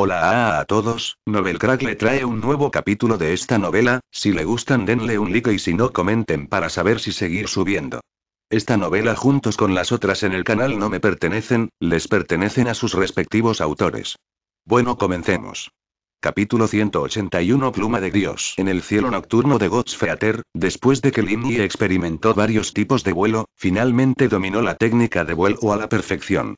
Hola a, todos, Novelcrack le trae un nuevo capítulo de esta novela, si le gustan denle un like y si no comenten para saber si seguir subiendo. Esta novela juntos con las otras en el canal no me pertenecen, les pertenecen a sus respectivos autores. Bueno comencemos. Capítulo 181 Pluma de Dios En el cielo nocturno de Godsfeater, después de que Limni experimentó varios tipos de vuelo, finalmente dominó la técnica de vuelo a la perfección.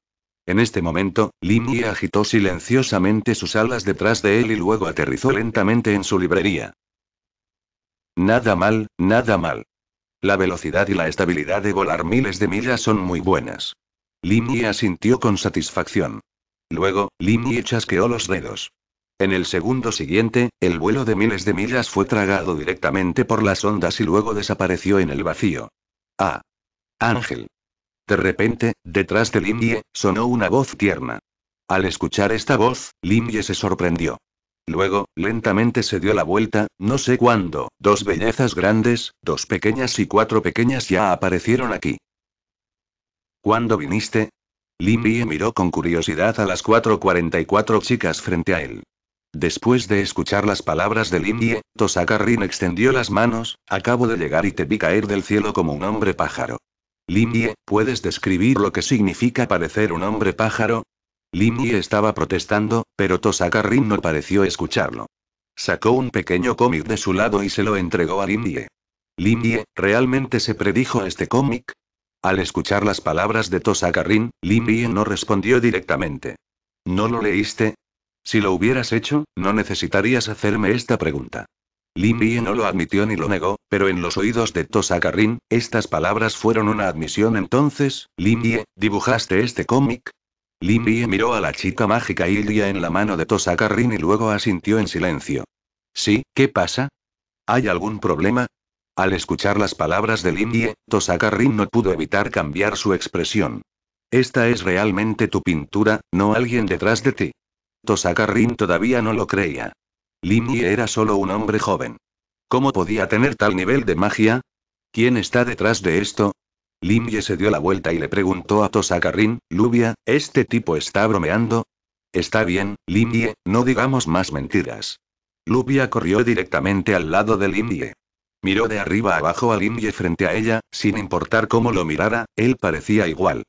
En este momento, Limia agitó silenciosamente sus alas detrás de él y luego aterrizó lentamente en su librería. Nada mal, nada mal. La velocidad y la estabilidad de volar miles de millas son muy buenas. Limia asintió con satisfacción. Luego, Limia chasqueó los dedos. En el segundo siguiente, el vuelo de miles de millas fue tragado directamente por las ondas y luego desapareció en el vacío. Ah. Ángel. De repente, detrás de indio sonó una voz tierna. Al escuchar esta voz, Limye se sorprendió. Luego, lentamente se dio la vuelta, no sé cuándo, dos bellezas grandes, dos pequeñas y cuatro pequeñas ya aparecieron aquí. ¿Cuándo viniste? Limye miró con curiosidad a las 444 chicas frente a él. Después de escuchar las palabras de Lim Tosaka extendió las manos, acabo de llegar y te vi caer del cielo como un hombre pájaro. Limie, ¿puedes describir lo que significa parecer un hombre pájaro? Limie estaba protestando, pero Tosaka no pareció escucharlo. Sacó un pequeño cómic de su lado y se lo entregó a Limie. Limie, ¿realmente se predijo este cómic? Al escuchar las palabras de Tosaka Rin, Limie no respondió directamente. ¿No lo leíste? Si lo hubieras hecho, no necesitarías hacerme esta pregunta. Lin no lo admitió ni lo negó, pero en los oídos de Rin, estas palabras fueron una admisión entonces, Lin ¿dibujaste este cómic? Lin miró a la chica mágica Ilia en la mano de Rin y luego asintió en silencio. Sí, ¿qué pasa? ¿Hay algún problema? Al escuchar las palabras de Lin Yi, Rin no pudo evitar cambiar su expresión. Esta es realmente tu pintura, no alguien detrás de ti. Rin todavía no lo creía. Yi era solo un hombre joven. ¿Cómo podía tener tal nivel de magia? ¿Quién está detrás de esto? Yi se dio la vuelta y le preguntó a Tosakarin. Lubia, ¿este tipo está bromeando? Está bien, Yi, no digamos más mentiras. Lubia corrió directamente al lado de Yi. Miró de arriba abajo a Yi frente a ella, sin importar cómo lo mirara, él parecía igual.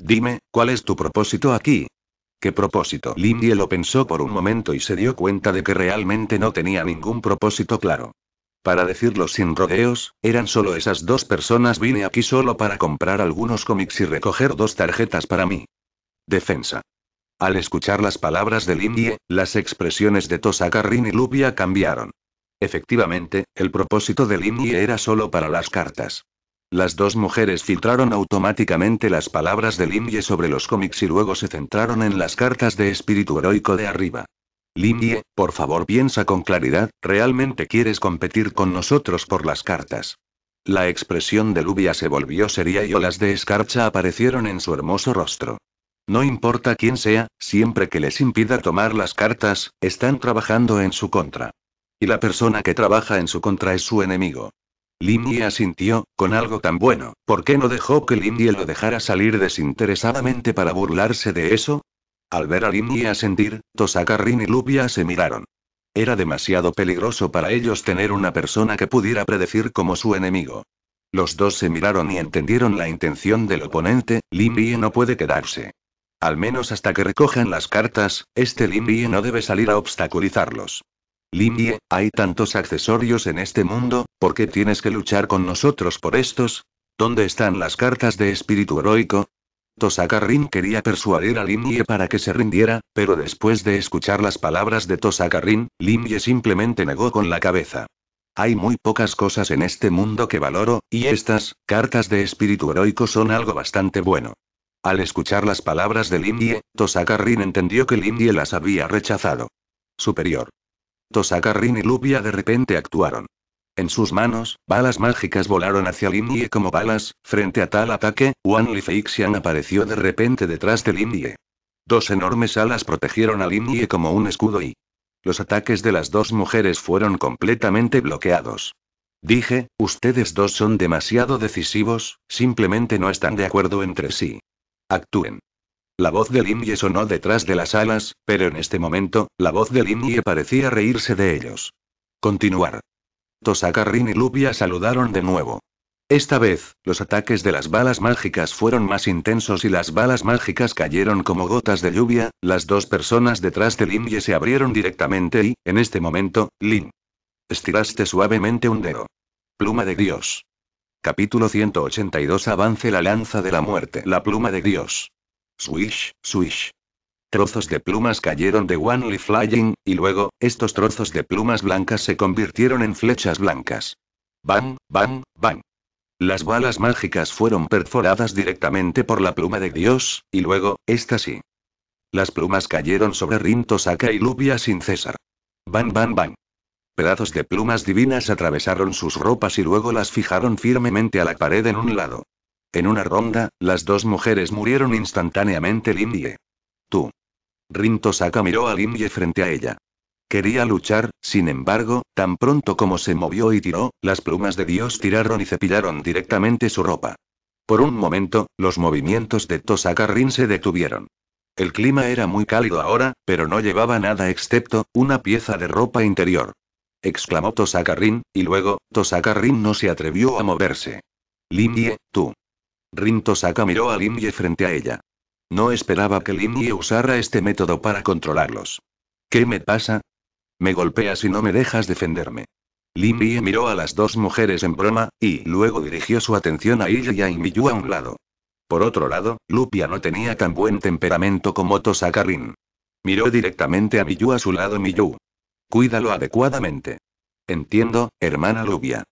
Dime, ¿cuál es tu propósito aquí? ¿Qué propósito? Lindy lo pensó por un momento y se dio cuenta de que realmente no tenía ningún propósito claro. Para decirlo sin rodeos, eran solo esas dos personas. Vine aquí solo para comprar algunos cómics y recoger dos tarjetas para mí. Defensa. Al escuchar las palabras de Indie, las expresiones de Tosa, Karin y Lubia cambiaron. Efectivamente, el propósito de Indie era solo para las cartas. Las dos mujeres filtraron automáticamente las palabras de Limye sobre los cómics y luego se centraron en las cartas de espíritu heroico de arriba. Limye, por favor piensa con claridad, ¿realmente quieres competir con nosotros por las cartas? La expresión de Lubia se volvió seria y olas de escarcha aparecieron en su hermoso rostro. No importa quién sea, siempre que les impida tomar las cartas, están trabajando en su contra. Y la persona que trabaja en su contra es su enemigo. Yi asintió, con algo tan bueno, ¿por qué no dejó que Yi lo dejara salir desinteresadamente para burlarse de eso? Al ver a Yi sentir, Tosaka Rin y Lupia se miraron. Era demasiado peligroso para ellos tener una persona que pudiera predecir como su enemigo. Los dos se miraron y entendieron la intención del oponente, Yi no puede quedarse. Al menos hasta que recojan las cartas, este Yi no debe salir a obstaculizarlos. Limbie, hay tantos accesorios en este mundo, ¿por qué tienes que luchar con nosotros por estos? ¿Dónde están las cartas de espíritu heroico? Tosaka quería persuadir a Limye para que se rindiera, pero después de escuchar las palabras de Tosaka Rin, simplemente negó con la cabeza. Hay muy pocas cosas en este mundo que valoro, y estas, cartas de espíritu heroico son algo bastante bueno. Al escuchar las palabras de Limye, Tosaka entendió que Limye las había rechazado. Superior. Tosaka Rin y Lubia de repente actuaron. En sus manos, balas mágicas volaron hacia Linie como balas, frente a tal ataque, Wan Li Feixian apareció de repente detrás de Linie. Dos enormes alas protegieron a Linie como un escudo y... Los ataques de las dos mujeres fueron completamente bloqueados. Dije, ustedes dos son demasiado decisivos, simplemente no están de acuerdo entre sí. Actúen. La voz de Limye sonó detrás de las alas, pero en este momento, la voz de Limye parecía reírse de ellos. Continuar. Tosaka Rin y Lupia saludaron de nuevo. Esta vez, los ataques de las balas mágicas fueron más intensos y las balas mágicas cayeron como gotas de lluvia, las dos personas detrás de Limye se abrieron directamente y, en este momento, Lin. Estiraste suavemente un dedo. Pluma de Dios. Capítulo 182 Avance la lanza de la muerte. La pluma de Dios. Swish, swish. Trozos de plumas cayeron de Wanli Flying, y luego, estos trozos de plumas blancas se convirtieron en flechas blancas. Bang, bang, bang. Las balas mágicas fueron perforadas directamente por la pluma de Dios, y luego, esta sí. Las plumas cayeron sobre Rinto Saka y Lubia sin cesar. Bang, bang, bang. Pedazos de plumas divinas atravesaron sus ropas y luego las fijaron firmemente a la pared en un lado. En una ronda, las dos mujeres murieron instantáneamente Lindie. Tú. Rin Tosaka miró a Lindie frente a ella. Quería luchar, sin embargo, tan pronto como se movió y tiró, las plumas de Dios tiraron y cepillaron directamente su ropa. Por un momento, los movimientos de Tosaka Rin se detuvieron. El clima era muy cálido ahora, pero no llevaba nada excepto una pieza de ropa interior. Exclamó Tosaka Rin, y luego, Tosaka Rin no se atrevió a moverse. Lindie, tú. Rin Tosaka miró a Linye frente a ella. No esperaba que Linye usara este método para controlarlos. ¿Qué me pasa? Me golpeas y no me dejas defenderme. Linye miró a las dos mujeres en broma, y luego dirigió su atención a Ilya y a a un lado. Por otro lado, Lupia no tenía tan buen temperamento como Rin. Miró directamente a Miyu a su lado Miyu. Cuídalo adecuadamente. Entiendo, hermana Lupia.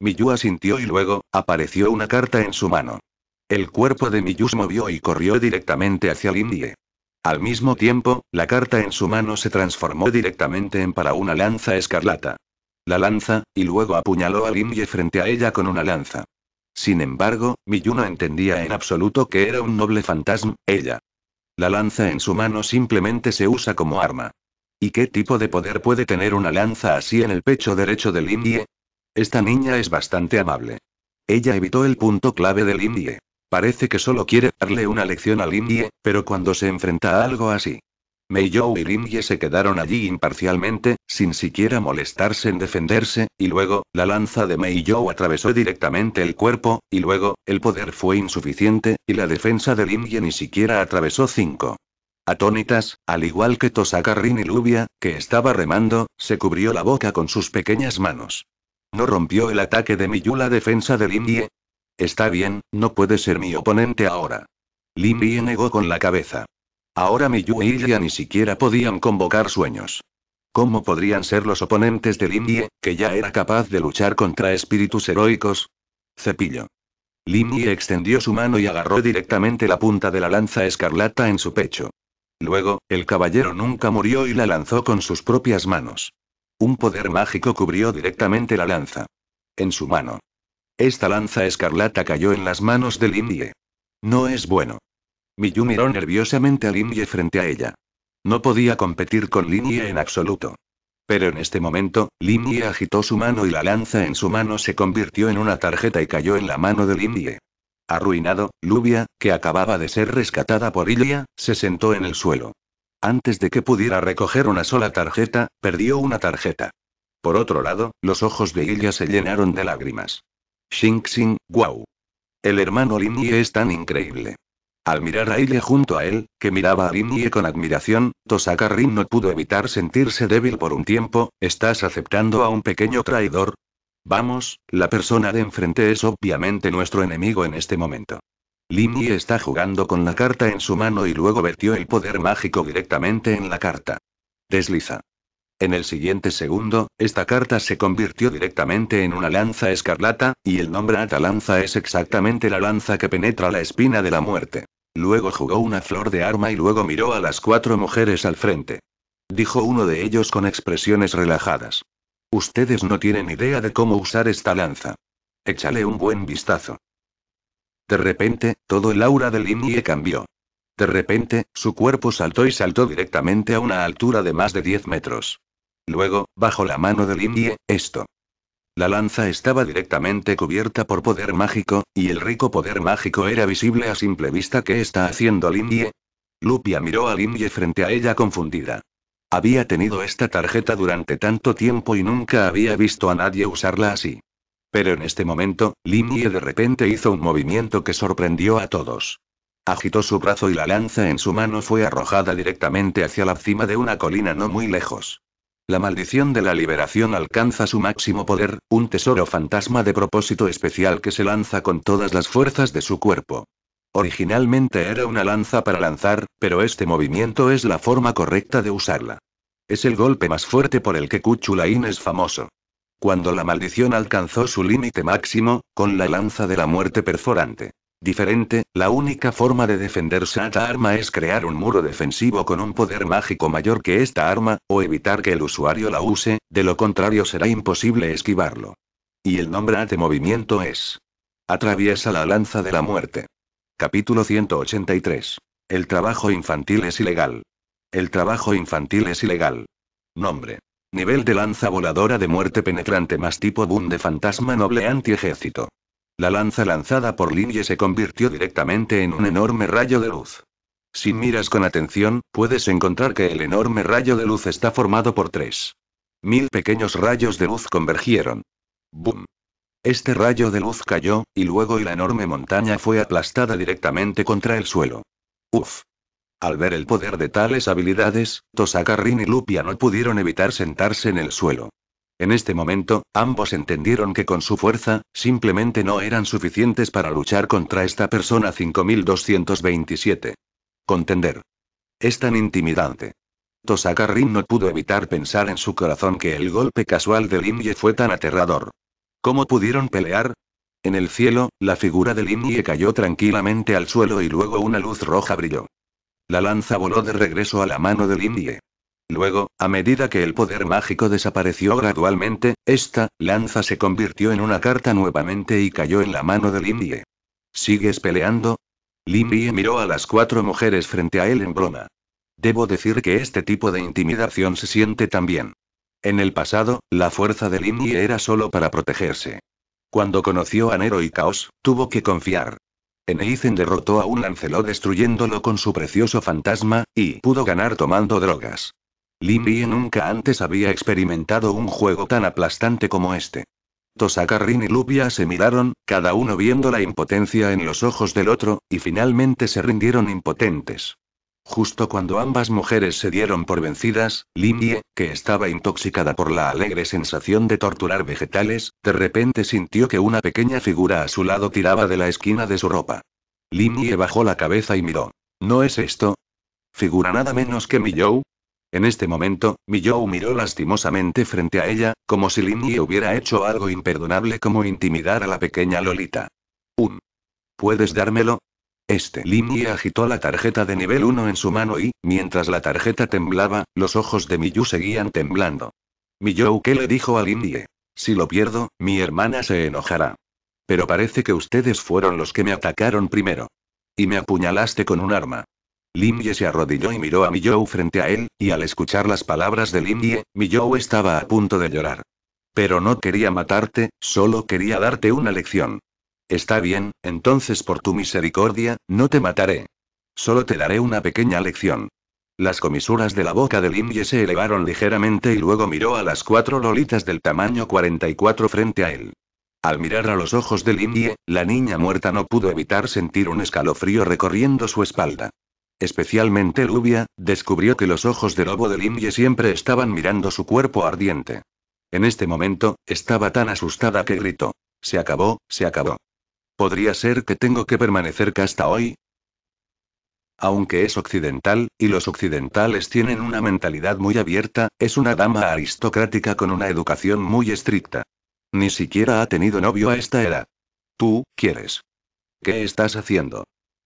Miyu asintió y luego, apareció una carta en su mano. El cuerpo de se movió y corrió directamente hacia el Al mismo tiempo, la carta en su mano se transformó directamente en para una lanza escarlata. La lanza, y luego apuñaló al indie frente a ella con una lanza. Sin embargo, Miyu no entendía en absoluto que era un noble fantasma, ella. La lanza en su mano simplemente se usa como arma. ¿Y qué tipo de poder puede tener una lanza así en el pecho derecho del indie? Esta niña es bastante amable. Ella evitó el punto clave del indie. Parece que solo quiere darle una lección al Indie, pero cuando se enfrenta a algo así. Mei y Yi se quedaron allí imparcialmente, sin siquiera molestarse en defenderse, y luego, la lanza de Mei atravesó directamente el cuerpo, y luego, el poder fue insuficiente, y la defensa de Yi ni siquiera atravesó cinco. Atónitas, al igual que Tosaka Rin y Lubia, que estaba remando, se cubrió la boca con sus pequeñas manos. No rompió el ataque de Miyu la defensa del Indie, Está bien, no puede ser mi oponente ahora. Lin Yi negó con la cabeza. Ahora Miyu y Lia ni siquiera podían convocar sueños. ¿Cómo podrían ser los oponentes de Lin Yi, que ya era capaz de luchar contra espíritus heroicos? Cepillo. Lin Yi extendió su mano y agarró directamente la punta de la lanza escarlata en su pecho. Luego, el caballero nunca murió y la lanzó con sus propias manos. Un poder mágico cubrió directamente la lanza. En su mano. Esta lanza escarlata cayó en las manos del Indie. No es bueno. Miyu miró nerviosamente al Indie frente a ella. No podía competir con Linie en absoluto. Pero en este momento, Linie agitó su mano y la lanza en su mano se convirtió en una tarjeta y cayó en la mano del Indie. Arruinado, Lubia, que acababa de ser rescatada por Ilia, se sentó en el suelo. Antes de que pudiera recoger una sola tarjeta, perdió una tarjeta. Por otro lado, los ojos de Ilya se llenaron de lágrimas. Xing wow. El hermano Lin Yi es tan increíble. Al mirar a Ile junto a él, que miraba a Lin Yi con admiración, Tosaka Rin no pudo evitar sentirse débil por un tiempo, ¿estás aceptando a un pequeño traidor? Vamos, la persona de enfrente es obviamente nuestro enemigo en este momento. Yi está jugando con la carta en su mano y luego vertió el poder mágico directamente en la carta. Desliza. En el siguiente segundo, esta carta se convirtió directamente en una lanza escarlata, y el nombre Atalanza es exactamente la lanza que penetra la espina de la muerte. Luego jugó una flor de arma y luego miró a las cuatro mujeres al frente. Dijo uno de ellos con expresiones relajadas. Ustedes no tienen idea de cómo usar esta lanza. Échale un buen vistazo. De repente, todo el aura del INIE cambió. De repente, su cuerpo saltó y saltó directamente a una altura de más de 10 metros. Luego, bajo la mano del indie, esto. La lanza estaba directamente cubierta por poder mágico, y el rico poder mágico era visible a simple vista. que está haciendo Lin Lupia miró al indie frente a ella confundida. Había tenido esta tarjeta durante tanto tiempo y nunca había visto a nadie usarla así. Pero en este momento, Yi de repente hizo un movimiento que sorprendió a todos. Agitó su brazo y la lanza en su mano fue arrojada directamente hacia la cima de una colina no muy lejos. La maldición de la liberación alcanza su máximo poder, un tesoro fantasma de propósito especial que se lanza con todas las fuerzas de su cuerpo. Originalmente era una lanza para lanzar, pero este movimiento es la forma correcta de usarla. Es el golpe más fuerte por el que Kuchulain es famoso. Cuando la maldición alcanzó su límite máximo, con la lanza de la muerte perforante diferente, la única forma de defenderse a esta Arma es crear un muro defensivo con un poder mágico mayor que esta arma, o evitar que el usuario la use, de lo contrario será imposible esquivarlo. Y el nombre de movimiento es. Atraviesa la lanza de la muerte. Capítulo 183. El trabajo infantil es ilegal. El trabajo infantil es ilegal. Nombre. Nivel de lanza voladora de muerte penetrante más tipo boom de fantasma noble anti-ejército. La lanza lanzada por Linje se convirtió directamente en un enorme rayo de luz. Si miras con atención, puedes encontrar que el enorme rayo de luz está formado por tres. Mil pequeños rayos de luz convergieron. ¡Bum! Este rayo de luz cayó, y luego la enorme montaña fue aplastada directamente contra el suelo. ¡Uf! Al ver el poder de tales habilidades, Tosaka Rin y Lupia no pudieron evitar sentarse en el suelo. En este momento, ambos entendieron que con su fuerza, simplemente no eran suficientes para luchar contra esta persona 5227. Contender. Es tan intimidante. Tosaka Rin no pudo evitar pensar en su corazón que el golpe casual de Ye fue tan aterrador. ¿Cómo pudieron pelear? En el cielo, la figura de Ye cayó tranquilamente al suelo y luego una luz roja brilló. La lanza voló de regreso a la mano de Ye. Luego, a medida que el poder mágico desapareció gradualmente, esta lanza se convirtió en una carta nuevamente y cayó en la mano de Yi. ¿Sigues peleando? Yi miró a las cuatro mujeres frente a él en broma. Debo decir que este tipo de intimidación se siente también. En el pasado, la fuerza de Yi era solo para protegerse. Cuando conoció a Nero y Caos, tuvo que confiar. Eneizen derrotó a un Lancelot destruyéndolo con su precioso fantasma, y pudo ganar tomando drogas. Limpie mm. nunca antes había experimentado un juego tan aplastante como este. Tosaka Rin y Lupia se miraron, cada uno viendo la impotencia en los ojos del otro, y finalmente se rindieron impotentes. Justo cuando ambas mujeres se dieron por vencidas, Limie, que estaba intoxicada por la alegre sensación de torturar vegetales, de repente sintió que una pequeña figura a su lado tiraba de la esquina de su ropa. Limie bajó la cabeza y miró. ¿No es esto? ¿Figura nada menos que Miyou. En este momento, Millou miró lastimosamente frente a ella, como si Yi hubiera hecho algo imperdonable como intimidar a la pequeña Lolita. Un. ¿Puedes dármelo? Este Lin Yi agitó la tarjeta de nivel 1 en su mano y, mientras la tarjeta temblaba, los ojos de Miyu seguían temblando. Millou ¿qué le dijo a Yi? Si lo pierdo, mi hermana se enojará. Pero parece que ustedes fueron los que me atacaron primero. Y me apuñalaste con un arma. Limye se arrodilló y miró a Miyou frente a él, y al escuchar las palabras de Limye, Miyou estaba a punto de llorar. Pero no quería matarte, solo quería darte una lección. Está bien, entonces por tu misericordia, no te mataré. Solo te daré una pequeña lección. Las comisuras de la boca de Limye se elevaron ligeramente y luego miró a las cuatro lolitas del tamaño 44 frente a él. Al mirar a los ojos de Limye, la niña muerta no pudo evitar sentir un escalofrío recorriendo su espalda especialmente Lubia, descubrió que los ojos de lobo de Limye siempre estaban mirando su cuerpo ardiente. En este momento, estaba tan asustada que gritó. Se acabó, se acabó. ¿Podría ser que tengo que permanecer casta hoy? Aunque es occidental, y los occidentales tienen una mentalidad muy abierta, es una dama aristocrática con una educación muy estricta. Ni siquiera ha tenido novio a esta edad. Tú, ¿quieres? ¿Qué estás haciendo?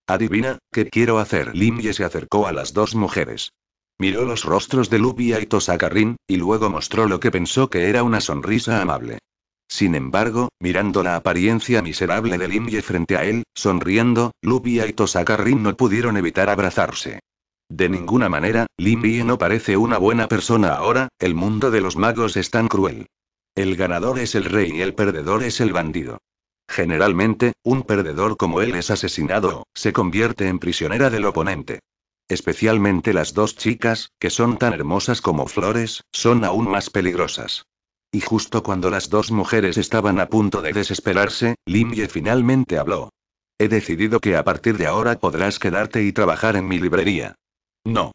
Adivina, ¿qué quiero hacer? Limye se acercó a las dos mujeres. Miró los rostros de Lubia y Tosacarrín, y luego mostró lo que pensó que era una sonrisa amable. Sin embargo, mirando la apariencia miserable de Limye frente a él, sonriendo, Lubia y Tosacarrín no pudieron evitar abrazarse. De ninguna manera, Limye no parece una buena persona ahora, el mundo de los magos es tan cruel. El ganador es el rey y el perdedor es el bandido. Generalmente, un perdedor como él es asesinado se convierte en prisionera del oponente. Especialmente las dos chicas, que son tan hermosas como flores, son aún más peligrosas. Y justo cuando las dos mujeres estaban a punto de desesperarse, Ye finalmente habló. He decidido que a partir de ahora podrás quedarte y trabajar en mi librería. No.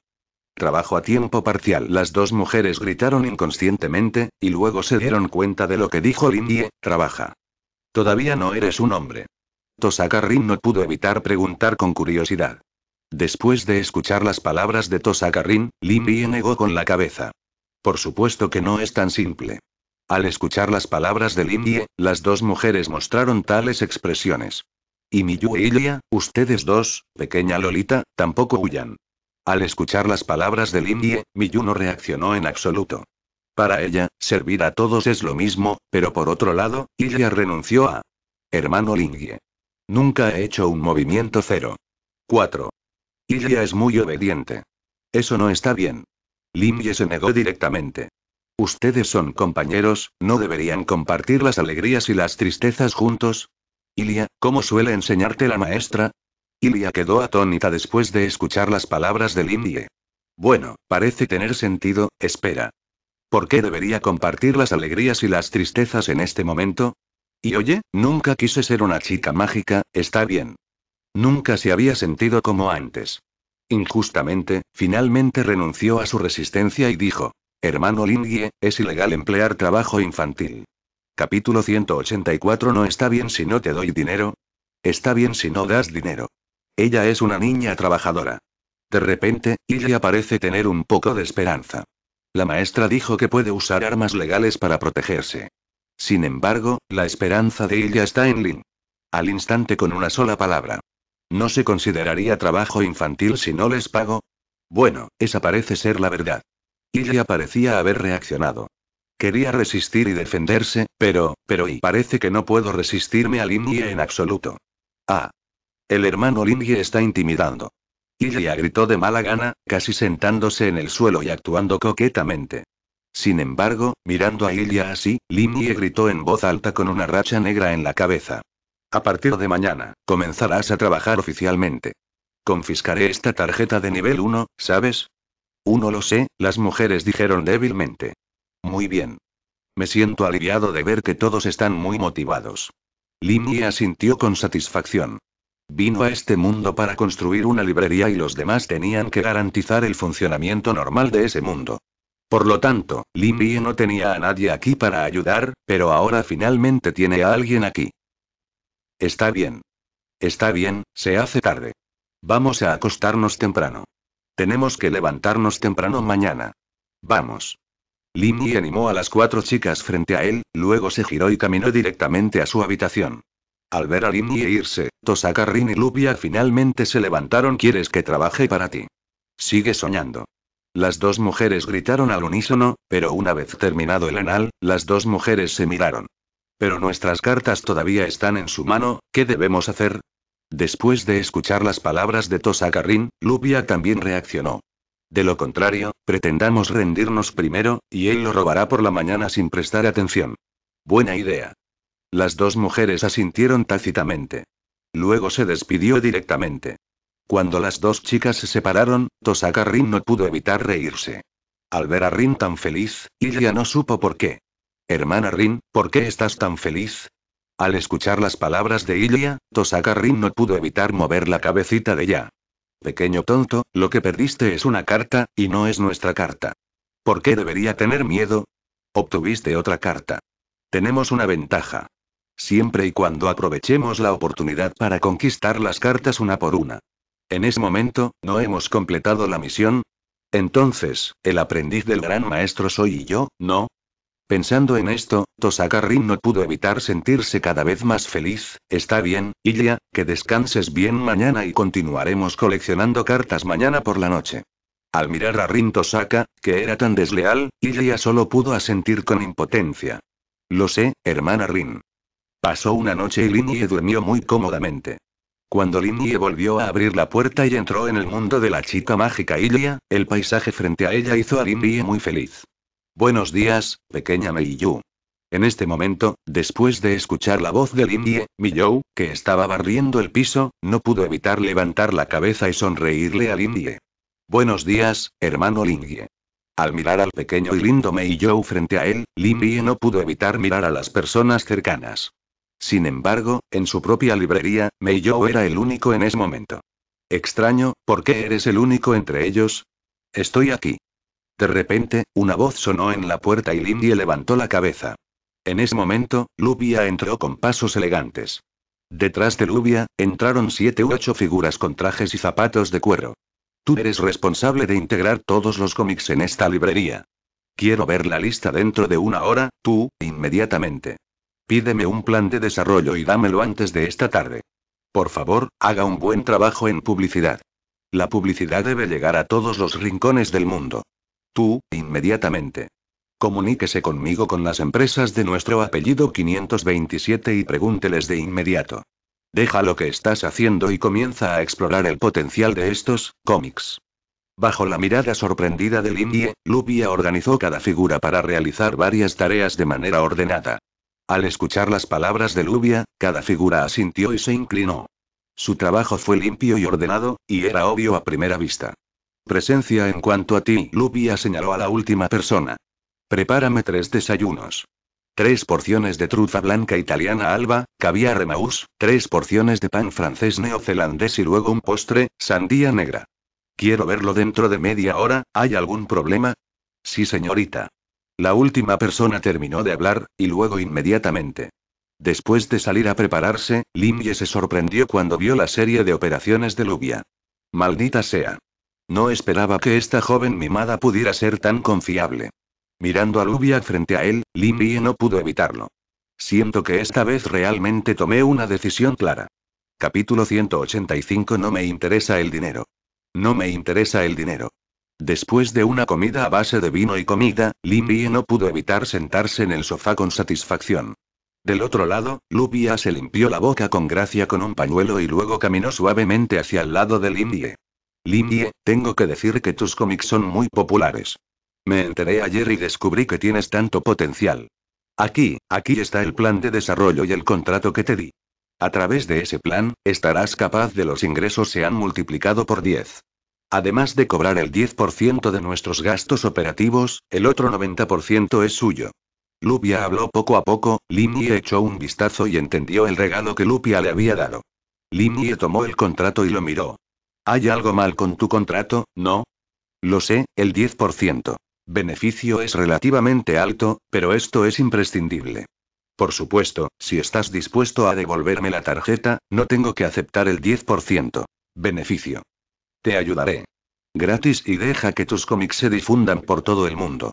Trabajo a tiempo parcial. Las dos mujeres gritaron inconscientemente, y luego se dieron cuenta de lo que dijo Ye, trabaja. Todavía no eres un hombre. Tosakarin no pudo evitar preguntar con curiosidad. Después de escuchar las palabras de Tosakarin, Yi negó con la cabeza. Por supuesto que no es tan simple. Al escuchar las palabras del indie, las dos mujeres mostraron tales expresiones. Y Miyu e Ilya, ustedes dos, pequeña Lolita, tampoco huyan. Al escuchar las palabras del indie, Miyu no reaccionó en absoluto. Para ella, servir a todos es lo mismo, pero por otro lado, Ilya renunció a. Hermano Lingye. Nunca he hecho un movimiento cero. 4. Ilya es muy obediente. Eso no está bien. Lingye se negó directamente. Ustedes son compañeros, ¿no deberían compartir las alegrías y las tristezas juntos? Ilia, ¿cómo suele enseñarte la maestra? Ilya quedó atónita después de escuchar las palabras de Lingye. Bueno, parece tener sentido, espera. ¿Por qué debería compartir las alegrías y las tristezas en este momento? Y oye, nunca quise ser una chica mágica, está bien. Nunca se había sentido como antes. Injustamente, finalmente renunció a su resistencia y dijo, Hermano Lingie, es ilegal emplear trabajo infantil. Capítulo 184 No está bien si no te doy dinero. Está bien si no das dinero. Ella es una niña trabajadora. De repente, Ilya parece tener un poco de esperanza. La maestra dijo que puede usar armas legales para protegerse. Sin embargo, la esperanza de ella está en Lin. Al instante con una sola palabra. ¿No se consideraría trabajo infantil si no les pago? Bueno, esa parece ser la verdad. Ella parecía haber reaccionado. Quería resistir y defenderse, pero, pero y parece que no puedo resistirme a Linye en absoluto. Ah. El hermano Linye está intimidando. Ilya gritó de mala gana, casi sentándose en el suelo y actuando coquetamente. Sin embargo, mirando a Ilya así, Limie gritó en voz alta con una racha negra en la cabeza. A partir de mañana, comenzarás a trabajar oficialmente. Confiscaré esta tarjeta de nivel 1, ¿sabes? Uno lo sé, las mujeres dijeron débilmente. Muy bien. Me siento aliviado de ver que todos están muy motivados. Limie asintió con satisfacción. Vino a este mundo para construir una librería y los demás tenían que garantizar el funcionamiento normal de ese mundo. Por lo tanto, Limby no tenía a nadie aquí para ayudar, pero ahora finalmente tiene a alguien aquí. Está bien. Está bien, se hace tarde. Vamos a acostarnos temprano. Tenemos que levantarnos temprano mañana. Vamos. Limby animó a las cuatro chicas frente a él, luego se giró y caminó directamente a su habitación. Al ver a Rin y irse, Tosaka y Lupia finalmente se levantaron. ¿Quieres que trabaje para ti? Sigue soñando. Las dos mujeres gritaron al unísono, pero una vez terminado el anal, las dos mujeres se miraron. Pero nuestras cartas todavía están en su mano, ¿qué debemos hacer? Después de escuchar las palabras de Tosaka Rin, Lupia también reaccionó. De lo contrario, pretendamos rendirnos primero, y él lo robará por la mañana sin prestar atención. Buena idea. Las dos mujeres asintieron tácitamente. Luego se despidió directamente. Cuando las dos chicas se separaron, Tosaka Rin no pudo evitar reírse. Al ver a Rin tan feliz, Ilya no supo por qué. Hermana Rin, ¿por qué estás tan feliz? Al escuchar las palabras de Ilya, Tosaka Rin no pudo evitar mover la cabecita de ya. Pequeño tonto, lo que perdiste es una carta, y no es nuestra carta. ¿Por qué debería tener miedo? Obtuviste otra carta. Tenemos una ventaja siempre y cuando aprovechemos la oportunidad para conquistar las cartas una por una. En ese momento, no hemos completado la misión. Entonces, el aprendiz del gran maestro soy yo, ¿no? Pensando en esto, Tosaka Rin no pudo evitar sentirse cada vez más feliz. Está bien, Ilya, que descanses bien mañana y continuaremos coleccionando cartas mañana por la noche. Al mirar a Rin Tosaka, que era tan desleal, Ilya solo pudo asentir con impotencia. Lo sé, hermana Rin. Pasó una noche y Linie durmió muy cómodamente. Cuando Linie volvió a abrir la puerta y entró en el mundo de la chica mágica Ilia, el paisaje frente a ella hizo a Linie muy feliz. Buenos días, pequeña Meiyu. En este momento, después de escuchar la voz de Mi Miyou, que estaba barriendo el piso, no pudo evitar levantar la cabeza y sonreírle a Linie. Buenos días, hermano Linie. Al mirar al pequeño y lindo Meiyou frente a él, Linie no pudo evitar mirar a las personas cercanas. Sin embargo, en su propia librería, Meijou era el único en ese momento. Extraño, ¿por qué eres el único entre ellos? Estoy aquí. De repente, una voz sonó en la puerta y Lindy levantó la cabeza. En ese momento, Lubia entró con pasos elegantes. Detrás de Lubia, entraron siete u ocho figuras con trajes y zapatos de cuero. Tú eres responsable de integrar todos los cómics en esta librería. Quiero ver la lista dentro de una hora, tú, inmediatamente. Pídeme un plan de desarrollo y dámelo antes de esta tarde. Por favor, haga un buen trabajo en publicidad. La publicidad debe llegar a todos los rincones del mundo. Tú, inmediatamente. Comuníquese conmigo con las empresas de nuestro apellido 527 y pregúnteles de inmediato. Deja lo que estás haciendo y comienza a explorar el potencial de estos cómics. Bajo la mirada sorprendida del indie, Lubia organizó cada figura para realizar varias tareas de manera ordenada. Al escuchar las palabras de Lubia, cada figura asintió y se inclinó. Su trabajo fue limpio y ordenado, y era obvio a primera vista. Presencia en cuanto a ti, Lubia señaló a la última persona. Prepárame tres desayunos. Tres porciones de trufa blanca italiana alba, caviar remaús, tres porciones de pan francés neozelandés y luego un postre, sandía negra. Quiero verlo dentro de media hora, ¿hay algún problema? Sí, señorita. La última persona terminó de hablar, y luego inmediatamente. Después de salir a prepararse, Limye se sorprendió cuando vio la serie de operaciones de Lubia. Maldita sea. No esperaba que esta joven mimada pudiera ser tan confiable. Mirando a Lubia frente a él, Limye no pudo evitarlo. Siento que esta vez realmente tomé una decisión clara. Capítulo 185 No me interesa el dinero. No me interesa el dinero. Después de una comida a base de vino y comida, limpie no pudo evitar sentarse en el sofá con satisfacción. Del otro lado, Lubia se limpió la boca con gracia con un pañuelo y luego caminó suavemente hacia el lado de Lin limpie tengo que decir que tus cómics son muy populares. Me enteré ayer y descubrí que tienes tanto potencial. Aquí, aquí está el plan de desarrollo y el contrato que te di. A través de ese plan, estarás capaz de los ingresos se han multiplicado por 10. Además de cobrar el 10% de nuestros gastos operativos, el otro 90% es suyo. Lupia habló poco a poco, Linnie echó un vistazo y entendió el regalo que Lupia le había dado. Linnie tomó el contrato y lo miró. ¿Hay algo mal con tu contrato, no? Lo sé, el 10%. Beneficio es relativamente alto, pero esto es imprescindible. Por supuesto, si estás dispuesto a devolverme la tarjeta, no tengo que aceptar el 10%. Beneficio. Te ayudaré. Gratis y deja que tus cómics se difundan por todo el mundo.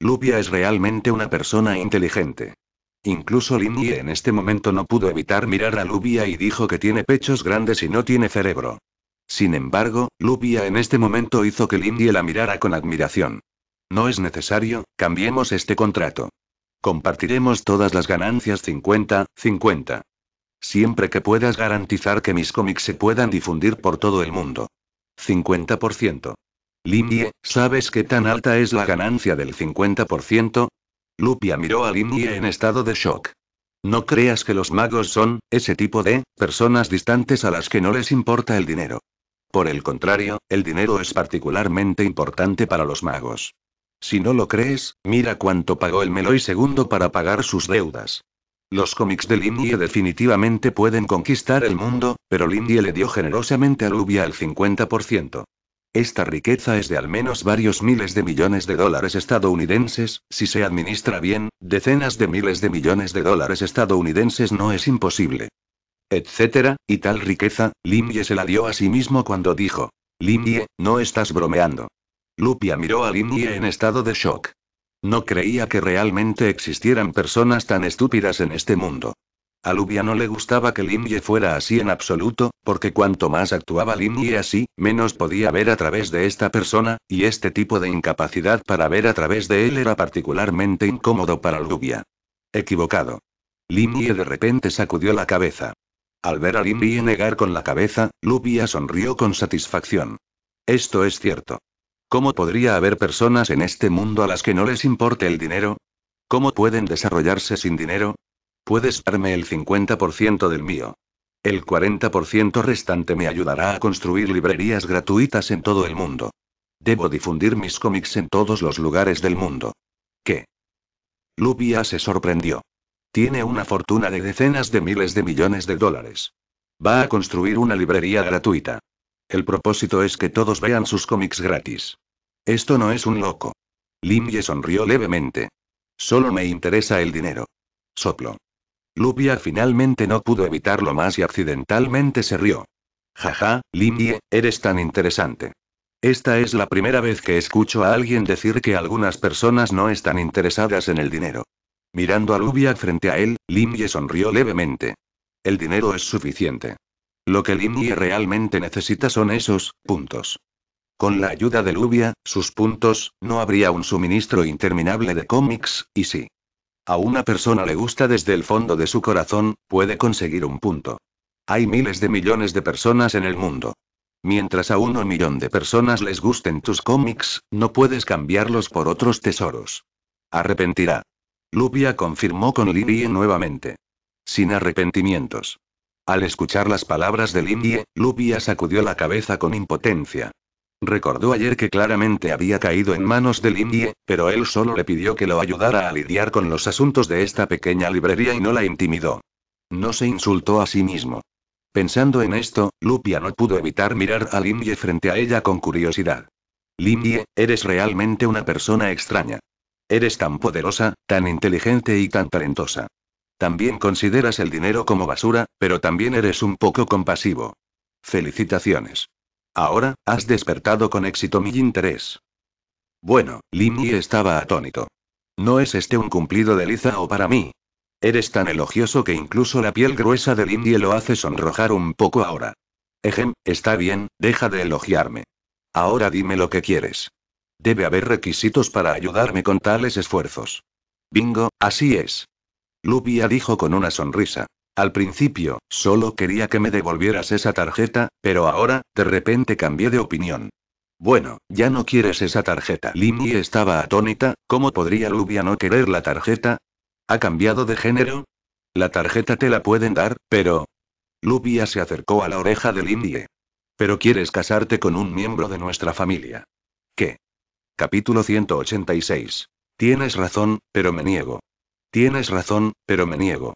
Lupia es realmente una persona inteligente. Incluso Lindy en este momento no pudo evitar mirar a Lupia y dijo que tiene pechos grandes y no tiene cerebro. Sin embargo, Lupia en este momento hizo que Lindy la mirara con admiración. No es necesario, cambiemos este contrato. Compartiremos todas las ganancias 50-50. Siempre que puedas garantizar que mis cómics se puedan difundir por todo el mundo. 50%. Limie, ¿sabes qué tan alta es la ganancia del 50%? Lupia miró a Limie en estado de shock. No creas que los magos son, ese tipo de, personas distantes a las que no les importa el dinero. Por el contrario, el dinero es particularmente importante para los magos. Si no lo crees, mira cuánto pagó el Meloy II para pagar sus deudas. Los cómics de Lindie definitivamente pueden conquistar el mundo, pero Linie le dio generosamente a Lubia el 50%. Esta riqueza es de al menos varios miles de millones de dólares estadounidenses, si se administra bien, decenas de miles de millones de dólares estadounidenses no es imposible. Etcétera, y tal riqueza, Limye se la dio a sí mismo cuando dijo, Limye, no estás bromeando. Lupia miró a Limye en estado de shock. No creía que realmente existieran personas tan estúpidas en este mundo. A Lubia no le gustaba que Limye fuera así en absoluto, porque cuanto más actuaba Limye así, menos podía ver a través de esta persona, y este tipo de incapacidad para ver a través de él era particularmente incómodo para Lubia. Equivocado. Limye de repente sacudió la cabeza. Al ver a Limye negar con la cabeza, Lubia sonrió con satisfacción. Esto es cierto. ¿Cómo podría haber personas en este mundo a las que no les importe el dinero? ¿Cómo pueden desarrollarse sin dinero? Puedes darme el 50% del mío. El 40% restante me ayudará a construir librerías gratuitas en todo el mundo. Debo difundir mis cómics en todos los lugares del mundo. ¿Qué? Lubia se sorprendió. Tiene una fortuna de decenas de miles de millones de dólares. Va a construir una librería gratuita. El propósito es que todos vean sus cómics gratis. Esto no es un loco. Limye sonrió levemente. Solo me interesa el dinero. Soplo. Lubia finalmente no pudo evitarlo más y accidentalmente se rió. Jaja, Limye, eres tan interesante. Esta es la primera vez que escucho a alguien decir que algunas personas no están interesadas en el dinero. Mirando a Lubia frente a él, Limye sonrió levemente. El dinero es suficiente. Lo que Limie realmente necesita son esos puntos. Con la ayuda de Lubia, sus puntos, no habría un suministro interminable de cómics, y si a una persona le gusta desde el fondo de su corazón, puede conseguir un punto. Hay miles de millones de personas en el mundo. Mientras a uno millón de personas les gusten tus cómics, no puedes cambiarlos por otros tesoros. Arrepentirá. Lubia confirmó con Lirie nuevamente. Sin arrepentimientos. Al escuchar las palabras del indie, Lupia sacudió la cabeza con impotencia. Recordó ayer que claramente había caído en manos del indie, pero él solo le pidió que lo ayudara a lidiar con los asuntos de esta pequeña librería y no la intimidó. No se insultó a sí mismo. Pensando en esto, Lupia no pudo evitar mirar al indie frente a ella con curiosidad. Lindie, eres realmente una persona extraña. Eres tan poderosa, tan inteligente y tan talentosa. También consideras el dinero como basura, pero también eres un poco compasivo. Felicitaciones. Ahora, has despertado con éxito mi interés. Bueno, lindy estaba atónito. ¿No es este un cumplido de Liza o para mí? Eres tan elogioso que incluso la piel gruesa del indie lo hace sonrojar un poco ahora. Ejem, está bien, deja de elogiarme. Ahora dime lo que quieres. Debe haber requisitos para ayudarme con tales esfuerzos. Bingo, así es. Lubia dijo con una sonrisa. Al principio, solo quería que me devolvieras esa tarjeta, pero ahora, de repente cambié de opinión. Bueno, ya no quieres esa tarjeta. lindy estaba atónita, ¿cómo podría Lubia no querer la tarjeta? ¿Ha cambiado de género? La tarjeta te la pueden dar, pero... Lubia se acercó a la oreja de lindy Pero quieres casarte con un miembro de nuestra familia. ¿Qué? Capítulo 186. Tienes razón, pero me niego. Tienes razón, pero me niego.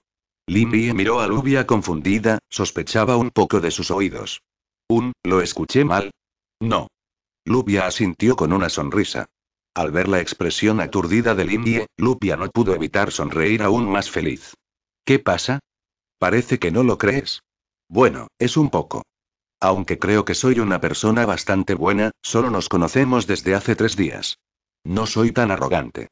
Limby miró a Lubia confundida, sospechaba un poco de sus oídos. Un, ¿lo escuché mal? No. Lubia asintió con una sonrisa. Al ver la expresión aturdida de Indie, Lupia no pudo evitar sonreír aún más feliz. ¿Qué pasa? Parece que no lo crees. Bueno, es un poco. Aunque creo que soy una persona bastante buena, solo nos conocemos desde hace tres días. No soy tan arrogante.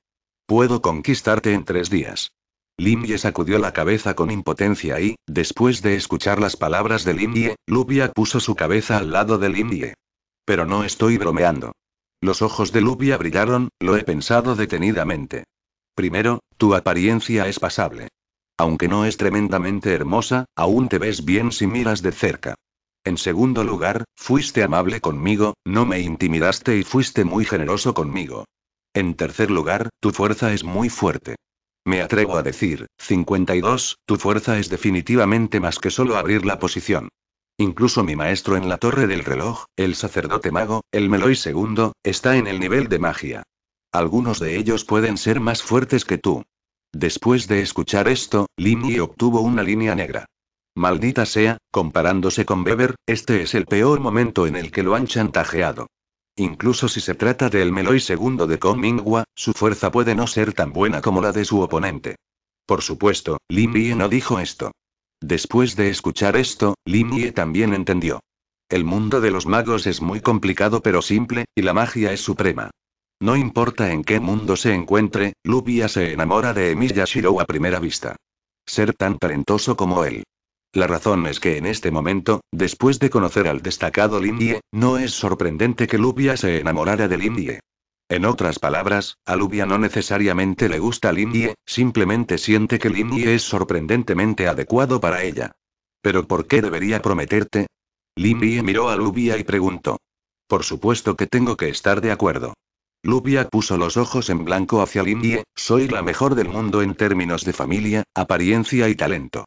Puedo conquistarte en tres días. Limye sacudió la cabeza con impotencia y, después de escuchar las palabras de Limye, Lubia puso su cabeza al lado de Limye. Pero no estoy bromeando. Los ojos de Lubia brillaron, lo he pensado detenidamente. Primero, tu apariencia es pasable. Aunque no es tremendamente hermosa, aún te ves bien si miras de cerca. En segundo lugar, fuiste amable conmigo, no me intimidaste y fuiste muy generoso conmigo. En tercer lugar, tu fuerza es muy fuerte. Me atrevo a decir, 52, tu fuerza es definitivamente más que solo abrir la posición. Incluso mi maestro en la torre del reloj, el sacerdote mago, el Meloy II, está en el nivel de magia. Algunos de ellos pueden ser más fuertes que tú. Después de escuchar esto, y obtuvo una línea negra. Maldita sea, comparándose con Beber, este es el peor momento en el que lo han chantajeado. Incluso si se trata del Meloy segundo de Comingua, su fuerza puede no ser tan buena como la de su oponente. Por supuesto, Lin no dijo esto. Después de escuchar esto, Lin también entendió. El mundo de los magos es muy complicado pero simple, y la magia es suprema. No importa en qué mundo se encuentre, Lubia se enamora de Emilia Shiro a primera vista. Ser tan talentoso como él. La razón es que en este momento, después de conocer al destacado Lindie, no es sorprendente que Lubia se enamorara de Lindie. En otras palabras, a Lubia no necesariamente le gusta Lindie, simplemente siente que Lindie es sorprendentemente adecuado para ella. ¿Pero por qué debería prometerte? Lindie miró a Lubia y preguntó. Por supuesto que tengo que estar de acuerdo. Lubia puso los ojos en blanco hacia Lindie, soy la mejor del mundo en términos de familia, apariencia y talento.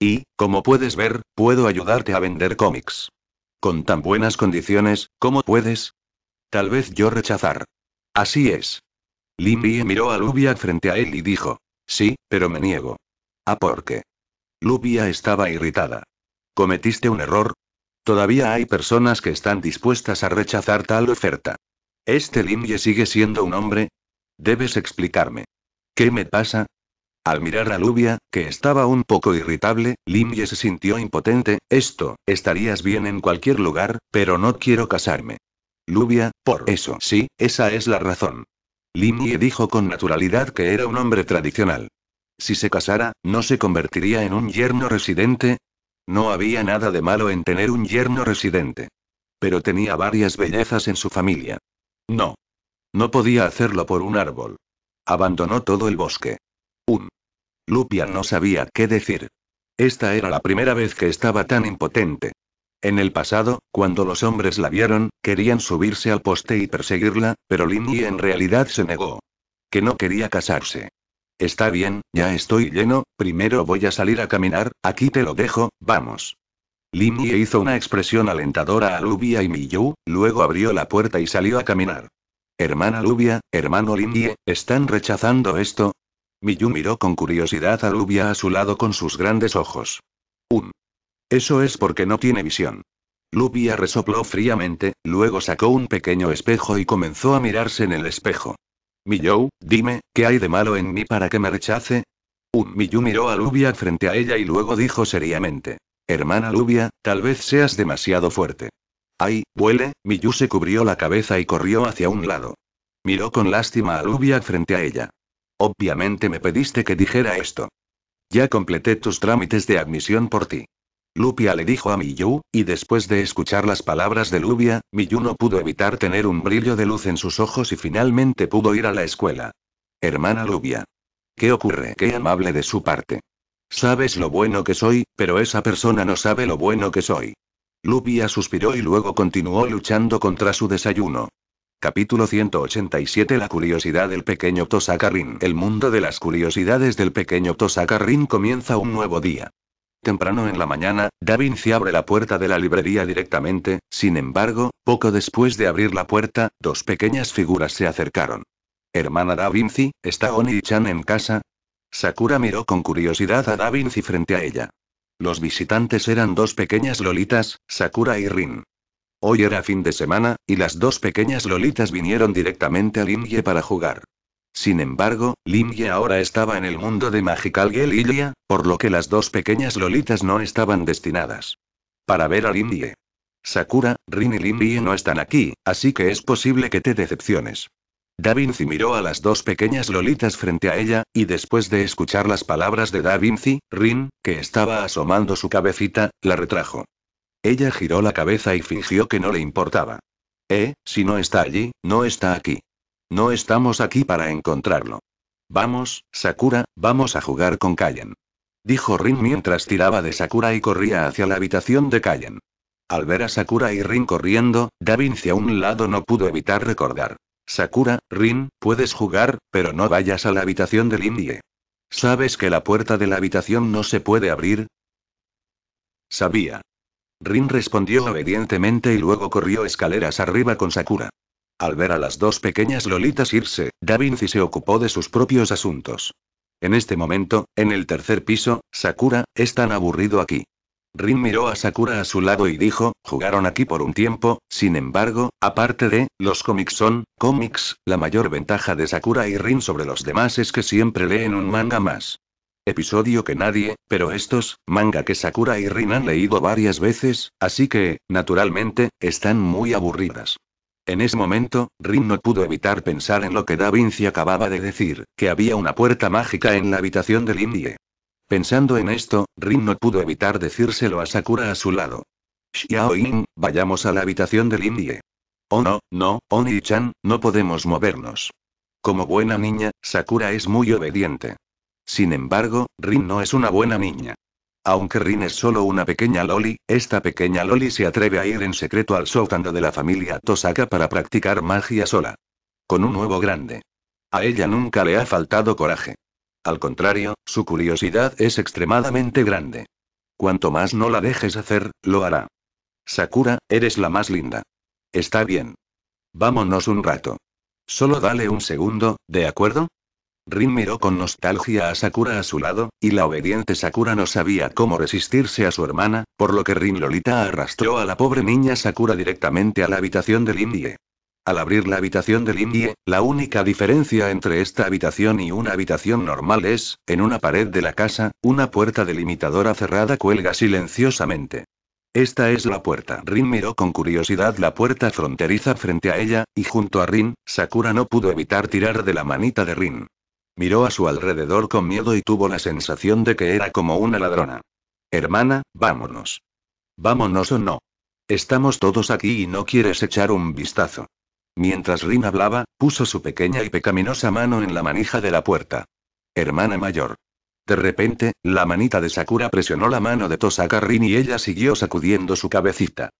Y, como puedes ver, puedo ayudarte a vender cómics. Con tan buenas condiciones, ¿cómo puedes? Tal vez yo rechazar. Así es. Limbie miró a Lubia frente a él y dijo. Sí, pero me niego. ¿A por qué? Lubia estaba irritada. ¿Cometiste un error? Todavía hay personas que están dispuestas a rechazar tal oferta. ¿Este Limbie sigue siendo un hombre? Debes explicarme. ¿Qué me pasa? Al mirar a Lubia, que estaba un poco irritable, Limye se sintió impotente, esto, estarías bien en cualquier lugar, pero no quiero casarme. Lubia, por eso sí, esa es la razón. Limye dijo con naturalidad que era un hombre tradicional. Si se casara, ¿no se convertiría en un yerno residente? No había nada de malo en tener un yerno residente. Pero tenía varias bellezas en su familia. No. No podía hacerlo por un árbol. Abandonó todo el bosque. Un. Lupia no sabía qué decir. Esta era la primera vez que estaba tan impotente. En el pasado, cuando los hombres la vieron, querían subirse al poste y perseguirla, pero Lindy en realidad se negó. Que no quería casarse. Está bien, ya estoy lleno, primero voy a salir a caminar, aquí te lo dejo, vamos. Lindy hizo una expresión alentadora a Lubia y Miyu, luego abrió la puerta y salió a caminar. Hermana Lubia, hermano Yi, ¿están rechazando esto? Miyu miró con curiosidad a Lubia a su lado con sus grandes ojos. Un, Eso es porque no tiene visión. Lubia resopló fríamente, luego sacó un pequeño espejo y comenzó a mirarse en el espejo. Miyu, dime, ¿qué hay de malo en mí para que me rechace? Un Miyu miró a Lubia frente a ella y luego dijo seriamente. Hermana Lubia, tal vez seas demasiado fuerte. Ay, huele, Miyu se cubrió la cabeza y corrió hacia un lado. Miró con lástima a Lubia frente a ella. Obviamente me pediste que dijera esto. Ya completé tus trámites de admisión por ti. Lupia le dijo a Miyu, y después de escuchar las palabras de Lupia, Miyu no pudo evitar tener un brillo de luz en sus ojos y finalmente pudo ir a la escuela. Hermana Lupia. ¿Qué ocurre? Qué amable de su parte. Sabes lo bueno que soy, pero esa persona no sabe lo bueno que soy. Lupia suspiró y luego continuó luchando contra su desayuno. Capítulo 187 La curiosidad del pequeño Rin El mundo de las curiosidades del pequeño Rin comienza un nuevo día. Temprano en la mañana, Da Vinci abre la puerta de la librería directamente, sin embargo, poco después de abrir la puerta, dos pequeñas figuras se acercaron. Hermana Da Vinci, ¿está Oni-chan en casa? Sakura miró con curiosidad a Da Vinci frente a ella. Los visitantes eran dos pequeñas lolitas, Sakura y Rin. Hoy era fin de semana, y las dos pequeñas lolitas vinieron directamente a Limye para jugar. Sin embargo, Limye ahora estaba en el mundo de Magical Girl por lo que las dos pequeñas lolitas no estaban destinadas. Para ver a Limye. Sakura, Rin y Limye no están aquí, así que es posible que te decepciones. Da Vinci miró a las dos pequeñas lolitas frente a ella, y después de escuchar las palabras de Da Vinci, Rin, que estaba asomando su cabecita, la retrajo. Ella giró la cabeza y fingió que no le importaba. Eh, si no está allí, no está aquí. No estamos aquí para encontrarlo. Vamos, Sakura, vamos a jugar con Kayen. Dijo Rin mientras tiraba de Sakura y corría hacia la habitación de Kayen. Al ver a Sakura y Rin corriendo, Vinci a un lado no pudo evitar recordar. Sakura, Rin, puedes jugar, pero no vayas a la habitación del Indie. ¿Sabes que la puerta de la habitación no se puede abrir? Sabía. Rin respondió obedientemente y luego corrió escaleras arriba con Sakura. Al ver a las dos pequeñas lolitas irse, Da Vinci se ocupó de sus propios asuntos. En este momento, en el tercer piso, Sakura, es tan aburrido aquí. Rin miró a Sakura a su lado y dijo, jugaron aquí por un tiempo, sin embargo, aparte de, los cómics son, cómics, la mayor ventaja de Sakura y Rin sobre los demás es que siempre leen un manga más episodio que nadie, pero estos, manga que Sakura y Rin han leído varias veces, así que, naturalmente, están muy aburridas. En ese momento, Rin no pudo evitar pensar en lo que Da Vinci acababa de decir, que había una puerta mágica en la habitación del Indie. Pensando en esto, Rin no pudo evitar decírselo a Sakura a su lado. Ying, vayamos a la habitación del Indie. Oh no, no, Oni-chan, no podemos movernos. Como buena niña, Sakura es muy obediente. Sin embargo, Rin no es una buena niña. Aunque Rin es solo una pequeña Loli, esta pequeña Loli se atreve a ir en secreto al sótano de la familia Tosaka para practicar magia sola. Con un nuevo grande. A ella nunca le ha faltado coraje. Al contrario, su curiosidad es extremadamente grande. Cuanto más no la dejes hacer, lo hará. Sakura, eres la más linda. Está bien. Vámonos un rato. Solo dale un segundo, ¿de acuerdo? Rin miró con nostalgia a Sakura a su lado, y la obediente Sakura no sabía cómo resistirse a su hermana, por lo que Rin Lolita arrastró a la pobre niña Sakura directamente a la habitación del Indie. Al abrir la habitación del Indie, la única diferencia entre esta habitación y una habitación normal es, en una pared de la casa, una puerta delimitadora cerrada cuelga silenciosamente. Esta es la puerta. Rin miró con curiosidad la puerta fronteriza frente a ella, y junto a Rin, Sakura no pudo evitar tirar de la manita de Rin. Miró a su alrededor con miedo y tuvo la sensación de que era como una ladrona. Hermana, vámonos. Vámonos o no. Estamos todos aquí y no quieres echar un vistazo. Mientras Rin hablaba, puso su pequeña y pecaminosa mano en la manija de la puerta. Hermana mayor. De repente, la manita de Sakura presionó la mano de Tosaka Rin y ella siguió sacudiendo su cabecita.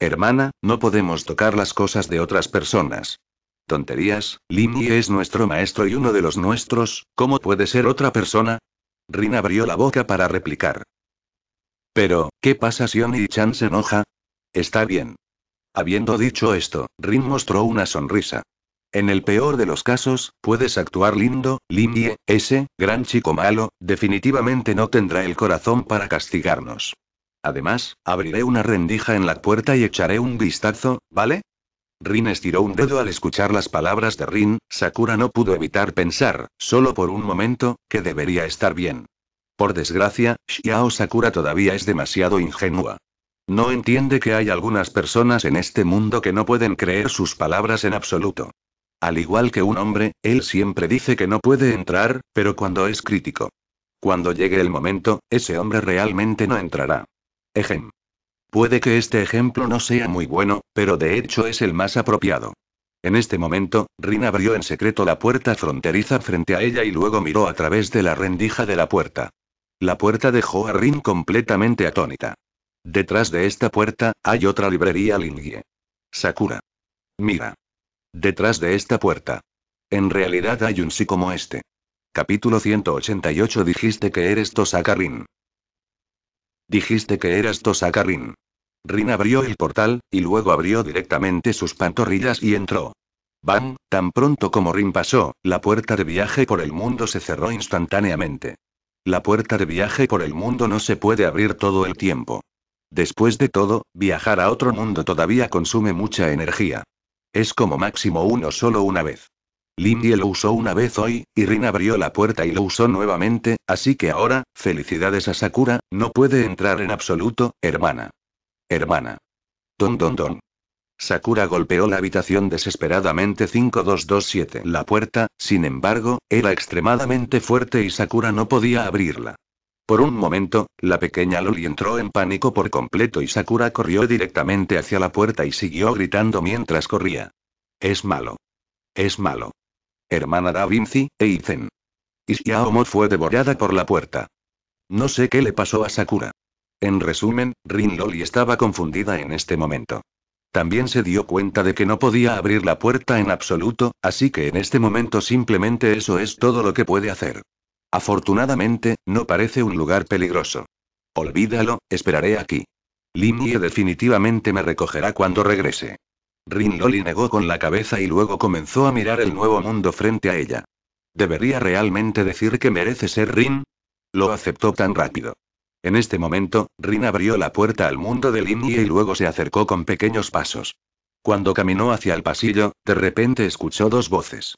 Hermana, no podemos tocar las cosas de otras personas. Tonterías, Ye es nuestro maestro y uno de los nuestros, ¿cómo puede ser otra persona? Rin abrió la boca para replicar. Pero, ¿qué pasa si Oni-chan se enoja? Está bien. Habiendo dicho esto, Rin mostró una sonrisa. En el peor de los casos, puedes actuar lindo, Ye, ese, gran chico malo, definitivamente no tendrá el corazón para castigarnos. Además, abriré una rendija en la puerta y echaré un vistazo, ¿vale? Rin estiró un dedo al escuchar las palabras de Rin, Sakura no pudo evitar pensar, solo por un momento, que debería estar bien. Por desgracia, Xiao Sakura todavía es demasiado ingenua. No entiende que hay algunas personas en este mundo que no pueden creer sus palabras en absoluto. Al igual que un hombre, él siempre dice que no puede entrar, pero cuando es crítico. Cuando llegue el momento, ese hombre realmente no entrará. Ejem. Puede que este ejemplo no sea muy bueno, pero de hecho es el más apropiado. En este momento, Rin abrió en secreto la puerta fronteriza frente a ella y luego miró a través de la rendija de la puerta. La puerta dejó a Rin completamente atónita. Detrás de esta puerta, hay otra librería Lingie. Sakura. Mira. Detrás de esta puerta. En realidad hay un sí como este. Capítulo 188 Dijiste que eres Tosaka Rin. Dijiste que eras Tosaka Rin. Rin abrió el portal, y luego abrió directamente sus pantorrillas y entró. Bam, tan pronto como Rin pasó, la puerta de viaje por el mundo se cerró instantáneamente. La puerta de viaje por el mundo no se puede abrir todo el tiempo. Después de todo, viajar a otro mundo todavía consume mucha energía. Es como máximo uno solo una vez. Lindy lo usó una vez hoy, y Rin abrió la puerta y lo usó nuevamente, así que ahora, felicidades a Sakura, no puede entrar en absoluto, hermana. Hermana. Don don don. Sakura golpeó la habitación desesperadamente 5227. La puerta, sin embargo, era extremadamente fuerte y Sakura no podía abrirla. Por un momento, la pequeña Loli entró en pánico por completo y Sakura corrió directamente hacia la puerta y siguió gritando mientras corría. Es malo. Es malo hermana da Vinci, Eizen. Ishiaomo fue devorada por la puerta. No sé qué le pasó a Sakura. En resumen, Rin Loli estaba confundida en este momento. También se dio cuenta de que no podía abrir la puerta en absoluto, así que en este momento simplemente eso es todo lo que puede hacer. Afortunadamente, no parece un lugar peligroso. Olvídalo, esperaré aquí. Linie definitivamente me recogerá cuando regrese. Rin Loli negó con la cabeza y luego comenzó a mirar el nuevo mundo frente a ella. ¿Debería realmente decir que merece ser Rin? Lo aceptó tan rápido. En este momento, Rin abrió la puerta al mundo de Linie y luego se acercó con pequeños pasos. Cuando caminó hacia el pasillo, de repente escuchó dos voces.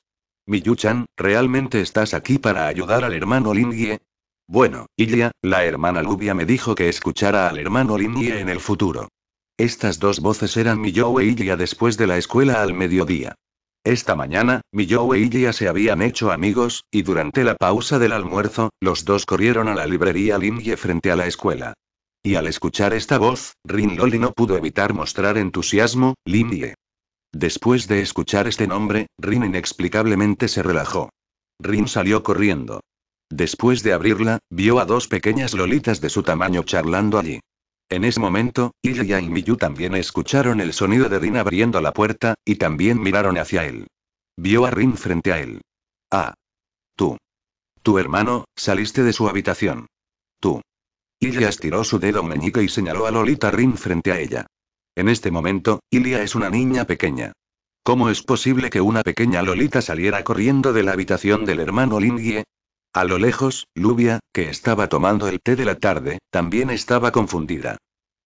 Miyu-chan, ¿realmente estás aquí para ayudar al hermano Lingie? Bueno, Ilya, la hermana Lubia me dijo que escuchara al hermano Lingie en el futuro. Estas dos voces eran Miyo y e Ilya después de la escuela al mediodía. Esta mañana, Miyo y e Ilya se habían hecho amigos, y durante la pausa del almuerzo, los dos corrieron a la librería Linye frente a la escuela. Y al escuchar esta voz, Rin Loli no pudo evitar mostrar entusiasmo, Linye. Después de escuchar este nombre, Rin inexplicablemente se relajó. Rin salió corriendo. Después de abrirla, vio a dos pequeñas lolitas de su tamaño charlando allí. En ese momento, Ilya y Miyu también escucharon el sonido de Rin abriendo la puerta, y también miraron hacia él. Vio a Rin frente a él. Ah. Tú. Tu hermano, saliste de su habitación. Tú. Ilya estiró su dedo meñique y señaló a Lolita Rin frente a ella. En este momento, Ilya es una niña pequeña. ¿Cómo es posible que una pequeña Lolita saliera corriendo de la habitación del hermano Lingye? A lo lejos, Lubia, que estaba tomando el té de la tarde, también estaba confundida.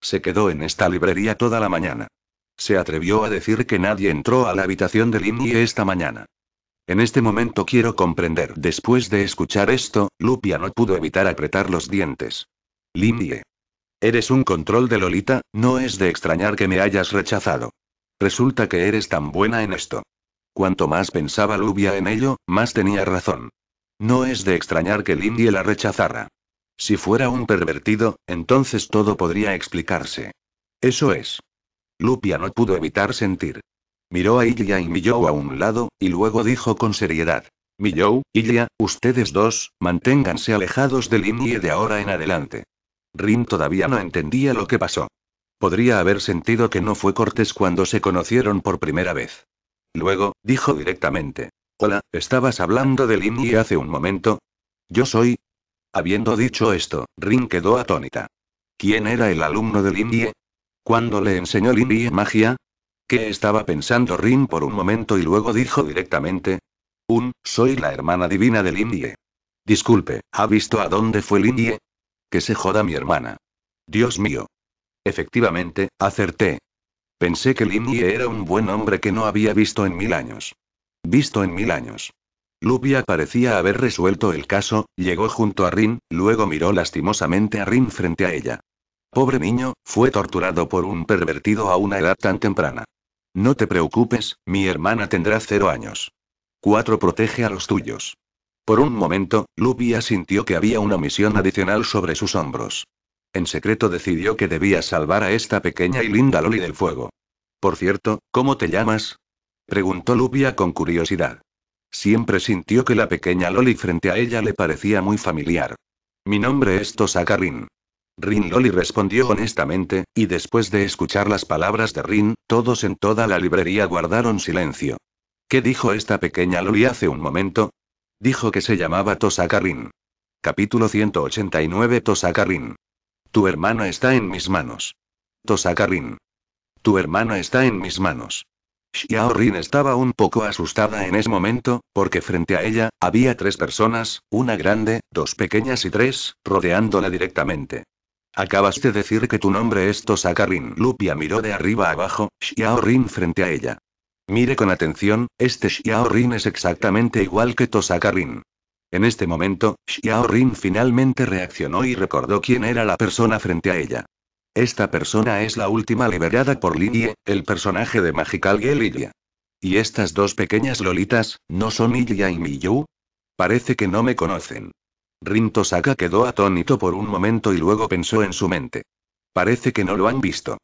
Se quedó en esta librería toda la mañana. Se atrevió a decir que nadie entró a la habitación de Limie esta mañana. En este momento quiero comprender. Después de escuchar esto, Lupia no pudo evitar apretar los dientes. Limie. Eres un control de Lolita, no es de extrañar que me hayas rechazado. Resulta que eres tan buena en esto. Cuanto más pensaba Lubia en ello, más tenía razón. No es de extrañar que Ye la rechazara. Si fuera un pervertido, entonces todo podría explicarse. Eso es. Lupia no pudo evitar sentir. Miró a Ilya y Millou a un lado, y luego dijo con seriedad. Millou, Ilya, ustedes dos, manténganse alejados de y de ahora en adelante. Rin todavía no entendía lo que pasó. Podría haber sentido que no fue cortés cuando se conocieron por primera vez. Luego, dijo directamente. Hola, ¿estabas hablando de Yi hace un momento? Yo soy. Habiendo dicho esto, Rin quedó atónita. ¿Quién era el alumno de Yi? ¿Cuándo le enseñó Linie magia? ¿Qué estaba pensando Rin por un momento y luego dijo directamente? Un, soy la hermana divina de Linie. Disculpe, ¿ha visto a dónde fue Yi?" Que se joda mi hermana. Dios mío. Efectivamente, acerté. Pensé que Yi era un buen hombre que no había visto en mil años. Visto en mil años. Lupia parecía haber resuelto el caso, llegó junto a Rin, luego miró lastimosamente a Rin frente a ella. Pobre niño, fue torturado por un pervertido a una edad tan temprana. No te preocupes, mi hermana tendrá cero años. Cuatro protege a los tuyos. Por un momento, Lupia sintió que había una misión adicional sobre sus hombros. En secreto decidió que debía salvar a esta pequeña y linda Loli del fuego. Por cierto, ¿cómo te llamas? Preguntó Lubia con curiosidad. Siempre sintió que la pequeña Loli frente a ella le parecía muy familiar. Mi nombre es Tosaka Rin. Rin Loli respondió honestamente, y después de escuchar las palabras de Rin, todos en toda la librería guardaron silencio. ¿Qué dijo esta pequeña Loli hace un momento? Dijo que se llamaba Tosaka Rin. Capítulo 189 Tosaka Rin. Tu hermano está en mis manos. Tosaka Rin. Tu hermano está en mis manos. Xiao estaba un poco asustada en ese momento, porque frente a ella, había tres personas, una grande, dos pequeñas y tres, rodeándola directamente. Acabaste de decir que tu nombre es Tosakarin. Rin. Lupia miró de arriba abajo, Xiao frente a ella. Mire con atención, este Xiao es exactamente igual que Tosakarin. Rin. En este momento, Xiao finalmente reaccionó y recordó quién era la persona frente a ella. Esta persona es la última liberada por Lillie, el personaje de Magical Girl ¿Y estas dos pequeñas lolitas, no son lily y Miyu? Parece que no me conocen. Rin Tosaka quedó atónito por un momento y luego pensó en su mente. Parece que no lo han visto.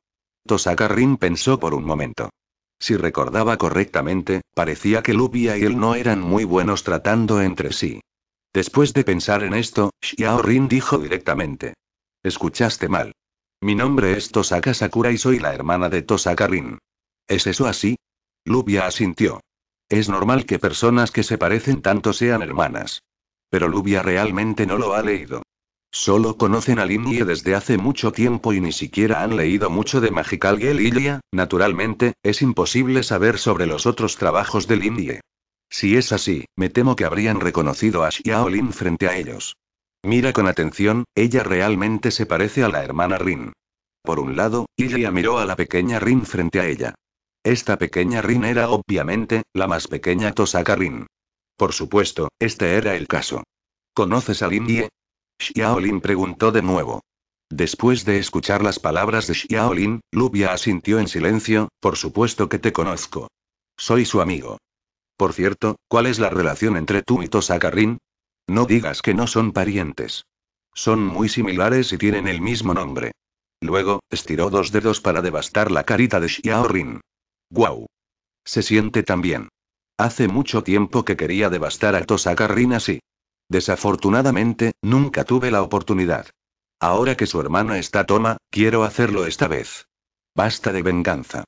Tosaka Rin pensó por un momento. Si recordaba correctamente, parecía que Lupia y él no eran muy buenos tratando entre sí. Después de pensar en esto, Xiao Rin dijo directamente. Escuchaste mal. Mi nombre es Tosaka Sakura y soy la hermana de Tosaka Rin. ¿Es eso así? Lubia asintió. Es normal que personas que se parecen tanto sean hermanas. Pero Lubia realmente no lo ha leído. Solo conocen a Linie desde hace mucho tiempo y ni siquiera han leído mucho de Magical Girl Lilia. naturalmente, es imposible saber sobre los otros trabajos de Linie. Si es así, me temo que habrían reconocido a Xiaolin frente a ellos. Mira con atención, ella realmente se parece a la hermana Rin. Por un lado, Ilya miró a la pequeña Rin frente a ella. Esta pequeña Rin era obviamente, la más pequeña Tosaka Rin. Por supuesto, este era el caso. ¿Conoces a Lin Xiaolin preguntó de nuevo. Después de escuchar las palabras de Xiaolin, Lubia asintió en silencio, por supuesto que te conozco. Soy su amigo. Por cierto, ¿cuál es la relación entre tú y Tosaka Rin? No digas que no son parientes. Son muy similares y tienen el mismo nombre. Luego, estiró dos dedos para devastar la carita de Xiaorin. ¡Guau! Se siente tan bien. Hace mucho tiempo que quería devastar a Tosaka así. Desafortunadamente, nunca tuve la oportunidad. Ahora que su hermano está toma, quiero hacerlo esta vez. Basta de venganza.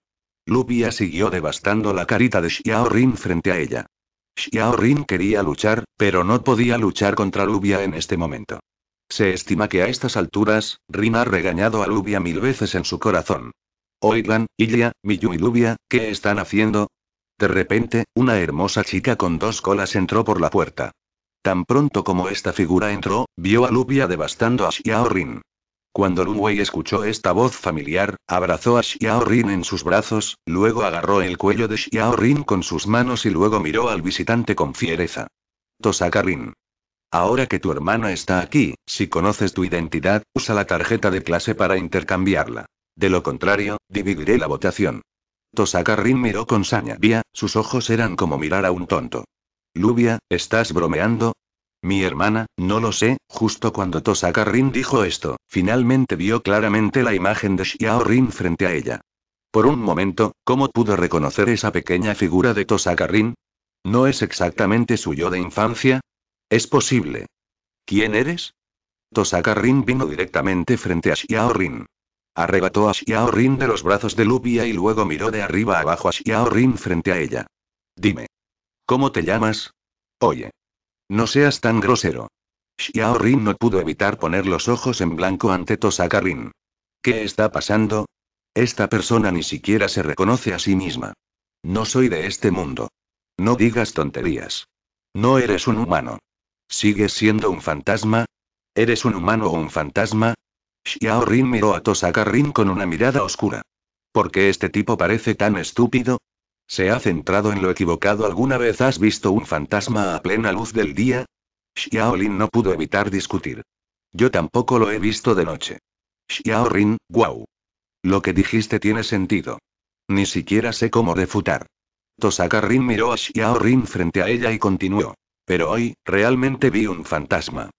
Lubia siguió devastando la carita de Xiaorin frente a ella. Xiao Rin quería luchar, pero no podía luchar contra Lubia en este momento. Se estima que a estas alturas, Rin ha regañado a Lubia mil veces en su corazón. Oigan, Ilya, Miyu y Lubia, ¿qué están haciendo? De repente, una hermosa chica con dos colas entró por la puerta. Tan pronto como esta figura entró, vio a Lubia devastando a Xiao Rin. Cuando Lu Wei escuchó esta voz familiar, abrazó a Xiao Rin en sus brazos, luego agarró el cuello de Xiao Rin con sus manos y luego miró al visitante con fiereza. Tosaka Rin. Ahora que tu hermana está aquí, si conoces tu identidad, usa la tarjeta de clase para intercambiarla. De lo contrario, dividiré la votación. Tosaka Rin miró con saña. Vía, sus ojos eran como mirar a un tonto. Lubia, ¿estás bromeando? Mi hermana, no lo sé, justo cuando Tosaka Rin dijo esto, finalmente vio claramente la imagen de Xiao Rin frente a ella. Por un momento, ¿cómo pudo reconocer esa pequeña figura de Tosaka Rin? ¿No es exactamente suyo de infancia? Es posible. ¿Quién eres? Tosaka Rin vino directamente frente a Xiao Rin. Arrebató a Xiao Rin de los brazos de Lubia y luego miró de arriba abajo a Xiao Rin frente a ella. Dime. ¿Cómo te llamas? Oye. No seas tan grosero. Xiao Rin no pudo evitar poner los ojos en blanco ante Tosaka Rin. ¿Qué está pasando? Esta persona ni siquiera se reconoce a sí misma. No soy de este mundo. No digas tonterías. No eres un humano. ¿Sigues siendo un fantasma? ¿Eres un humano o un fantasma? Xiao Rin miró a Tosaka Rin con una mirada oscura. ¿Por qué este tipo parece tan estúpido? ¿Se ha centrado en lo equivocado alguna vez? ¿Has visto un fantasma a plena luz del día? Xiaolin no pudo evitar discutir. Yo tampoco lo he visto de noche. Xiaorin, guau. Lo que dijiste tiene sentido. Ni siquiera sé cómo refutar. Tosaka Rin miró a Xiaorin frente a ella y continuó. Pero hoy, realmente vi un fantasma.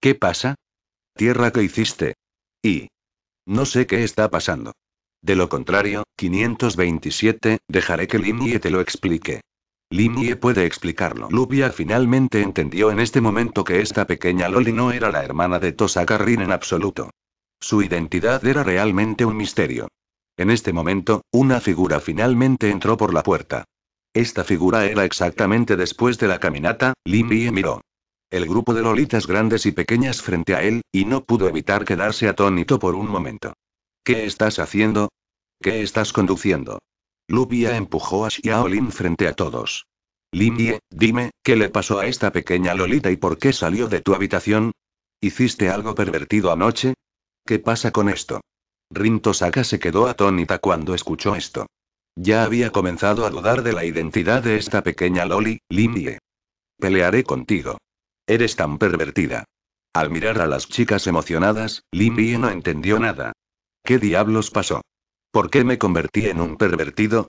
¿Qué pasa? Tierra que hiciste. Y. No sé qué está pasando. De lo contrario, 527, dejaré que Limie te lo explique. Limie puede explicarlo. Lubia finalmente entendió en este momento que esta pequeña Loli no era la hermana de Tosa Carrin en absoluto. Su identidad era realmente un misterio. En este momento, una figura finalmente entró por la puerta. Esta figura era exactamente después de la caminata, Limie miró el grupo de lolitas grandes y pequeñas frente a él, y no pudo evitar quedarse atónito por un momento. ¿Qué estás haciendo? ¿Qué estás conduciendo? Lubia empujó a Xiaolin frente a todos. Lin dime, ¿qué le pasó a esta pequeña Lolita y por qué salió de tu habitación? ¿Hiciste algo pervertido anoche? ¿Qué pasa con esto? Rinto Tosaka se quedó atónita cuando escuchó esto. Ya había comenzado a dudar de la identidad de esta pequeña Loli, Ye. Pelearé contigo. Eres tan pervertida. Al mirar a las chicas emocionadas, Ye no entendió nada. ¿Qué diablos pasó? ¿Por qué me convertí en un pervertido?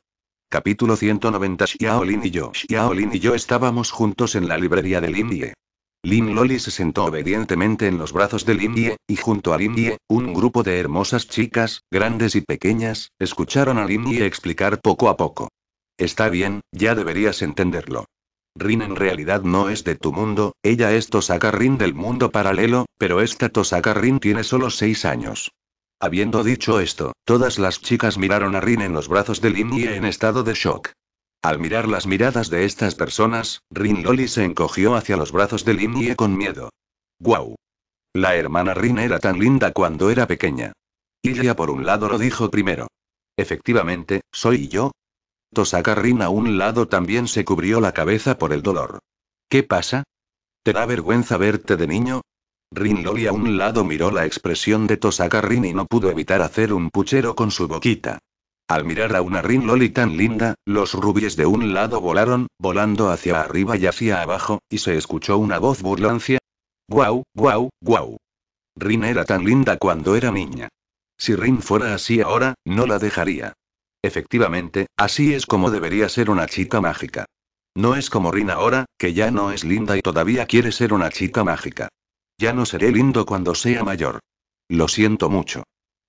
Capítulo 190 Xiaolin y yo. Xiaolin y yo estábamos juntos en la librería de Yi. Lin Loli se sentó obedientemente en los brazos de Lindie, y junto a Indie, un grupo de hermosas chicas, grandes y pequeñas, escucharon a Yi explicar poco a poco. Está bien, ya deberías entenderlo. Rin en realidad no es de tu mundo, ella es Tosaka Rin del mundo paralelo, pero esta Tosaka Rin tiene solo seis años. Habiendo dicho esto, todas las chicas miraron a Rin en los brazos de Lin y en estado de shock. Al mirar las miradas de estas personas, Rin Loli se encogió hacia los brazos de Lin y con miedo. ¡Guau! La hermana Rin era tan linda cuando era pequeña. Ilya por un lado lo dijo primero. Efectivamente, soy yo. Tosaka Rin a un lado también se cubrió la cabeza por el dolor. ¿Qué pasa? ¿Te da vergüenza verte de niño? Rin Loli a un lado miró la expresión de Tosaka Rin y no pudo evitar hacer un puchero con su boquita. Al mirar a una Rin Loli tan linda, los rubies de un lado volaron, volando hacia arriba y hacia abajo, y se escuchó una voz burlancia. ¡Guau, guau, guau! Rin era tan linda cuando era niña. Si Rin fuera así ahora, no la dejaría. Efectivamente, así es como debería ser una chica mágica. No es como Rin ahora, que ya no es linda y todavía quiere ser una chica mágica. Ya no seré lindo cuando sea mayor. Lo siento mucho.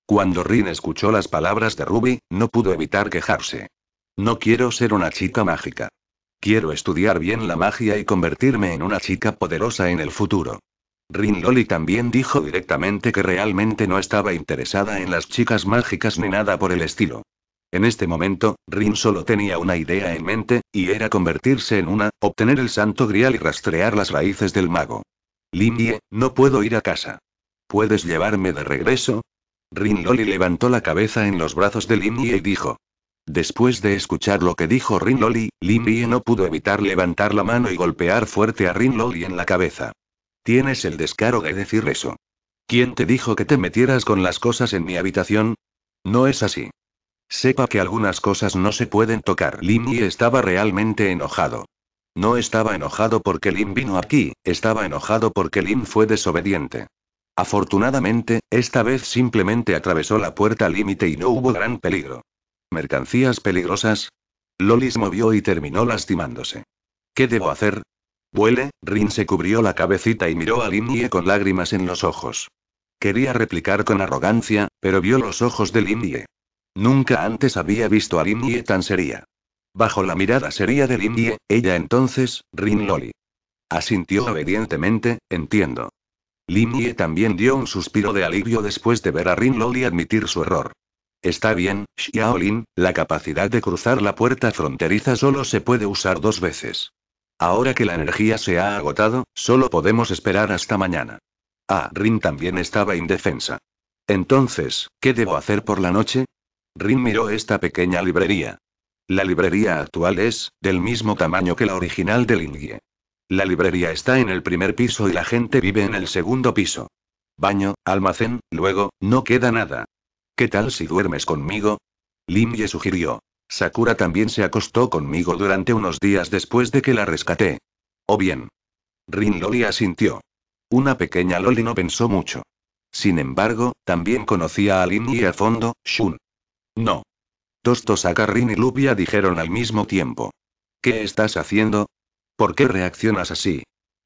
Cuando Rin escuchó las palabras de Ruby, no pudo evitar quejarse. No quiero ser una chica mágica. Quiero estudiar bien la magia y convertirme en una chica poderosa en el futuro. Rin Loli también dijo directamente que realmente no estaba interesada en las chicas mágicas ni nada por el estilo. En este momento, Rin solo tenía una idea en mente, y era convertirse en una, obtener el santo grial y rastrear las raíces del mago. Limie, no puedo ir a casa. ¿Puedes llevarme de regreso? Loli levantó la cabeza en los brazos de Limie y dijo. Después de escuchar lo que dijo Rinloli, Limie no pudo evitar levantar la mano y golpear fuerte a Loli en la cabeza. Tienes el descaro de decir eso. ¿Quién te dijo que te metieras con las cosas en mi habitación? No es así. Sepa que algunas cosas no se pueden tocar. Limie estaba realmente enojado. No estaba enojado porque Lin vino aquí, estaba enojado porque Lin fue desobediente. Afortunadamente, esta vez simplemente atravesó la puerta límite y no hubo gran peligro. ¿Mercancías peligrosas? Lolis movió y terminó lastimándose. ¿Qué debo hacer? Huele, Rin se cubrió la cabecita y miró a Lin con lágrimas en los ojos. Quería replicar con arrogancia, pero vio los ojos de Lin Nunca antes había visto a Lin tan seria. Bajo la mirada seria Lin Ye, ella entonces, Rin Loli. Asintió obedientemente, entiendo. Ye también dio un suspiro de alivio después de ver a Rin Loli admitir su error. Está bien, Xiaolin, la capacidad de cruzar la puerta fronteriza solo se puede usar dos veces. Ahora que la energía se ha agotado, solo podemos esperar hasta mañana. Ah, Rin también estaba indefensa. Entonces, ¿qué debo hacer por la noche? Rin miró esta pequeña librería. La librería actual es, del mismo tamaño que la original de Lingye. La librería está en el primer piso y la gente vive en el segundo piso. Baño, almacén, luego, no queda nada. ¿Qué tal si duermes conmigo? Ye sugirió. Sakura también se acostó conmigo durante unos días después de que la rescaté. O bien. Rin Loli asintió. Una pequeña Loli no pensó mucho. Sin embargo, también conocía a Lin y a fondo, Shun. No. Tosakarin y Lubia dijeron al mismo tiempo. ¿Qué estás haciendo? ¿Por qué reaccionas así?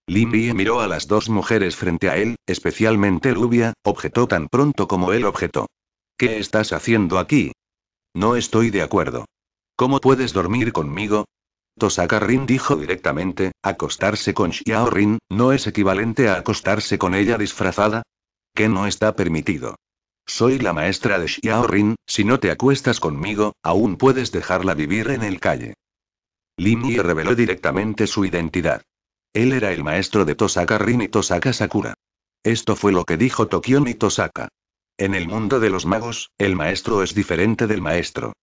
Limie miró a las dos mujeres frente a él, especialmente Lubia, objetó tan pronto como él objetó. ¿Qué estás haciendo aquí? No estoy de acuerdo. ¿Cómo puedes dormir conmigo? Tosakarin dijo directamente, acostarse con Xiao ¿no es equivalente a acostarse con ella disfrazada? Que no está permitido. Soy la maestra de Xiao Rin, si no te acuestas conmigo, aún puedes dejarla vivir en el calle. Lin reveló directamente su identidad. Él era el maestro de Tosaka Rin y Tosaka Sakura. Esto fue lo que dijo Tokion y Tosaka. En el mundo de los magos, el maestro es diferente del maestro.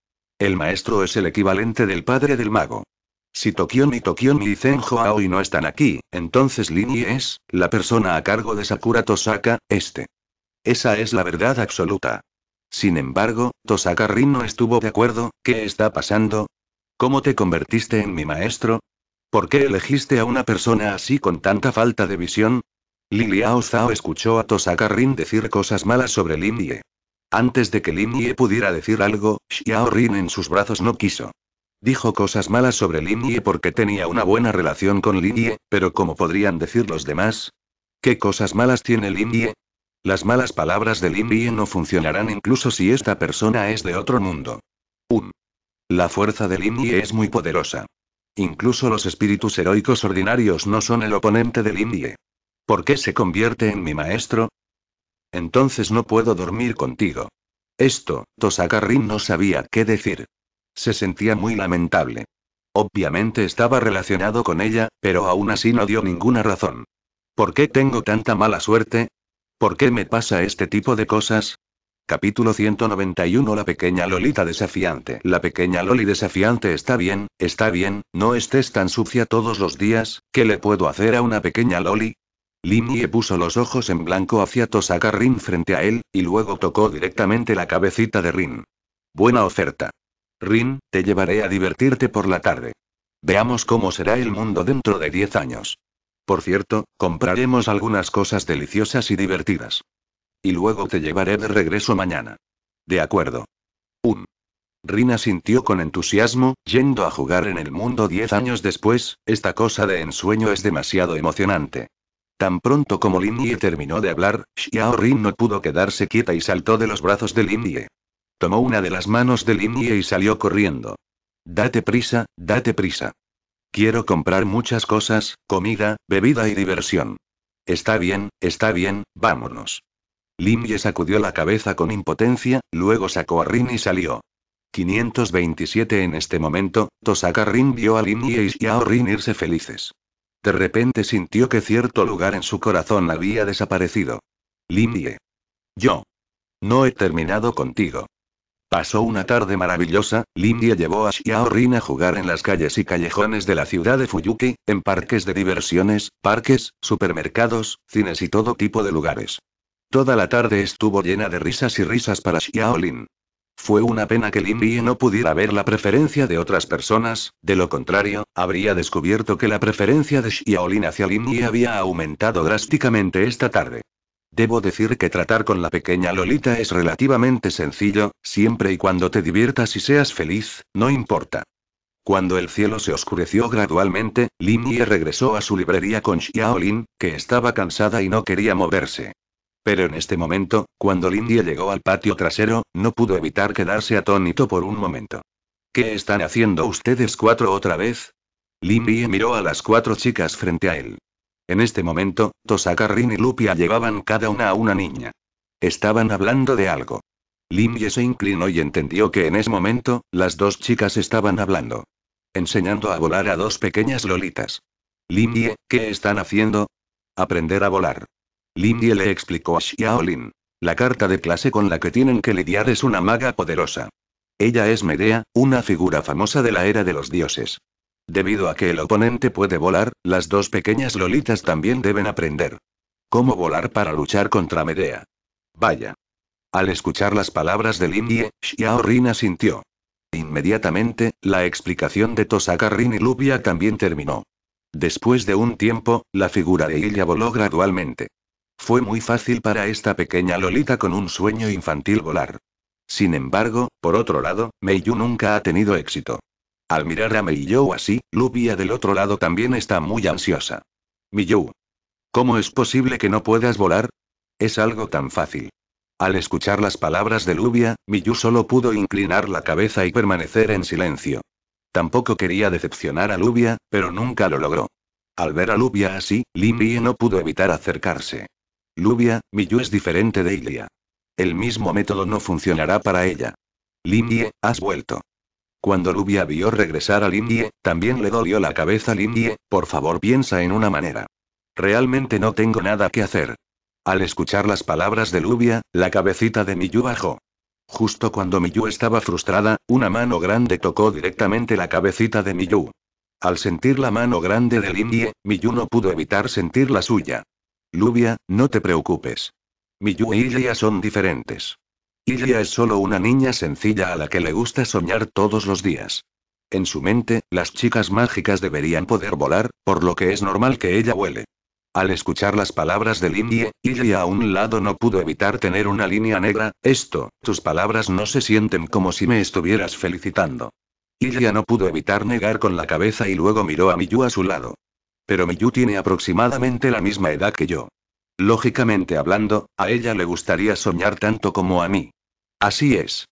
El maestro es el equivalente del padre del mago. Si Tokion y Tokion y Zen Hoy no están aquí, entonces Lin es, la persona a cargo de Sakura Tosaka, este. Esa es la verdad absoluta. Sin embargo, Tosaka no estuvo de acuerdo, ¿qué está pasando? ¿Cómo te convertiste en mi maestro? ¿Por qué elegiste a una persona así con tanta falta de visión? Liliao Zhao escuchó a Tosaka decir cosas malas sobre Lin Ye. Antes de que Lin pudiera decir algo, Xiao Rin en sus brazos no quiso. Dijo cosas malas sobre Lin Ye porque tenía una buena relación con Lin pero ¿cómo podrían decir los demás? ¿Qué cosas malas tiene Lin Ye? Las malas palabras del Indie no funcionarán incluso si esta persona es de otro mundo. 1. La fuerza del Yi es muy poderosa. Incluso los espíritus heroicos ordinarios no son el oponente del Yi. ¿Por qué se convierte en mi maestro? Entonces no puedo dormir contigo. Esto, Tosaka Rin no sabía qué decir. Se sentía muy lamentable. Obviamente estaba relacionado con ella, pero aún así no dio ninguna razón. ¿Por qué tengo tanta mala suerte? ¿Por qué me pasa este tipo de cosas? Capítulo 191 La pequeña Lolita desafiante. La pequeña Loli desafiante está bien, está bien, no estés tan sucia todos los días, ¿qué le puedo hacer a una pequeña Loli? Limie puso los ojos en blanco hacia Tosaka Rin frente a él, y luego tocó directamente la cabecita de Rin. Buena oferta. Rin, te llevaré a divertirte por la tarde. Veamos cómo será el mundo dentro de 10 años. Por cierto, compraremos algunas cosas deliciosas y divertidas. Y luego te llevaré de regreso mañana. De acuerdo. Un. Rina sintió con entusiasmo, yendo a jugar en el mundo diez años después, esta cosa de ensueño es demasiado emocionante. Tan pronto como Yi terminó de hablar, Xiao Rin no pudo quedarse quieta y saltó de los brazos de Yi. Tomó una de las manos de Yi y salió corriendo. Date prisa, date prisa. Quiero comprar muchas cosas, comida, bebida y diversión. Está bien, está bien, vámonos. Ye sacudió la cabeza con impotencia, luego sacó a Rin y salió. 527 En este momento, Tosaka Rin vio a Limye y Xiao Rin irse felices. De repente sintió que cierto lugar en su corazón había desaparecido. Ye. Yo. No he terminado contigo. Pasó una tarde maravillosa, Lindia llevó a Xiao a jugar en las calles y callejones de la ciudad de Fuyuki, en parques de diversiones, parques, supermercados, cines y todo tipo de lugares. Toda la tarde estuvo llena de risas y risas para Xiaolin. Fue una pena que Lin Lindy no pudiera ver la preferencia de otras personas, de lo contrario, habría descubierto que la preferencia de Xiaolin hacia Lin Lindy había aumentado drásticamente esta tarde. Debo decir que tratar con la pequeña Lolita es relativamente sencillo, siempre y cuando te diviertas y seas feliz, no importa. Cuando el cielo se oscureció gradualmente, Lin regresó a su librería con Xiaolin, que estaba cansada y no quería moverse. Pero en este momento, cuando Lin llegó al patio trasero, no pudo evitar quedarse atónito por un momento. ¿Qué están haciendo ustedes cuatro otra vez? Lin miró a las cuatro chicas frente a él. En este momento, Tosaka Rin y Lupia llevaban cada una a una niña. Estaban hablando de algo. Limye se inclinó y entendió que en ese momento, las dos chicas estaban hablando. Enseñando a volar a dos pequeñas lolitas. Limye, ¿qué están haciendo? Aprender a volar. Limye le explicó a Xiaolin. La carta de clase con la que tienen que lidiar es una maga poderosa. Ella es Medea, una figura famosa de la era de los dioses. Debido a que el oponente puede volar, las dos pequeñas lolitas también deben aprender. ¿Cómo volar para luchar contra Medea? Vaya. Al escuchar las palabras del indie, Xiao Rin asintió. Inmediatamente, la explicación de Tosaka Rin y Lubia también terminó. Después de un tiempo, la figura de ella voló gradualmente. Fue muy fácil para esta pequeña Lolita con un sueño infantil volar. Sin embargo, por otro lado, Meiyu nunca ha tenido éxito. Al mirar a Meiyou así, Lubia del otro lado también está muy ansiosa. Meiyou. ¿Cómo es posible que no puedas volar? Es algo tan fácil. Al escuchar las palabras de Lubia, Miyu solo pudo inclinar la cabeza y permanecer en silencio. Tampoco quería decepcionar a Lubia, pero nunca lo logró. Al ver a Lubia así, Limie no pudo evitar acercarse. Lubia, Miyu es diferente de Ilia. El mismo método no funcionará para ella. Limie, has vuelto. Cuando Lubia vio regresar al Indie, también le dolió la cabeza al Indie, por favor piensa en una manera. Realmente no tengo nada que hacer. Al escuchar las palabras de Lubia, la cabecita de Miyu bajó. Justo cuando Miyu estaba frustrada, una mano grande tocó directamente la cabecita de Miyu. Al sentir la mano grande del Indie, Miyu no pudo evitar sentir la suya. Lubia, no te preocupes. Miyu y Ilya son diferentes. Ilya es solo una niña sencilla a la que le gusta soñar todos los días. En su mente, las chicas mágicas deberían poder volar, por lo que es normal que ella vuele. Al escuchar las palabras del indie, Ilya a un lado no pudo evitar tener una línea negra, esto, tus palabras no se sienten como si me estuvieras felicitando. Ilya no pudo evitar negar con la cabeza y luego miró a Miyu a su lado. Pero Miyu tiene aproximadamente la misma edad que yo. Lógicamente hablando, a ella le gustaría soñar tanto como a mí. Así es.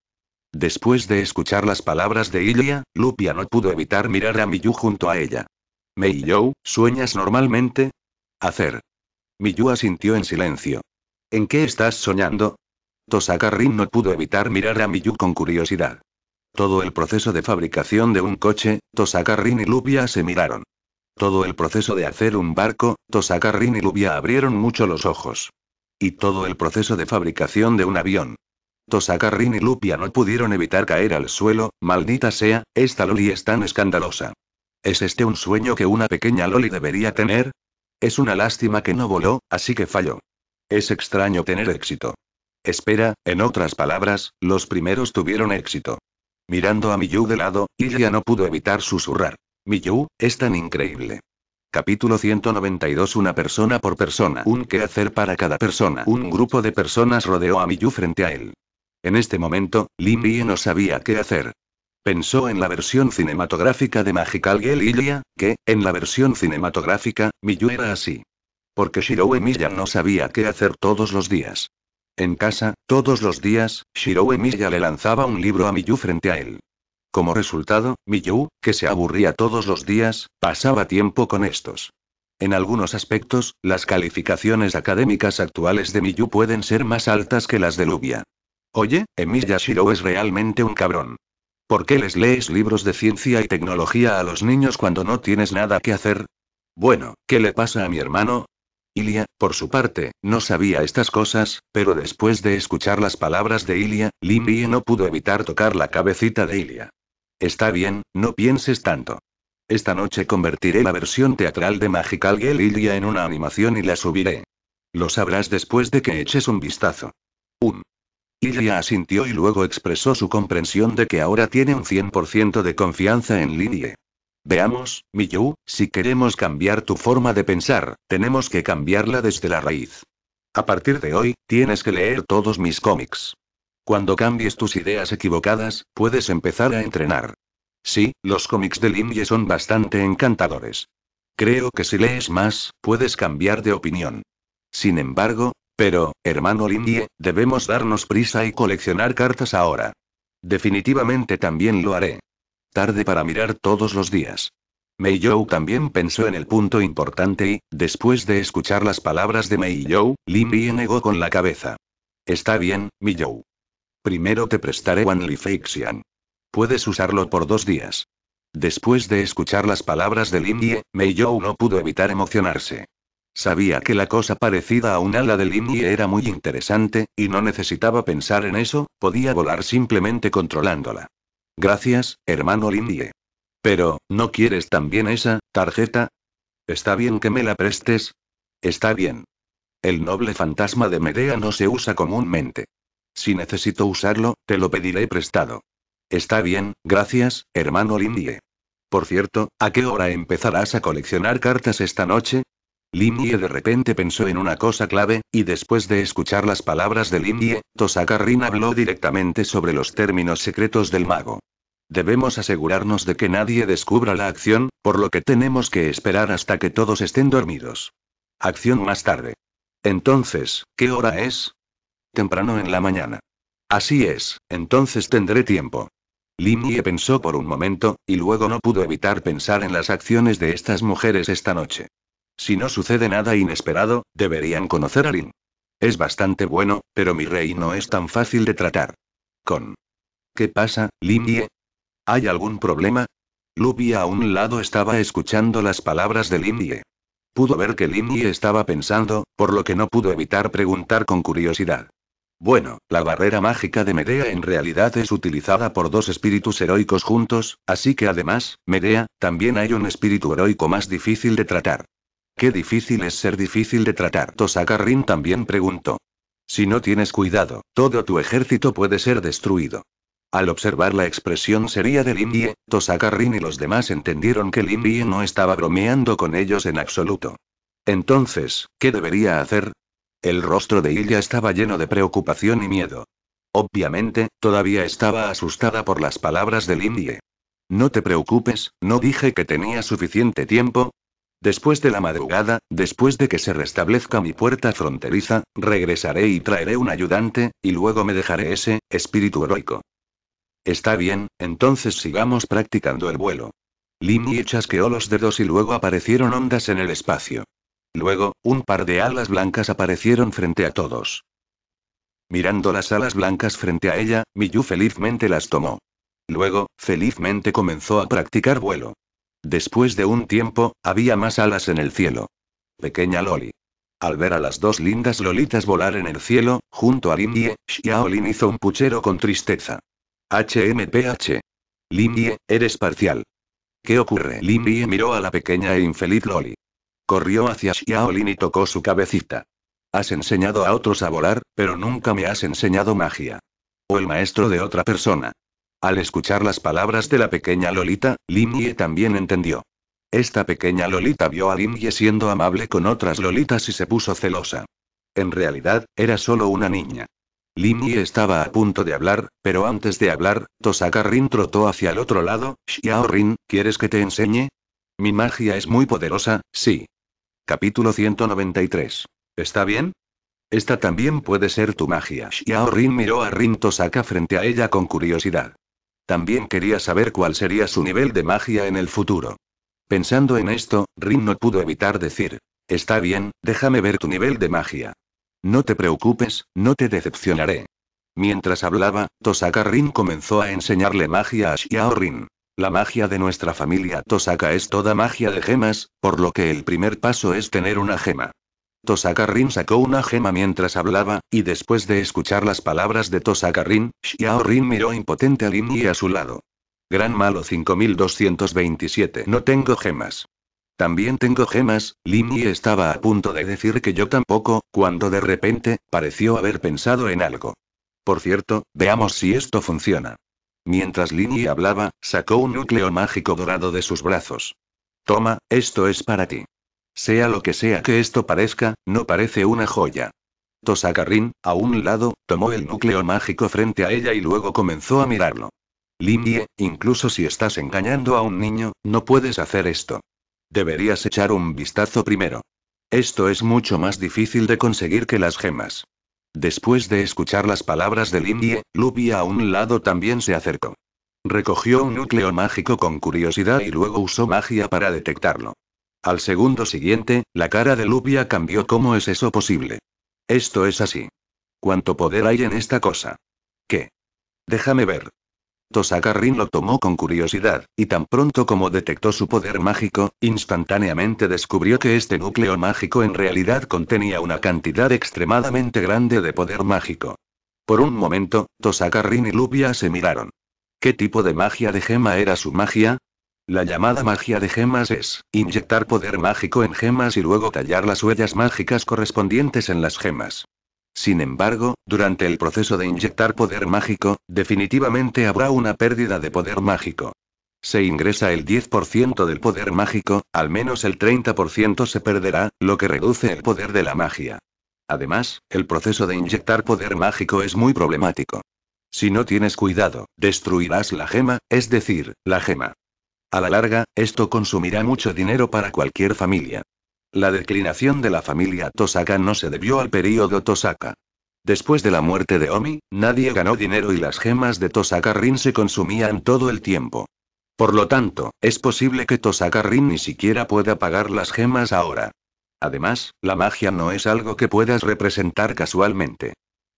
Después de escuchar las palabras de Ilya, Lupia no pudo evitar mirar a Miyu junto a ella. Meiyou, ¿sueñas normalmente? Hacer. Miyu asintió en silencio. ¿En qué estás soñando? Tosakarin no pudo evitar mirar a Miyu con curiosidad. Todo el proceso de fabricación de un coche, Tosakarin y Lupia se miraron. Todo el proceso de hacer un barco, Tosakarin y Lupia abrieron mucho los ojos. Y todo el proceso de fabricación de un avión, Tosaka Rin y Lupia no pudieron evitar caer al suelo, maldita sea, esta Loli es tan escandalosa. ¿Es este un sueño que una pequeña Loli debería tener? Es una lástima que no voló, así que falló. Es extraño tener éxito. Espera, en otras palabras, los primeros tuvieron éxito. Mirando a Miyu de lado, Ilya no pudo evitar susurrar. Miyu, es tan increíble. Capítulo 192 Una persona por persona. Un quehacer para cada persona. Un grupo de personas rodeó a Miyu frente a él. En este momento, Limby no sabía qué hacer. Pensó en la versión cinematográfica de Magical Girl Lilia, que, en la versión cinematográfica, Miyu era así. Porque Shirou Miya no sabía qué hacer todos los días. En casa, todos los días, Shirou Miya le lanzaba un libro a Miyu frente a él. Como resultado, Miyu, que se aburría todos los días, pasaba tiempo con estos. En algunos aspectos, las calificaciones académicas actuales de Miyu pueden ser más altas que las de Lubia. Oye, Emi Yashiro es realmente un cabrón. ¿Por qué les lees libros de ciencia y tecnología a los niños cuando no tienes nada que hacer? Bueno, ¿qué le pasa a mi hermano? Ilia, por su parte, no sabía estas cosas, pero después de escuchar las palabras de Ilia, Limby no pudo evitar tocar la cabecita de Ilia. Está bien, no pienses tanto. Esta noche convertiré la versión teatral de Magical Girl Ilia en una animación y la subiré. Lo sabrás después de que eches un vistazo asintió y luego expresó su comprensión de que ahora tiene un 100% de confianza en Lidie. Veamos, Miyu, si queremos cambiar tu forma de pensar, tenemos que cambiarla desde la raíz. A partir de hoy, tienes que leer todos mis cómics. Cuando cambies tus ideas equivocadas, puedes empezar a entrenar. Sí, los cómics de Limye son bastante encantadores. Creo que si lees más, puedes cambiar de opinión. Sin embargo, pero, hermano Lindie, debemos darnos prisa y coleccionar cartas ahora. Definitivamente también lo haré. Tarde para mirar todos los días. Mei Joe también pensó en el punto importante y, después de escuchar las palabras de Mei Joe, Lindie negó con la cabeza. Está bien, mi Joe. Primero te prestaré One Life Puedes usarlo por dos días. Después de escuchar las palabras del Indie, Mei Joe no pudo evitar emocionarse. Sabía que la cosa parecida a un ala de Lindy era muy interesante, y no necesitaba pensar en eso, podía volar simplemente controlándola. Gracias, hermano Lindie. Pero, ¿no quieres también esa tarjeta? ¿Está bien que me la prestes? Está bien. El noble fantasma de Medea no se usa comúnmente. Si necesito usarlo, te lo pediré prestado. Está bien, gracias, hermano Lindie. Por cierto, ¿a qué hora empezarás a coleccionar cartas esta noche? Limie de repente pensó en una cosa clave, y después de escuchar las palabras de Limie, Tosaka habló directamente sobre los términos secretos del mago. Debemos asegurarnos de que nadie descubra la acción, por lo que tenemos que esperar hasta que todos estén dormidos. Acción más tarde. Entonces, ¿qué hora es? Temprano en la mañana. Así es, entonces tendré tiempo. Limie pensó por un momento, y luego no pudo evitar pensar en las acciones de estas mujeres esta noche. Si no sucede nada inesperado, deberían conocer a Lin. Es bastante bueno, pero mi rey no es tan fácil de tratar. Con. ¿Qué pasa, Lin ¿Hay algún problema? Lubia a un lado estaba escuchando las palabras de Lin Pudo ver que Lin estaba pensando, por lo que no pudo evitar preguntar con curiosidad. Bueno, la barrera mágica de Medea en realidad es utilizada por dos espíritus heroicos juntos, así que además, Medea, también hay un espíritu heroico más difícil de tratar. Qué difícil es ser difícil de tratar. Tosaka también preguntó. Si no tienes cuidado, todo tu ejército puede ser destruido. Al observar la expresión seria de Lindie, Tosaka y los demás entendieron que Lindie no estaba bromeando con ellos en absoluto. Entonces, ¿qué debería hacer? El rostro de Ilya estaba lleno de preocupación y miedo. Obviamente, todavía estaba asustada por las palabras del Indie. No te preocupes, no dije que tenía suficiente tiempo, Después de la madrugada, después de que se restablezca mi puerta fronteriza, regresaré y traeré un ayudante, y luego me dejaré ese, espíritu heroico. Está bien, entonces sigamos practicando el vuelo. y chasqueó los dedos y luego aparecieron ondas en el espacio. Luego, un par de alas blancas aparecieron frente a todos. Mirando las alas blancas frente a ella, Miyu felizmente las tomó. Luego, felizmente comenzó a practicar vuelo. Después de un tiempo, había más alas en el cielo. Pequeña Loli. Al ver a las dos lindas lolitas volar en el cielo, junto a Limie, Xiaolin hizo un puchero con tristeza. HMPH. Limie, eres parcial. ¿Qué ocurre? Limie miró a la pequeña e infeliz Loli. Corrió hacia Xiaolin y tocó su cabecita. Has enseñado a otros a volar, pero nunca me has enseñado magia. O el maestro de otra persona. Al escuchar las palabras de la pequeña Lolita, Limie también entendió. Esta pequeña Lolita vio a Limie siendo amable con otras Lolitas y se puso celosa. En realidad, era solo una niña. Limie estaba a punto de hablar, pero antes de hablar, Tosaka Rin trotó hacia el otro lado. Xiao Rin, ¿quieres que te enseñe? Mi magia es muy poderosa, sí. Capítulo 193. ¿Está bien? Esta también puede ser tu magia. Xiao Rin miró a Rin Tosaka frente a ella con curiosidad. También quería saber cuál sería su nivel de magia en el futuro. Pensando en esto, Rin no pudo evitar decir, Está bien, déjame ver tu nivel de magia. No te preocupes, no te decepcionaré. Mientras hablaba, Tosaka Rin comenzó a enseñarle magia a Xiao Rin. La magia de nuestra familia Tosaka es toda magia de gemas, por lo que el primer paso es tener una gema. Tosaka-rin sacó una gema mientras hablaba, y después de escuchar las palabras de Tosaka-rin, Xiao-rin miró impotente a Lin Yi a su lado. Gran malo 5227. No tengo gemas. También tengo gemas, Lin Yi estaba a punto de decir que yo tampoco, cuando de repente, pareció haber pensado en algo. Por cierto, veamos si esto funciona. Mientras Lin Yi hablaba, sacó un núcleo mágico dorado de sus brazos. Toma, esto es para ti. Sea lo que sea que esto parezca, no parece una joya. Tosakarin, a un lado, tomó el núcleo mágico frente a ella y luego comenzó a mirarlo. Lindie, incluso si estás engañando a un niño, no puedes hacer esto. Deberías echar un vistazo primero. Esto es mucho más difícil de conseguir que las gemas. Después de escuchar las palabras de Lindie, Lupi, a un lado también se acercó. Recogió un núcleo mágico con curiosidad y luego usó magia para detectarlo. Al segundo siguiente, la cara de Lupia cambió. ¿Cómo es eso posible? Esto es así. ¿Cuánto poder hay en esta cosa? ¿Qué? Déjame ver. Tosakarrin lo tomó con curiosidad, y tan pronto como detectó su poder mágico, instantáneamente descubrió que este núcleo mágico en realidad contenía una cantidad extremadamente grande de poder mágico. Por un momento, Tosakarrin y Lupia se miraron. ¿Qué tipo de magia de gema era su magia? La llamada magia de gemas es inyectar poder mágico en gemas y luego tallar las huellas mágicas correspondientes en las gemas. Sin embargo, durante el proceso de inyectar poder mágico, definitivamente habrá una pérdida de poder mágico. Se ingresa el 10% del poder mágico, al menos el 30% se perderá, lo que reduce el poder de la magia. Además, el proceso de inyectar poder mágico es muy problemático. Si no tienes cuidado, destruirás la gema, es decir, la gema a la larga, esto consumirá mucho dinero para cualquier familia. La declinación de la familia Tosaka no se debió al período Tosaka. Después de la muerte de Omi, nadie ganó dinero y las gemas de Tosaka Rin se consumían todo el tiempo. Por lo tanto, es posible que Tosaka Rin ni siquiera pueda pagar las gemas ahora. Además, la magia no es algo que puedas representar casualmente.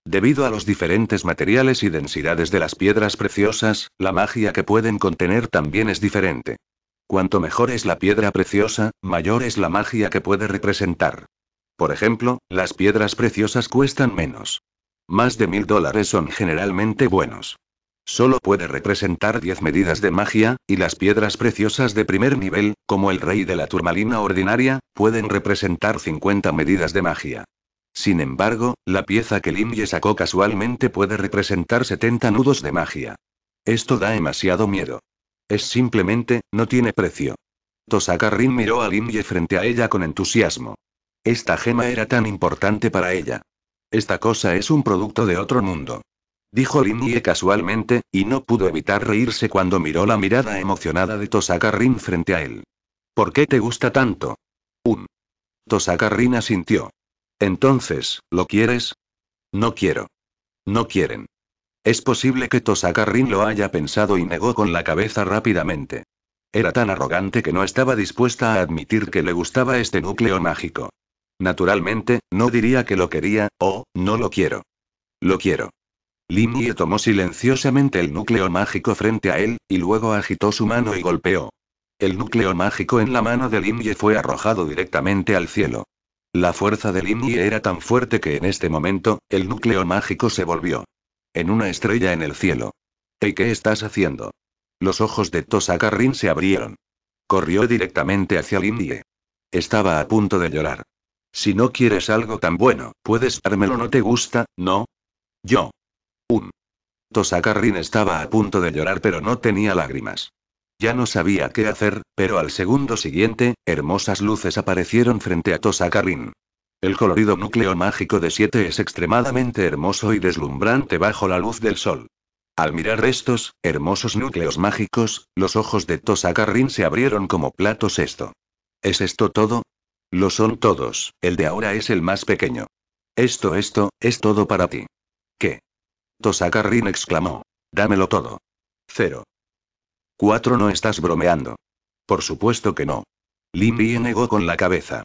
Debido a los diferentes materiales y densidades de las piedras preciosas, la magia que pueden contener también es diferente. Cuanto mejor es la piedra preciosa, mayor es la magia que puede representar. Por ejemplo, las piedras preciosas cuestan menos. Más de mil dólares son generalmente buenos. Solo puede representar 10 medidas de magia, y las piedras preciosas de primer nivel, como el rey de la turmalina ordinaria, pueden representar 50 medidas de magia. Sin embargo, la pieza que Limye sacó casualmente puede representar 70 nudos de magia. Esto da demasiado miedo. Es simplemente, no tiene precio. Tosaka Rin miró a Limye frente a ella con entusiasmo. Esta gema era tan importante para ella. Esta cosa es un producto de otro mundo. Dijo Limye casualmente, y no pudo evitar reírse cuando miró la mirada emocionada de Tosaka Rin frente a él. ¿Por qué te gusta tanto? Un. Tosaka Rin asintió. Entonces, ¿lo quieres? No quiero. No quieren. Es posible que Tosaka lo haya pensado y negó con la cabeza rápidamente. Era tan arrogante que no estaba dispuesta a admitir que le gustaba este núcleo mágico. Naturalmente, no diría que lo quería, o, no lo quiero. Lo quiero. Lin Ye tomó silenciosamente el núcleo mágico frente a él, y luego agitó su mano y golpeó. El núcleo mágico en la mano de Lin fue arrojado directamente al cielo. La fuerza del Indie era tan fuerte que en este momento, el núcleo mágico se volvió. En una estrella en el cielo. ¿Y qué estás haciendo? Los ojos de Tosaka Rin se abrieron. Corrió directamente hacia el Indie. Estaba a punto de llorar. Si no quieres algo tan bueno, puedes dármelo, no te gusta, ¿no? Yo. Un. Tosaka Rin estaba a punto de llorar, pero no tenía lágrimas. Ya no sabía qué hacer, pero al segundo siguiente, hermosas luces aparecieron frente a carrín El colorido núcleo mágico de siete es extremadamente hermoso y deslumbrante bajo la luz del sol. Al mirar estos, hermosos núcleos mágicos, los ojos de carrín se abrieron como platos esto. ¿Es esto todo? Lo son todos, el de ahora es el más pequeño. Esto, esto, es todo para ti. ¿Qué? carrín exclamó. Dámelo todo. Cero. Cuatro no estás bromeando. Por supuesto que no. Yi negó con la cabeza.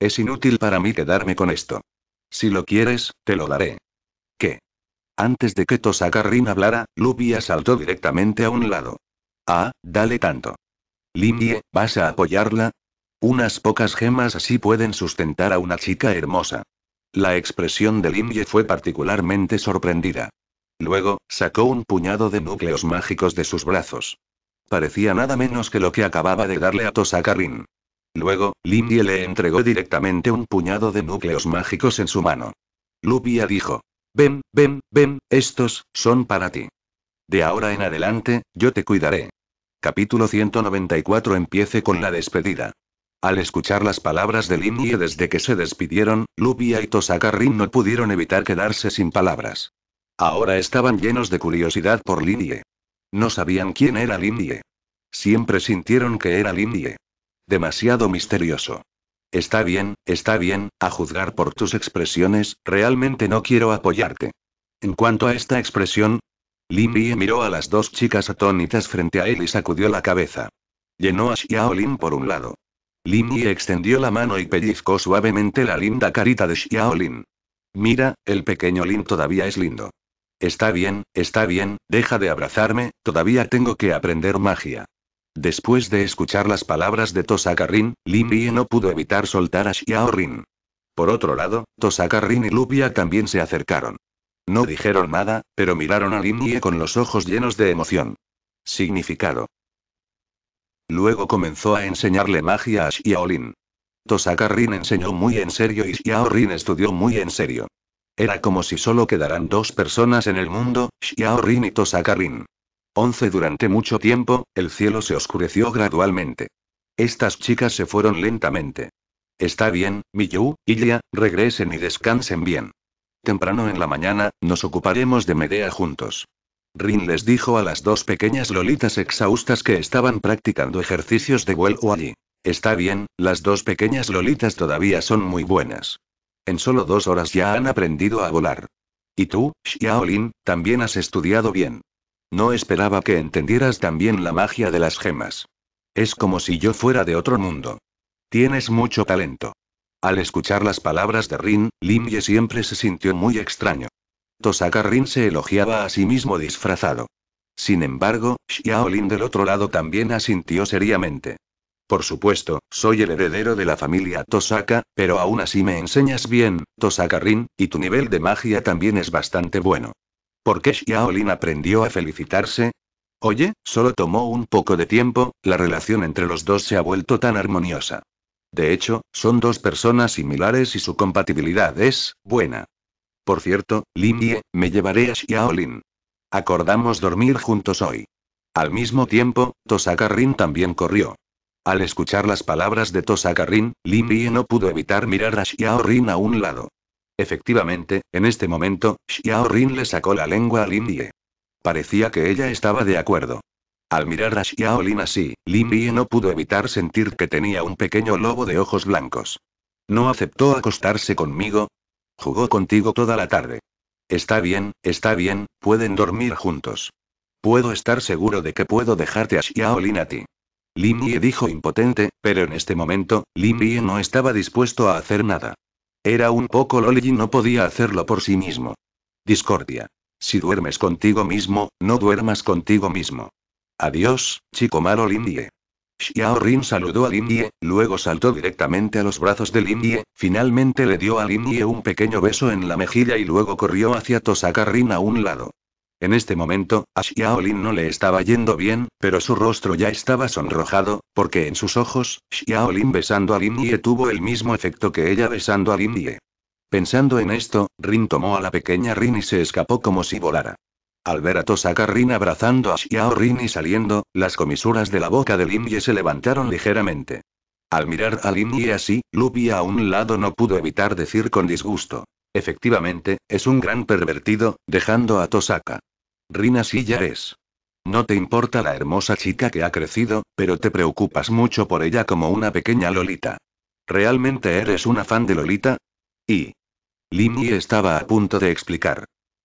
Es inútil para mí quedarme con esto. Si lo quieres, te lo daré. ¿Qué? Antes de que Rin hablara, Lubia saltó directamente a un lado. Ah, dale tanto. Yi, ¿vas a apoyarla? Unas pocas gemas así pueden sustentar a una chica hermosa. La expresión de Limye fue particularmente sorprendida. Luego, sacó un puñado de núcleos mágicos de sus brazos. Parecía nada menos que lo que acababa de darle a Tosakarin. Luego, Lindy le entregó directamente un puñado de núcleos mágicos en su mano. Lubia dijo: Ven, ven, ven, estos son para ti. De ahora en adelante, yo te cuidaré. Capítulo 194 Empiece con la despedida. Al escuchar las palabras de Lindy desde que se despidieron, Lubia y Tosakarin no pudieron evitar quedarse sin palabras. Ahora estaban llenos de curiosidad por Linie. No sabían quién era Lindie. Siempre sintieron que era Lindie. Demasiado misterioso. Está bien, está bien, a juzgar por tus expresiones, realmente no quiero apoyarte. En cuanto a esta expresión, Lindie miró a las dos chicas atónitas frente a él y sacudió la cabeza. Llenó a Xiaolin por un lado. Lindie extendió la mano y pellizcó suavemente la linda carita de Xiaolin. Mira, el pequeño Lin todavía es lindo. Está bien, está bien, deja de abrazarme, todavía tengo que aprender magia. Después de escuchar las palabras de Tosaka Rin, no pudo evitar soltar a Xiao Por otro lado, Tosaka Rin y Lupia también se acercaron. No dijeron nada, pero miraron a Limie con los ojos llenos de emoción. Significado. Luego comenzó a enseñarle magia a Xiao Lin. Tosaka Rin enseñó muy en serio y Xiao Rin estudió muy en serio. Era como si solo quedaran dos personas en el mundo, Xiao Rin y Tosaka Rin. 11. Durante mucho tiempo, el cielo se oscureció gradualmente. Estas chicas se fueron lentamente. Está bien, Miyu, Ilya, regresen y descansen bien. Temprano en la mañana, nos ocuparemos de Medea juntos. Rin les dijo a las dos pequeñas lolitas exhaustas que estaban practicando ejercicios de vuelo allí. Está bien, las dos pequeñas lolitas todavía son muy buenas. En solo dos horas ya han aprendido a volar. Y tú, Xiaolin, también has estudiado bien. No esperaba que entendieras también la magia de las gemas. Es como si yo fuera de otro mundo. Tienes mucho talento. Al escuchar las palabras de Rin, Lin siempre se sintió muy extraño. Tosaka Rin se elogiaba a sí mismo disfrazado. Sin embargo, Xiaolin del otro lado también asintió seriamente. Por supuesto, soy el heredero de la familia Tosaka, pero aún así me enseñas bien, Tosaka Rin, y tu nivel de magia también es bastante bueno. ¿Por qué Xiaolin aprendió a felicitarse? Oye, solo tomó un poco de tiempo, la relación entre los dos se ha vuelto tan armoniosa. De hecho, son dos personas similares y su compatibilidad es buena. Por cierto, Limie, me llevaré a Xiaolin. Acordamos dormir juntos hoy. Al mismo tiempo, Tosaka Rin también corrió. Al escuchar las palabras de Tosaka Rin, Lin no pudo evitar mirar a Xiao Rin a un lado. Efectivamente, en este momento, Xiao Rin le sacó la lengua a Lin Parecía que ella estaba de acuerdo. Al mirar a Xiao así, Lin no pudo evitar sentir que tenía un pequeño lobo de ojos blancos. ¿No aceptó acostarse conmigo? Jugó contigo toda la tarde. Está bien, está bien, pueden dormir juntos. Puedo estar seguro de que puedo dejarte a Xiao a ti. Limie dijo impotente, pero en este momento, Limie no estaba dispuesto a hacer nada. Era un poco loli y no podía hacerlo por sí mismo. Discordia. Si duermes contigo mismo, no duermas contigo mismo. Adiós, chico malo Yi. Xiao Rin saludó a Yi, luego saltó directamente a los brazos de Yi, finalmente le dio a Yi un pequeño beso en la mejilla y luego corrió hacia Tosaka Rin a un lado. En este momento, a Xiaolin no le estaba yendo bien, pero su rostro ya estaba sonrojado, porque en sus ojos, Xiaolin besando a Lin tuvo el mismo efecto que ella besando a Lin Pensando en esto, Rin tomó a la pequeña Rin y se escapó como si volara. Al ver a Tosaka Rin abrazando a Xiao Rin y saliendo, las comisuras de la boca de Lin se levantaron ligeramente. Al mirar a Lin Ye así, Lupi a un lado no pudo evitar decir con disgusto. Efectivamente, es un gran pervertido, dejando a Tosaka. Rina sí ya es. No te importa la hermosa chica que ha crecido, pero te preocupas mucho por ella como una pequeña Lolita. ¿Realmente eres una fan de Lolita? Y. Yi estaba a punto de explicar.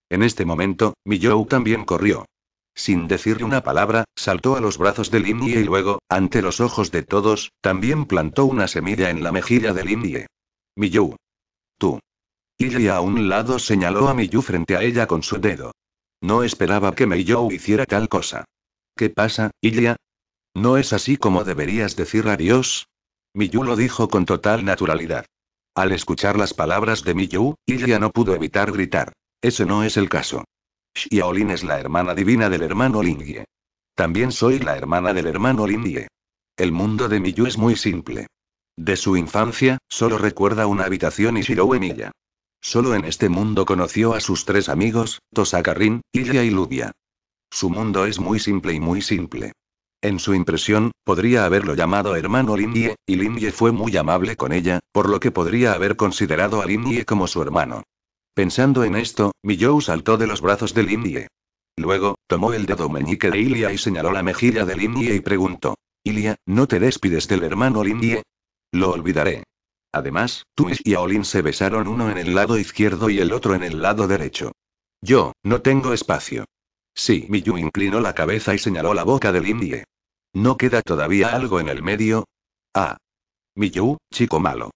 En este momento, Miyou también corrió. Sin decirle una palabra, saltó a los brazos de Yi y luego, ante los ojos de todos, también plantó una semilla en la mejilla de Linie. Miyou. Tú. Ilya a un lado señaló a Miyu frente a ella con su dedo. No esperaba que Miyu hiciera tal cosa. ¿Qué pasa, Ilya? ¿No es así como deberías decir adiós? Miyu lo dijo con total naturalidad. Al escuchar las palabras de Miyu, Ilya no pudo evitar gritar. Ese no es el caso. Xiaolin es la hermana divina del hermano Lingye. También soy la hermana del hermano Lingye. El mundo de Miyu es muy simple. De su infancia, solo recuerda una habitación y Shirou en Solo en este mundo conoció a sus tres amigos, Tosakarin, Ilia y Ludia. Su mundo es muy simple y muy simple. En su impresión, podría haberlo llamado hermano Linye, y Linye fue muy amable con ella, por lo que podría haber considerado a Linye como su hermano. Pensando en esto, Millou saltó de los brazos de Linye. Luego, tomó el dedo meñique de Ilia y señaló la mejilla de Linye y preguntó: Ilia, ¿no te despides del hermano Linye? Lo olvidaré. Además, Tuish y Aolin se besaron uno en el lado izquierdo y el otro en el lado derecho. Yo, no tengo espacio. Sí, Miyu inclinó la cabeza y señaló la boca del indie. ¿No queda todavía algo en el medio? Ah. Miyu, chico malo.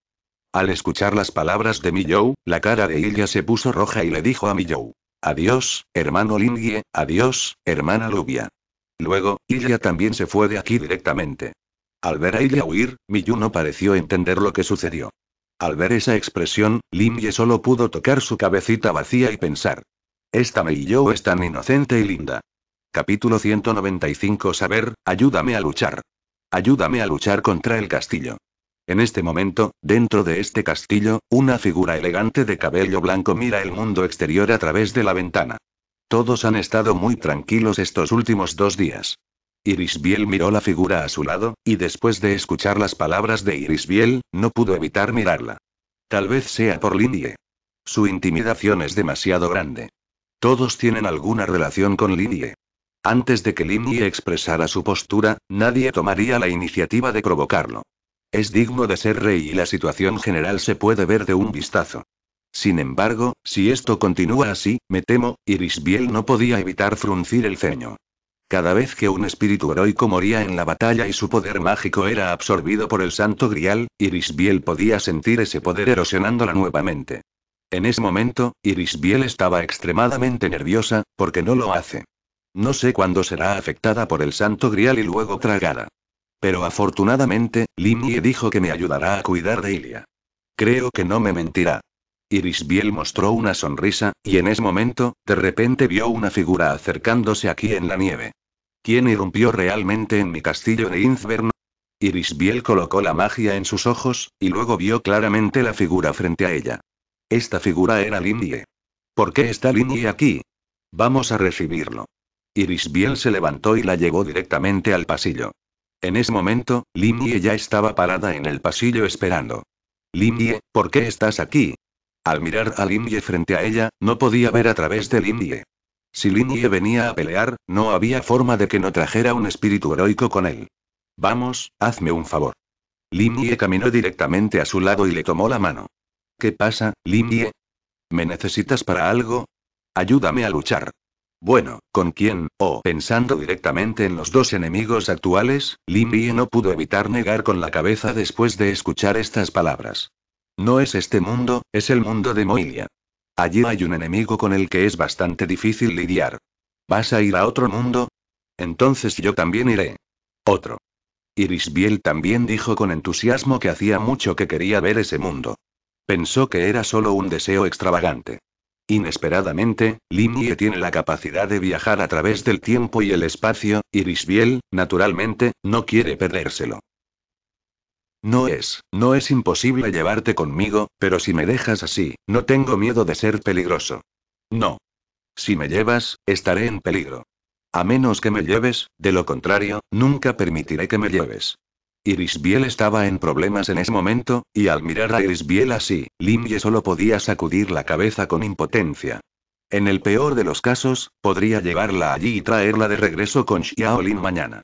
Al escuchar las palabras de Miyu, la cara de Ilya se puso roja y le dijo a Miyu. Adiós, hermano Lingie, adiós, hermana Lubia. Luego, Ilya también se fue de aquí directamente. Al ver a Ilya huir, Miyu no pareció entender lo que sucedió. Al ver esa expresión, Limye solo pudo tocar su cabecita vacía y pensar. Esta Meiyo es tan inocente y linda. Capítulo 195 Saber, ayúdame a luchar. Ayúdame a luchar contra el castillo. En este momento, dentro de este castillo, una figura elegante de cabello blanco mira el mundo exterior a través de la ventana. Todos han estado muy tranquilos estos últimos dos días. Irisbiel miró la figura a su lado, y después de escuchar las palabras de Irisbiel, no pudo evitar mirarla. Tal vez sea por Linie. Su intimidación es demasiado grande. Todos tienen alguna relación con Linie. Antes de que Linie expresara su postura, nadie tomaría la iniciativa de provocarlo. Es digno de ser rey y la situación general se puede ver de un vistazo. Sin embargo, si esto continúa así, me temo, Irisbiel no podía evitar fruncir el ceño. Cada vez que un espíritu heroico moría en la batalla y su poder mágico era absorbido por el Santo Grial, Irisbiel podía sentir ese poder erosionándola nuevamente. En ese momento, Irisbiel estaba extremadamente nerviosa, porque no lo hace. No sé cuándo será afectada por el Santo Grial y luego tragada. Pero afortunadamente, Limie dijo que me ayudará a cuidar de Ilia. Creo que no me mentirá. Irisbiel mostró una sonrisa, y en ese momento, de repente vio una figura acercándose aquí en la nieve. ¿Quién irrumpió realmente en mi castillo de Inverno? Irisbiel colocó la magia en sus ojos, y luego vio claramente la figura frente a ella. Esta figura era Linye. ¿Por qué está Linye aquí? Vamos a recibirlo. Irisbiel se levantó y la llevó directamente al pasillo. En ese momento, Linye ya estaba parada en el pasillo esperando. Linie, ¿por qué estás aquí? Al mirar a Linye frente a ella, no podía ver a través de Linie. Si Yi venía a pelear, no había forma de que no trajera un espíritu heroico con él. Vamos, hazme un favor. Linie caminó directamente a su lado y le tomó la mano. ¿Qué pasa, Yi? ¿Me necesitas para algo? Ayúdame a luchar. Bueno, ¿con quién? O oh, pensando directamente en los dos enemigos actuales, Linie no pudo evitar negar con la cabeza después de escuchar estas palabras. No es este mundo, es el mundo de Moilia. Allí hay un enemigo con el que es bastante difícil lidiar. ¿Vas a ir a otro mundo? Entonces yo también iré. Otro. Iris también dijo con entusiasmo que hacía mucho que quería ver ese mundo. Pensó que era solo un deseo extravagante. Inesperadamente, Limie tiene la capacidad de viajar a través del tiempo y el espacio, y naturalmente, no quiere perdérselo. No es, no es imposible llevarte conmigo, pero si me dejas así, no tengo miedo de ser peligroso. No. Si me llevas, estaré en peligro. A menos que me lleves, de lo contrario, nunca permitiré que me lleves. Irisbiel estaba en problemas en ese momento, y al mirar a Irisbiel así, Limye solo podía sacudir la cabeza con impotencia. En el peor de los casos, podría llevarla allí y traerla de regreso con Xiaolin mañana.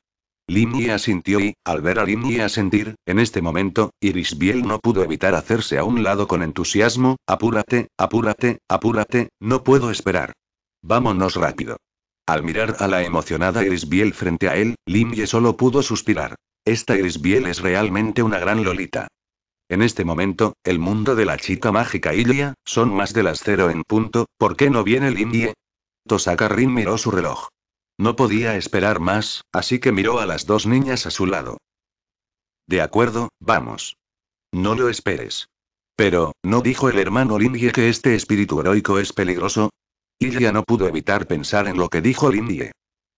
Limia asintió y, al ver a Limia sentir, en este momento, Biel no pudo evitar hacerse a un lado con entusiasmo, apúrate, apúrate, apúrate, no puedo esperar. Vámonos rápido. Al mirar a la emocionada Biel frente a él, Limie solo pudo suspirar. Esta Biel es realmente una gran lolita. En este momento, el mundo de la chica mágica Ilia, son más de las cero en punto, ¿por qué no viene Limie? Tosaka Rin miró su reloj. No podía esperar más, así que miró a las dos niñas a su lado. De acuerdo, vamos. No lo esperes. Pero, ¿no dijo el hermano Lindy que este espíritu heroico es peligroso? ya no pudo evitar pensar en lo que dijo Lindy.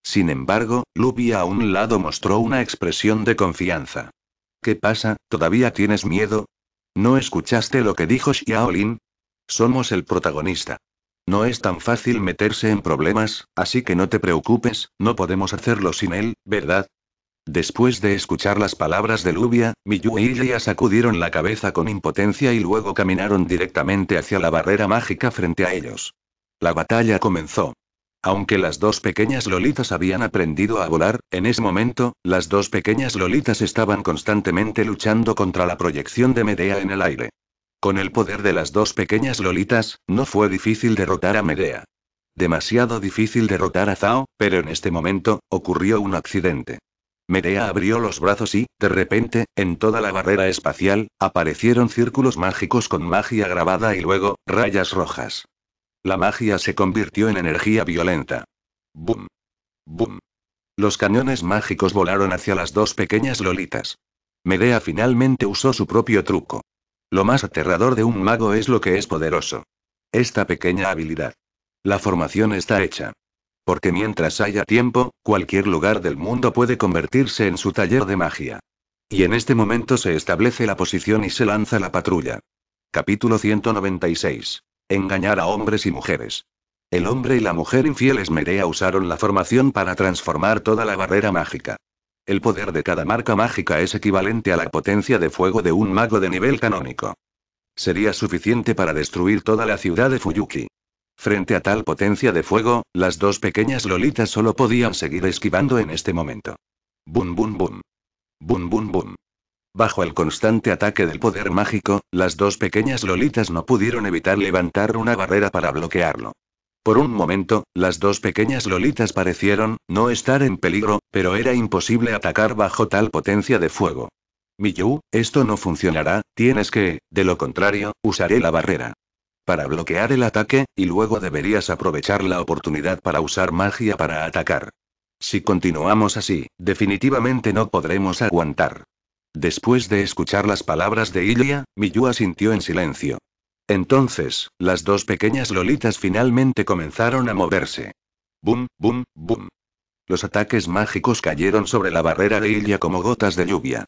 Sin embargo, Luby a un lado mostró una expresión de confianza. ¿Qué pasa? ¿Todavía tienes miedo? ¿No escuchaste lo que dijo Xiaolin? Somos el protagonista. No es tan fácil meterse en problemas, así que no te preocupes, no podemos hacerlo sin él, ¿verdad? Después de escuchar las palabras de Lubia, Miyu y Ilya sacudieron la cabeza con impotencia y luego caminaron directamente hacia la barrera mágica frente a ellos. La batalla comenzó. Aunque las dos pequeñas lolitas habían aprendido a volar, en ese momento, las dos pequeñas lolitas estaban constantemente luchando contra la proyección de Medea en el aire. Con el poder de las dos pequeñas lolitas, no fue difícil derrotar a Medea. Demasiado difícil derrotar a Zao, pero en este momento, ocurrió un accidente. Medea abrió los brazos y, de repente, en toda la barrera espacial, aparecieron círculos mágicos con magia grabada y luego, rayas rojas. La magia se convirtió en energía violenta. ¡Bum! ¡Bum! Los cañones mágicos volaron hacia las dos pequeñas lolitas. Medea finalmente usó su propio truco. Lo más aterrador de un mago es lo que es poderoso. Esta pequeña habilidad. La formación está hecha. Porque mientras haya tiempo, cualquier lugar del mundo puede convertirse en su taller de magia. Y en este momento se establece la posición y se lanza la patrulla. Capítulo 196. Engañar a hombres y mujeres. El hombre y la mujer infieles Merea usaron la formación para transformar toda la barrera mágica. El poder de cada marca mágica es equivalente a la potencia de fuego de un mago de nivel canónico. Sería suficiente para destruir toda la ciudad de Fuyuki. Frente a tal potencia de fuego, las dos pequeñas lolitas solo podían seguir esquivando en este momento. Bum bum bum. Bum bum bum. Bajo el constante ataque del poder mágico, las dos pequeñas lolitas no pudieron evitar levantar una barrera para bloquearlo. Por un momento, las dos pequeñas lolitas parecieron no estar en peligro, pero era imposible atacar bajo tal potencia de fuego. Miyu, esto no funcionará, tienes que, de lo contrario, usaré la barrera. Para bloquear el ataque, y luego deberías aprovechar la oportunidad para usar magia para atacar. Si continuamos así, definitivamente no podremos aguantar. Después de escuchar las palabras de Ilya, Miyu asintió en silencio. Entonces, las dos pequeñas lolitas finalmente comenzaron a moverse. Bum, bum, bum. Los ataques mágicos cayeron sobre la barrera de Ilya como gotas de lluvia.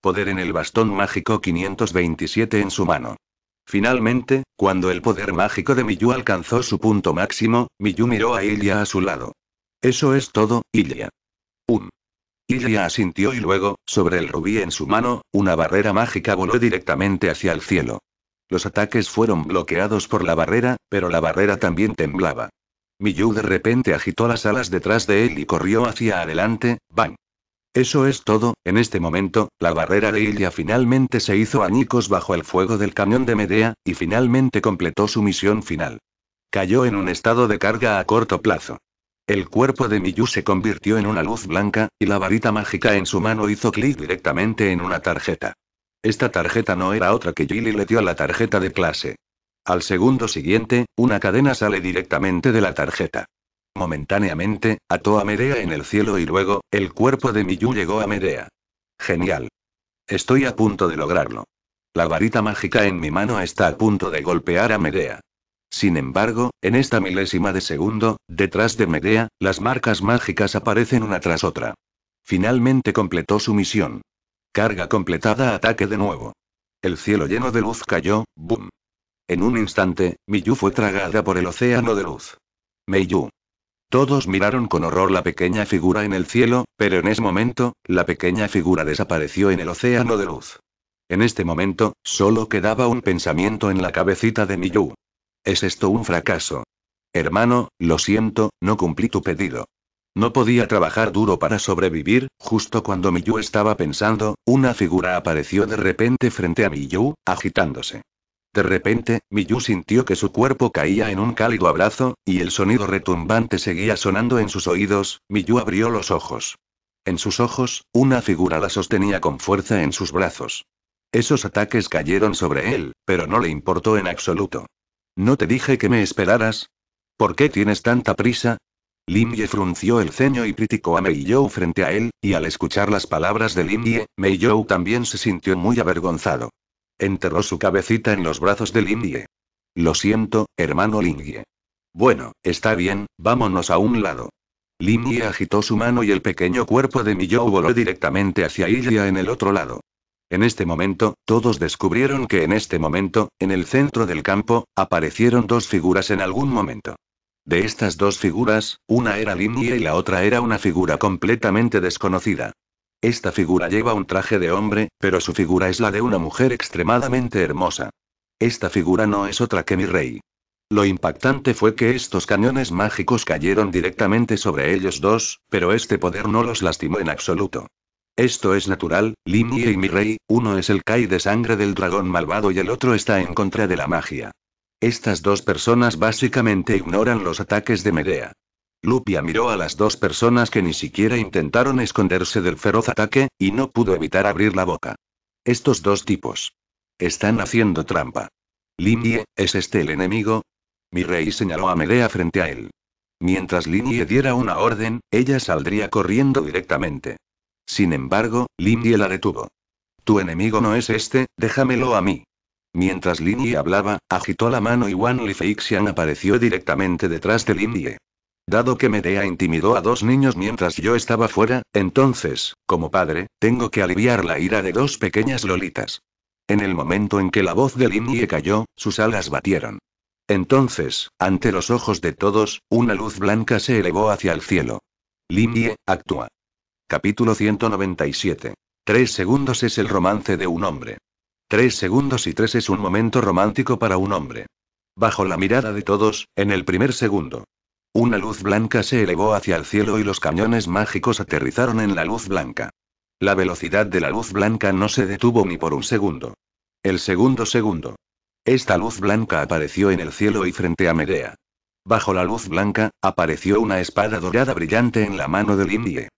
Poder en el bastón mágico 527 en su mano. Finalmente, cuando el poder mágico de Miyu alcanzó su punto máximo, Miyu miró a Ilya a su lado. Eso es todo, Ilya. ¡Un! Ilya asintió y luego, sobre el rubí en su mano, una barrera mágica voló directamente hacia el cielo. Los ataques fueron bloqueados por la barrera, pero la barrera también temblaba. Miyu de repente agitó las alas detrás de él y corrió hacia adelante, ¡bang! Eso es todo, en este momento, la barrera de Ilya finalmente se hizo añicos bajo el fuego del cañón de Medea, y finalmente completó su misión final. Cayó en un estado de carga a corto plazo. El cuerpo de Miyu se convirtió en una luz blanca, y la varita mágica en su mano hizo clic directamente en una tarjeta. Esta tarjeta no era otra que Gilly le dio a la tarjeta de clase. Al segundo siguiente, una cadena sale directamente de la tarjeta. Momentáneamente, ató a Medea en el cielo y luego, el cuerpo de Miyu llegó a Medea. Genial. Estoy a punto de lograrlo. La varita mágica en mi mano está a punto de golpear a Medea. Sin embargo, en esta milésima de segundo, detrás de Medea, las marcas mágicas aparecen una tras otra. Finalmente completó su misión. Carga completada, ataque de nuevo. El cielo lleno de luz cayó, boom. En un instante, Miyu fue tragada por el océano de luz. Meiyu. Todos miraron con horror la pequeña figura en el cielo, pero en ese momento, la pequeña figura desapareció en el océano de luz. En este momento, solo quedaba un pensamiento en la cabecita de Miyu. ¿Es esto un fracaso? Hermano, lo siento, no cumplí tu pedido. No podía trabajar duro para sobrevivir, justo cuando Miyu estaba pensando, una figura apareció de repente frente a Miyu, agitándose. De repente, Miyu sintió que su cuerpo caía en un cálido abrazo, y el sonido retumbante seguía sonando en sus oídos, Miyu abrió los ojos. En sus ojos, una figura la sostenía con fuerza en sus brazos. Esos ataques cayeron sobre él, pero no le importó en absoluto. ¿No te dije que me esperaras? ¿Por qué tienes tanta prisa? Ye frunció el ceño y criticó a Mei You frente a él, y al escuchar las palabras de Mei You también se sintió muy avergonzado. Enterró su cabecita en los brazos de Ye. Lo siento, hermano Ye. Bueno, está bien, vámonos a un lado. Ye agitó su mano y el pequeño cuerpo de You voló directamente hacia Ilya en el otro lado. En este momento, todos descubrieron que en este momento, en el centro del campo, aparecieron dos figuras en algún momento. De estas dos figuras, una era Linie y la otra era una figura completamente desconocida. Esta figura lleva un traje de hombre, pero su figura es la de una mujer extremadamente hermosa. Esta figura no es otra que mi rey. Lo impactante fue que estos cañones mágicos cayeron directamente sobre ellos dos, pero este poder no los lastimó en absoluto. Esto es natural, Limie y mi rey, uno es el Kai de sangre del dragón malvado y el otro está en contra de la magia. Estas dos personas básicamente ignoran los ataques de Medea. Lupia miró a las dos personas que ni siquiera intentaron esconderse del feroz ataque, y no pudo evitar abrir la boca. Estos dos tipos. Están haciendo trampa. Linie, ¿es este el enemigo? Mi rey señaló a Medea frente a él. Mientras Linie diera una orden, ella saldría corriendo directamente. Sin embargo, Linie la detuvo. Tu enemigo no es este, déjamelo a mí. Mientras Lin Yi hablaba, agitó la mano y Wan Li Feixian apareció directamente detrás de Lin Yi. Dado que Medea intimidó a dos niños mientras yo estaba fuera, entonces, como padre, tengo que aliviar la ira de dos pequeñas lolitas. En el momento en que la voz de Lin Yi cayó, sus alas batieron. Entonces, ante los ojos de todos, una luz blanca se elevó hacia el cielo. Lin Yi, actúa. Capítulo 197. Tres segundos es el romance de un hombre. Tres segundos y tres es un momento romántico para un hombre. Bajo la mirada de todos, en el primer segundo. Una luz blanca se elevó hacia el cielo y los cañones mágicos aterrizaron en la luz blanca. La velocidad de la luz blanca no se detuvo ni por un segundo. El segundo segundo. Esta luz blanca apareció en el cielo y frente a Medea. Bajo la luz blanca, apareció una espada dorada brillante en la mano del Indie.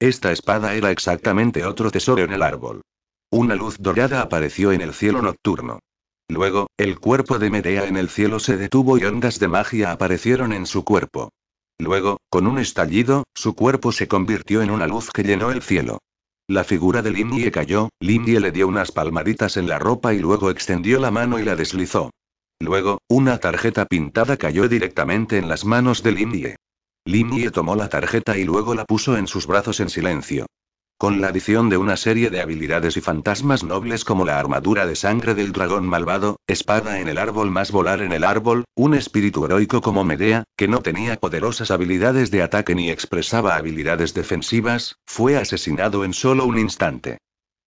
Esta espada era exactamente otro tesoro en el árbol. Una luz dorada apareció en el cielo nocturno. Luego, el cuerpo de Medea en el cielo se detuvo y ondas de magia aparecieron en su cuerpo. Luego, con un estallido, su cuerpo se convirtió en una luz que llenó el cielo. La figura de Limnie cayó, Limnie le dio unas palmaditas en la ropa y luego extendió la mano y la deslizó. Luego, una tarjeta pintada cayó directamente en las manos de Limnie. Limnie tomó la tarjeta y luego la puso en sus brazos en silencio. Con la adición de una serie de habilidades y fantasmas nobles como la armadura de sangre del dragón malvado, espada en el árbol más volar en el árbol, un espíritu heroico como Medea, que no tenía poderosas habilidades de ataque ni expresaba habilidades defensivas, fue asesinado en solo un instante.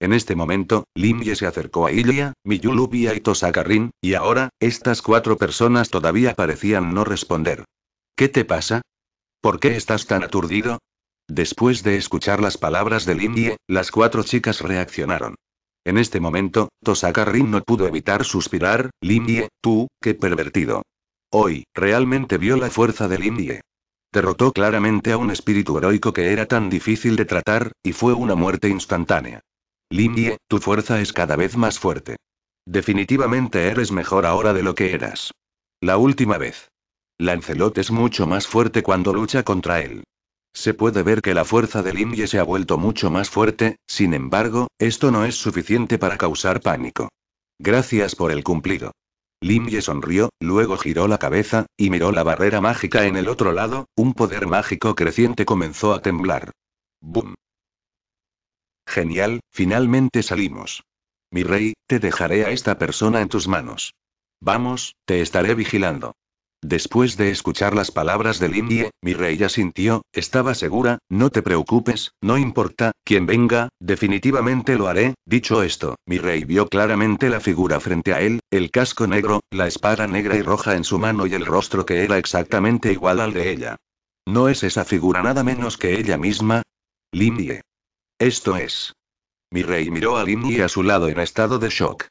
En este momento, Limye se acercó a Ilya, Miyulubia y Tosakarin, y ahora, estas cuatro personas todavía parecían no responder. ¿Qué te pasa? ¿Por qué estás tan aturdido? Después de escuchar las palabras del indie, las cuatro chicas reaccionaron. En este momento, Tosaka Rin no pudo evitar suspirar, Lindie, tú, qué pervertido. Hoy, realmente vio la fuerza del Indie. Derrotó claramente a un espíritu heroico que era tan difícil de tratar, y fue una muerte instantánea. Lindie, tu fuerza es cada vez más fuerte. Definitivamente eres mejor ahora de lo que eras. La última vez. Lancelot es mucho más fuerte cuando lucha contra él. Se puede ver que la fuerza de Limye se ha vuelto mucho más fuerte, sin embargo, esto no es suficiente para causar pánico. Gracias por el cumplido. Limye sonrió, luego giró la cabeza, y miró la barrera mágica en el otro lado, un poder mágico creciente comenzó a temblar. ¡Bum! Genial, finalmente salimos. Mi rey, te dejaré a esta persona en tus manos. Vamos, te estaré vigilando. Después de escuchar las palabras de indie, mi rey ya sintió, estaba segura, no te preocupes, no importa, quien venga, definitivamente lo haré. Dicho esto, mi rey vio claramente la figura frente a él, el casco negro, la espada negra y roja en su mano y el rostro que era exactamente igual al de ella. ¿No es esa figura nada menos que ella misma? Lindie. Esto es. Mi rey miró a Lindie a su lado en estado de shock.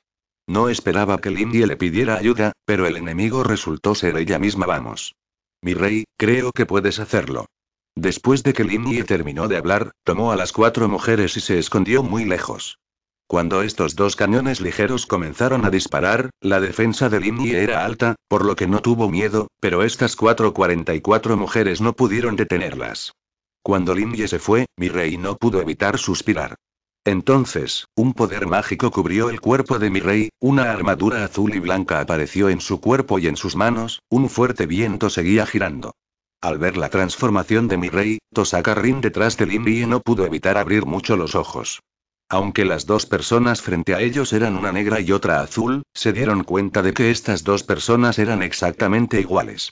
No esperaba que Yi le pidiera ayuda, pero el enemigo resultó ser ella misma. Vamos. Mi rey, creo que puedes hacerlo. Después de que Yi terminó de hablar, tomó a las cuatro mujeres y se escondió muy lejos. Cuando estos dos cañones ligeros comenzaron a disparar, la defensa de Yi era alta, por lo que no tuvo miedo, pero estas 444 mujeres no pudieron detenerlas. Cuando Yi se fue, mi rey no pudo evitar suspirar. Entonces, un poder mágico cubrió el cuerpo de mi rey, una armadura azul y blanca apareció en su cuerpo y en sus manos, un fuerte viento seguía girando. Al ver la transformación de mi rey, Tosaka Rin detrás del y no pudo evitar abrir mucho los ojos. Aunque las dos personas frente a ellos eran una negra y otra azul, se dieron cuenta de que estas dos personas eran exactamente iguales.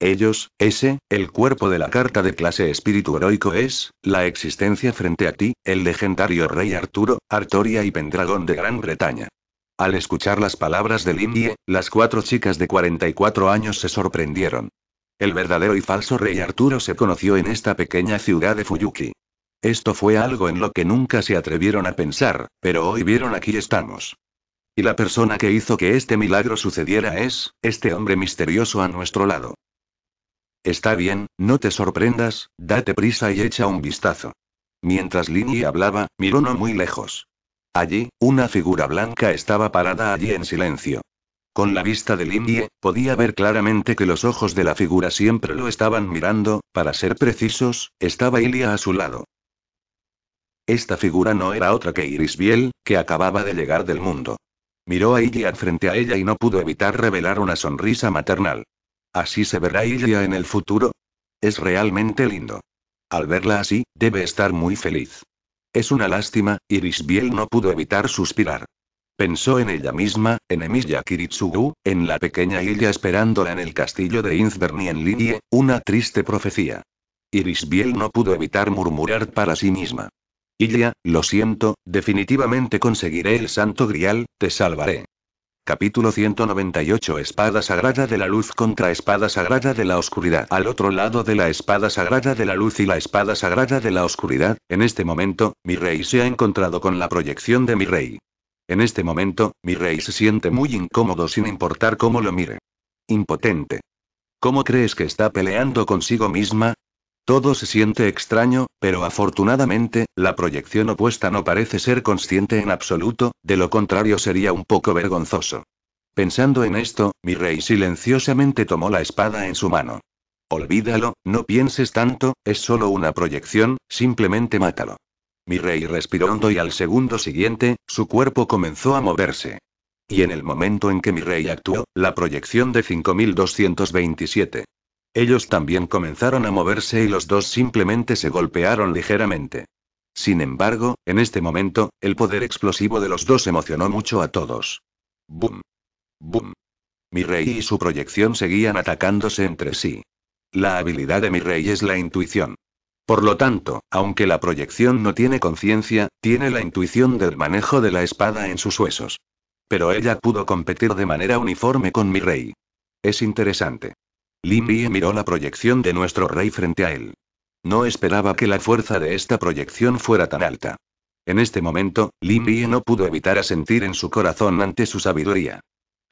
Ellos, ese, el cuerpo de la carta de clase espíritu heroico es, la existencia frente a ti, el legendario rey Arturo, Artoria y Pendragón de Gran Bretaña. Al escuchar las palabras del indie, las cuatro chicas de 44 años se sorprendieron. El verdadero y falso rey Arturo se conoció en esta pequeña ciudad de Fuyuki. Esto fue algo en lo que nunca se atrevieron a pensar, pero hoy vieron aquí estamos. Y la persona que hizo que este milagro sucediera es, este hombre misterioso a nuestro lado. Está bien, no te sorprendas, date prisa y echa un vistazo. Mientras Lini hablaba, miró no muy lejos. Allí, una figura blanca estaba parada allí en silencio. Con la vista de indie, podía ver claramente que los ojos de la figura siempre lo estaban mirando, para ser precisos, estaba Ilia a su lado. Esta figura no era otra que Iris Biel, que acababa de llegar del mundo. Miró a Ilia frente a ella y no pudo evitar revelar una sonrisa maternal. ¿Así se verá Ilia en el futuro? Es realmente lindo. Al verla así, debe estar muy feliz. Es una lástima, Irisbiel no pudo evitar suspirar. Pensó en ella misma, en Emilia Kiritsugu, en la pequeña Ilia esperándola en el castillo de Inzbern en Linie, una triste profecía. Irisbiel no pudo evitar murmurar para sí misma. Ilia, lo siento, definitivamente conseguiré el santo grial, te salvaré. Capítulo 198 Espada Sagrada de la Luz contra Espada Sagrada de la Oscuridad. Al otro lado de la Espada Sagrada de la Luz y la Espada Sagrada de la Oscuridad, en este momento, mi rey se ha encontrado con la proyección de mi rey. En este momento, mi rey se siente muy incómodo sin importar cómo lo mire. Impotente. ¿Cómo crees que está peleando consigo misma? Todo se siente extraño, pero afortunadamente, la proyección opuesta no parece ser consciente en absoluto, de lo contrario sería un poco vergonzoso. Pensando en esto, mi rey silenciosamente tomó la espada en su mano. Olvídalo, no pienses tanto, es solo una proyección, simplemente mátalo. Mi rey respiró hondo y al segundo siguiente, su cuerpo comenzó a moverse. Y en el momento en que mi rey actuó, la proyección de 5227 ellos también comenzaron a moverse y los dos simplemente se golpearon ligeramente. Sin embargo, en este momento, el poder explosivo de los dos emocionó mucho a todos. ¡Bum! ¡Bum! Mi rey y su proyección seguían atacándose entre sí. La habilidad de mi rey es la intuición. Por lo tanto, aunque la proyección no tiene conciencia, tiene la intuición del manejo de la espada en sus huesos. Pero ella pudo competir de manera uniforme con mi rey. Es interesante. Lin miró la proyección de nuestro rey frente a él. No esperaba que la fuerza de esta proyección fuera tan alta. En este momento, Lin no pudo evitar sentir en su corazón ante su sabiduría.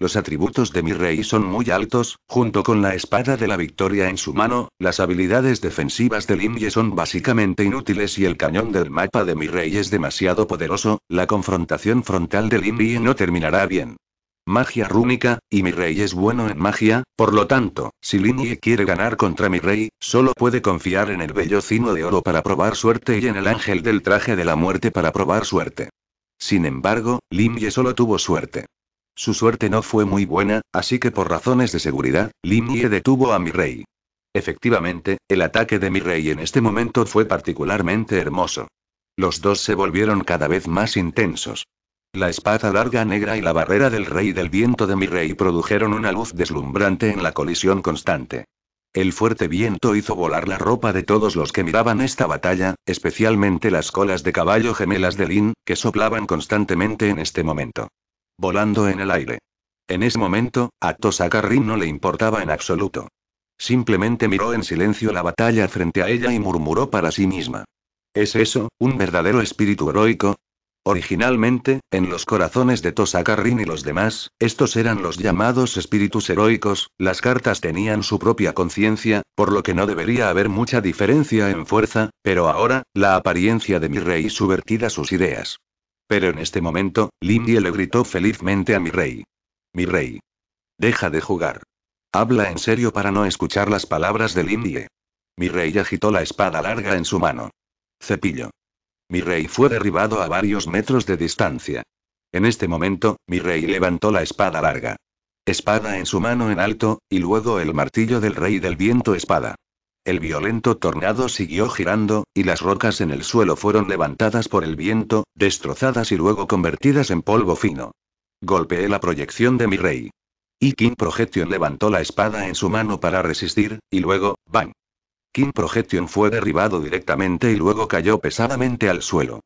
Los atributos de mi rey son muy altos, junto con la espada de la victoria en su mano, las habilidades defensivas de Limbie son básicamente inútiles y el cañón del mapa de mi rey es demasiado poderoso, la confrontación frontal de Limbie no terminará bien magia rúnica, y mi rey es bueno en magia, por lo tanto, si Linie quiere ganar contra mi rey, solo puede confiar en el bellocino de oro para probar suerte y en el ángel del traje de la muerte para probar suerte. Sin embargo, Linie solo tuvo suerte. Su suerte no fue muy buena, así que por razones de seguridad, Linie detuvo a mi rey. Efectivamente, el ataque de mi rey en este momento fue particularmente hermoso. Los dos se volvieron cada vez más intensos. La espada larga negra y la barrera del rey del viento de mi rey produjeron una luz deslumbrante en la colisión constante. El fuerte viento hizo volar la ropa de todos los que miraban esta batalla, especialmente las colas de caballo gemelas de Lin, que soplaban constantemente en este momento. Volando en el aire. En ese momento, a Rin no le importaba en absoluto. Simplemente miró en silencio la batalla frente a ella y murmuró para sí misma. ¿Es eso, un verdadero espíritu heroico? Originalmente, en los corazones de Tosaka y los demás, estos eran los llamados espíritus heroicos, las cartas tenían su propia conciencia, por lo que no debería haber mucha diferencia en fuerza, pero ahora, la apariencia de mi rey subvertida sus ideas. Pero en este momento, Lindie le gritó felizmente a mi rey. Mi rey. Deja de jugar. Habla en serio para no escuchar las palabras de Lindie. Mi rey agitó la espada larga en su mano. Cepillo mi rey fue derribado a varios metros de distancia. En este momento, mi rey levantó la espada larga. Espada en su mano en alto, y luego el martillo del rey del viento espada. El violento tornado siguió girando, y las rocas en el suelo fueron levantadas por el viento, destrozadas y luego convertidas en polvo fino. Golpeé la proyección de mi rey. Y King Projection levantó la espada en su mano para resistir, y luego, ¡bang! Kim Projection fue derribado directamente y luego cayó pesadamente al suelo.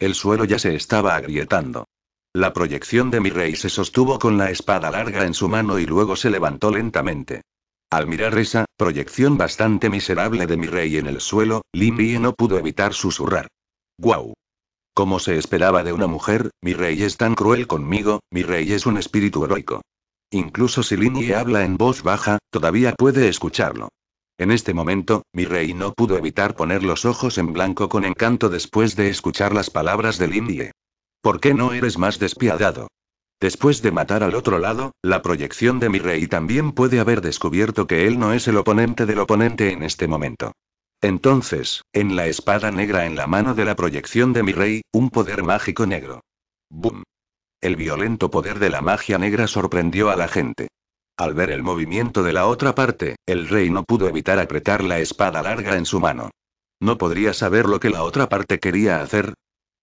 El suelo ya se estaba agrietando. La proyección de mi rey se sostuvo con la espada larga en su mano y luego se levantó lentamente. Al mirar esa proyección bastante miserable de mi rey en el suelo, Lin-Yi no pudo evitar susurrar. ¡Guau! Como se esperaba de una mujer, mi rey es tan cruel conmigo, mi rey es un espíritu heroico. Incluso si Lin-Yi habla en voz baja, todavía puede escucharlo. En este momento, mi rey no pudo evitar poner los ojos en blanco con encanto después de escuchar las palabras del indie. ¿Por qué no eres más despiadado? Después de matar al otro lado, la proyección de mi rey también puede haber descubierto que él no es el oponente del oponente en este momento. Entonces, en la espada negra en la mano de la proyección de mi rey, un poder mágico negro. ¡Bum! El violento poder de la magia negra sorprendió a la gente. Al ver el movimiento de la otra parte, el rey no pudo evitar apretar la espada larga en su mano. ¿No podría saber lo que la otra parte quería hacer?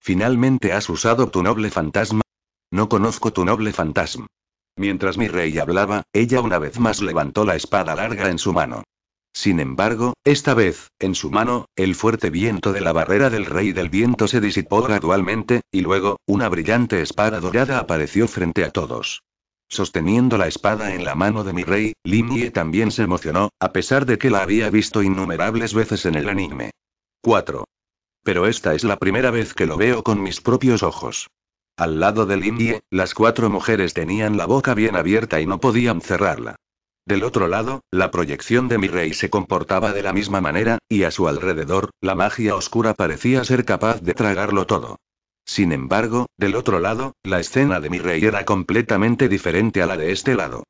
Finalmente has usado tu noble fantasma. No conozco tu noble fantasma. Mientras mi rey hablaba, ella una vez más levantó la espada larga en su mano. Sin embargo, esta vez, en su mano, el fuerte viento de la barrera del rey del viento se disipó gradualmente, y luego, una brillante espada dorada apareció frente a todos sosteniendo la espada en la mano de mi rey, Lin también se emocionó, a pesar de que la había visto innumerables veces en el anime. 4. Pero esta es la primera vez que lo veo con mis propios ojos. Al lado del Indie, las cuatro mujeres tenían la boca bien abierta y no podían cerrarla. Del otro lado, la proyección de mi rey se comportaba de la misma manera, y a su alrededor, la magia oscura parecía ser capaz de tragarlo todo. Sin embargo, del otro lado, la escena de mi rey era completamente diferente a la de este lado.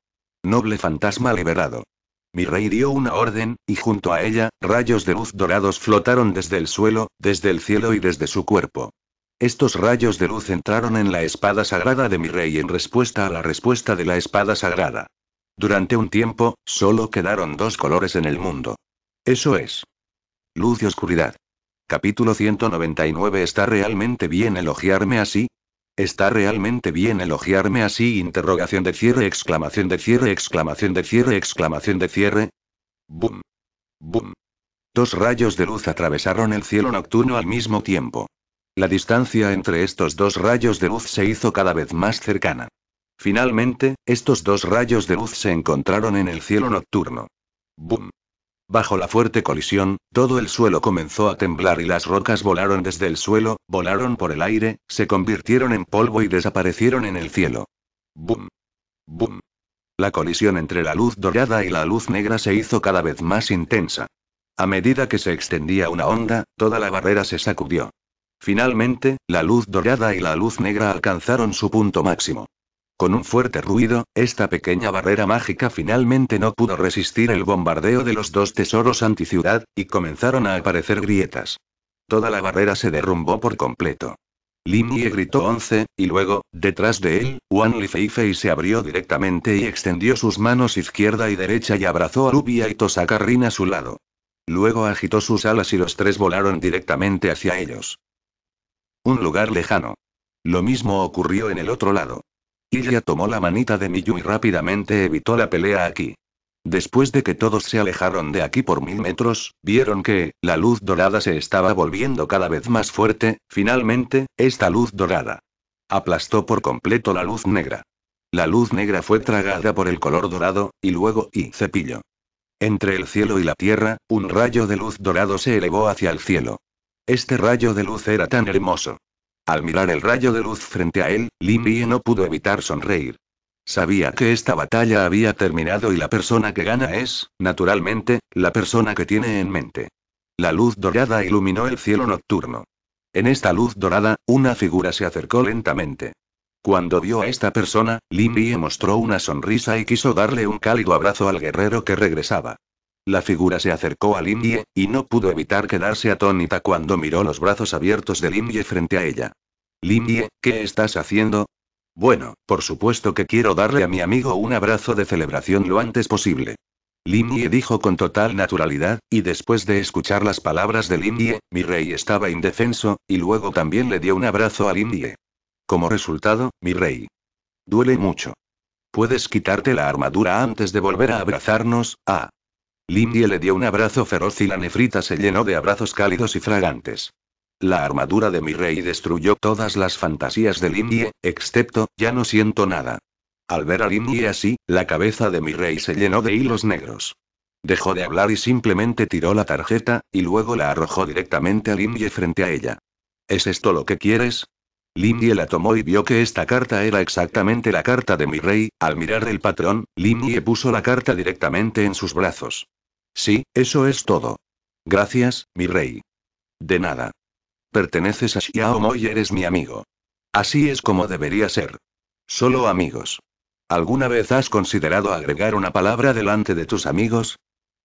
Noble fantasma liberado. Mi rey dio una orden, y junto a ella, rayos de luz dorados flotaron desde el suelo, desde el cielo y desde su cuerpo. Estos rayos de luz entraron en la espada sagrada de mi rey en respuesta a la respuesta de la espada sagrada. Durante un tiempo, solo quedaron dos colores en el mundo. Eso es. Luz y oscuridad. Capítulo 199 ¿Está realmente bien elogiarme así? ¿Está realmente bien elogiarme así? Interrogación de cierre, exclamación de cierre, exclamación de cierre, exclamación de cierre. Boom. Boom. Dos rayos de luz atravesaron el cielo nocturno al mismo tiempo. La distancia entre estos dos rayos de luz se hizo cada vez más cercana. Finalmente, estos dos rayos de luz se encontraron en el cielo nocturno. Boom. Bajo la fuerte colisión, todo el suelo comenzó a temblar y las rocas volaron desde el suelo, volaron por el aire, se convirtieron en polvo y desaparecieron en el cielo. ¡Bum! ¡Bum! La colisión entre la luz dorada y la luz negra se hizo cada vez más intensa. A medida que se extendía una onda, toda la barrera se sacudió. Finalmente, la luz dorada y la luz negra alcanzaron su punto máximo. Con un fuerte ruido, esta pequeña barrera mágica finalmente no pudo resistir el bombardeo de los dos tesoros anticiudad, y comenzaron a aparecer grietas. Toda la barrera se derrumbó por completo. Lin gritó once, y luego, detrás de él, Wan Li se abrió directamente y extendió sus manos izquierda y derecha y abrazó a Rubia y Tosa a su lado. Luego agitó sus alas y los tres volaron directamente hacia ellos. Un lugar lejano. Lo mismo ocurrió en el otro lado. Ilia tomó la manita de Miyu y rápidamente evitó la pelea aquí. Después de que todos se alejaron de aquí por mil metros, vieron que, la luz dorada se estaba volviendo cada vez más fuerte, finalmente, esta luz dorada. Aplastó por completo la luz negra. La luz negra fue tragada por el color dorado, y luego, y cepillo. Entre el cielo y la tierra, un rayo de luz dorado se elevó hacia el cielo. Este rayo de luz era tan hermoso. Al mirar el rayo de luz frente a él, Bie no pudo evitar sonreír. Sabía que esta batalla había terminado y la persona que gana es, naturalmente, la persona que tiene en mente. La luz dorada iluminó el cielo nocturno. En esta luz dorada, una figura se acercó lentamente. Cuando vio a esta persona, Bie mostró una sonrisa y quiso darle un cálido abrazo al guerrero que regresaba. La figura se acercó a Yi y no pudo evitar quedarse atónita cuando miró los brazos abiertos de Yi frente a ella. Yi, ¿qué estás haciendo? Bueno, por supuesto que quiero darle a mi amigo un abrazo de celebración lo antes posible. Yi dijo con total naturalidad, y después de escuchar las palabras de Yi, mi rey estaba indefenso, y luego también le dio un abrazo a Yi. Como resultado, mi rey. Duele mucho. Puedes quitarte la armadura antes de volver a abrazarnos, ah. Lindy le dio un abrazo feroz y la nefrita se llenó de abrazos cálidos y fragantes. La armadura de mi rey destruyó todas las fantasías de Lindy, excepto, ya no siento nada. Al ver a Lindy así, la cabeza de mi rey se llenó de hilos negros. Dejó de hablar y simplemente tiró la tarjeta, y luego la arrojó directamente a Lindy frente a ella. ¿Es esto lo que quieres? Nie la tomó y vio que esta carta era exactamente la carta de mi rey, al mirar el patrón, Nie puso la carta directamente en sus brazos. Sí, eso es todo. Gracias, mi rey. De nada. Perteneces a Xiaomo y eres mi amigo. Así es como debería ser. Solo amigos. ¿Alguna vez has considerado agregar una palabra delante de tus amigos?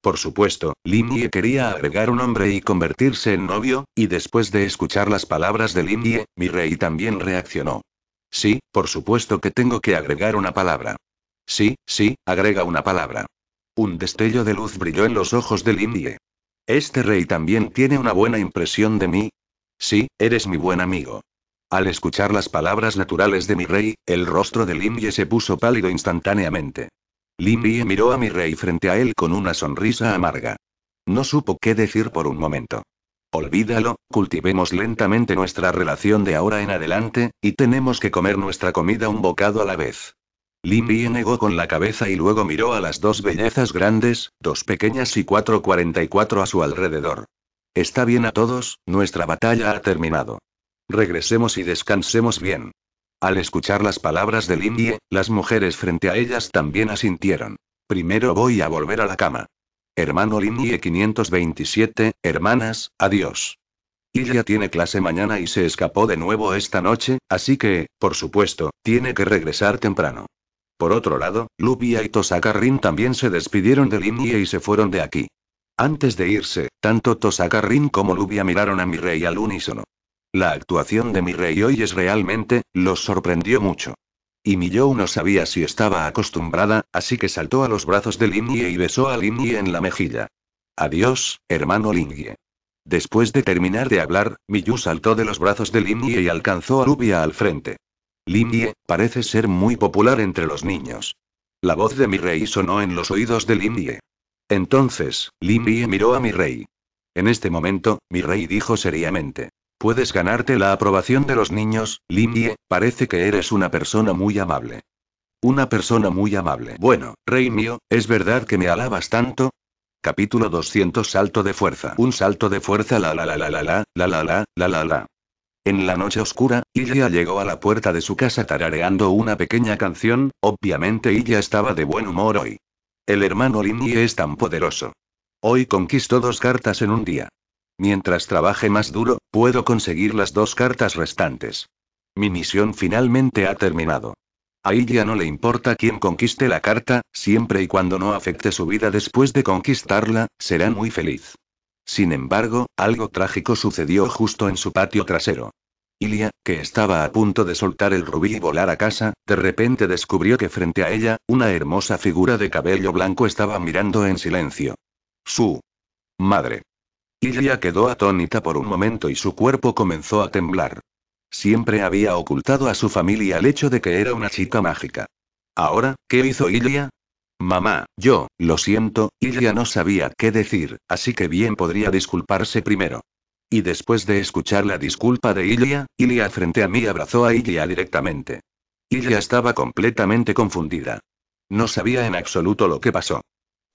Por supuesto, Limie quería agregar un hombre y convertirse en novio, y después de escuchar las palabras de Limie, mi rey también reaccionó. Sí, por supuesto que tengo que agregar una palabra. Sí, sí, agrega una palabra. Un destello de luz brilló en los ojos de Limie. Este rey también tiene una buena impresión de mí. Sí, eres mi buen amigo. Al escuchar las palabras naturales de mi rey, el rostro de Limye se puso pálido instantáneamente. Pie mm. miró a mi rey frente a él con una sonrisa amarga. No supo qué decir por un momento. Olvídalo, cultivemos lentamente nuestra relación de ahora en adelante, y tenemos que comer nuestra comida un bocado a la vez. Pie mm. negó con la cabeza y luego miró a las dos bellezas grandes, dos pequeñas y cuatro cuarenta y cuatro a su alrededor. Está bien a todos, nuestra batalla ha terminado. Regresemos y descansemos bien. Al escuchar las palabras de indie, las mujeres frente a ellas también asintieron. Primero voy a volver a la cama. Hermano Lindie 527, hermanas, adiós. Ella tiene clase mañana y se escapó de nuevo esta noche, así que, por supuesto, tiene que regresar temprano. Por otro lado, Lubia y Tosaka también se despidieron de Lindie y se fueron de aquí. Antes de irse, tanto Tosaka como Lubia miraron a mi rey al unísono. La actuación de mi rey hoy es realmente, los sorprendió mucho. Y yo no sabía si estaba acostumbrada, así que saltó a los brazos de Ye y besó a Ye en la mejilla. Adiós, hermano Ye. Después de terminar de hablar, Miyu saltó de los brazos de Ye y alcanzó a Rubia al frente. Ye, parece ser muy popular entre los niños. La voz de mi rey sonó en los oídos de Ye. Entonces, Ye miró a mi rey. En este momento, mi rey dijo seriamente. Puedes ganarte la aprobación de los niños, Limie, parece que eres una persona muy amable. Una persona muy amable. Bueno, rey mío, ¿es verdad que me alabas tanto? Capítulo 200 Salto de fuerza. Un salto de fuerza la la la la la la la la la la la la. En la noche oscura, Ilya llegó a la puerta de su casa tarareando una pequeña canción, obviamente Ilya estaba de buen humor hoy. El hermano Limie es tan poderoso. Hoy conquistó dos cartas en un día. Mientras trabaje más duro, puedo conseguir las dos cartas restantes. Mi misión finalmente ha terminado. A ella no le importa quién conquiste la carta, siempre y cuando no afecte su vida después de conquistarla, será muy feliz. Sin embargo, algo trágico sucedió justo en su patio trasero. Ilia, que estaba a punto de soltar el rubí y volar a casa, de repente descubrió que frente a ella, una hermosa figura de cabello blanco estaba mirando en silencio. Su madre. Ilia quedó atónita por un momento y su cuerpo comenzó a temblar. Siempre había ocultado a su familia el hecho de que era una chica mágica. Ahora, ¿qué hizo Ilia? Mamá, yo, lo siento, Ilya no sabía qué decir, así que bien podría disculparse primero. Y después de escuchar la disculpa de Ilia, Ilia frente a mí abrazó a Ilia directamente. Ilia estaba completamente confundida. No sabía en absoluto lo que pasó.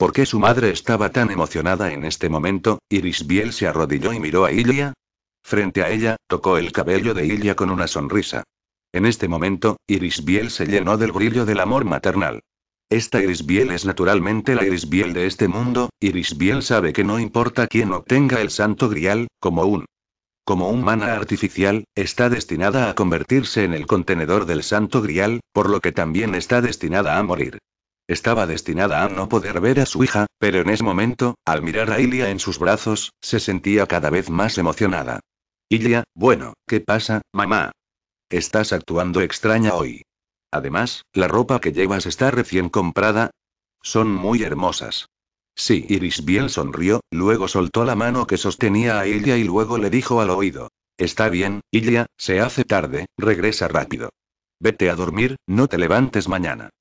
¿Por qué su madre estaba tan emocionada en este momento? Iris se arrodilló y miró a Ilia. Frente a ella, tocó el cabello de Ilia con una sonrisa. En este momento, Iris se llenó del brillo del amor maternal. Esta Iris es naturalmente la Irisbiel de este mundo, Irisbiel sabe que no importa quién obtenga el santo grial, como un como un mana artificial, está destinada a convertirse en el contenedor del santo grial, por lo que también está destinada a morir. Estaba destinada a no poder ver a su hija, pero en ese momento, al mirar a Ilia en sus brazos, se sentía cada vez más emocionada. Ilia, bueno, ¿qué pasa, mamá? Estás actuando extraña hoy. Además, la ropa que llevas está recién comprada. Son muy hermosas. Sí, Iris bien sonrió, luego soltó la mano que sostenía a Ilia y luego le dijo al oído. Está bien, Ilia, se hace tarde, regresa rápido. Vete a dormir, no te levantes mañana.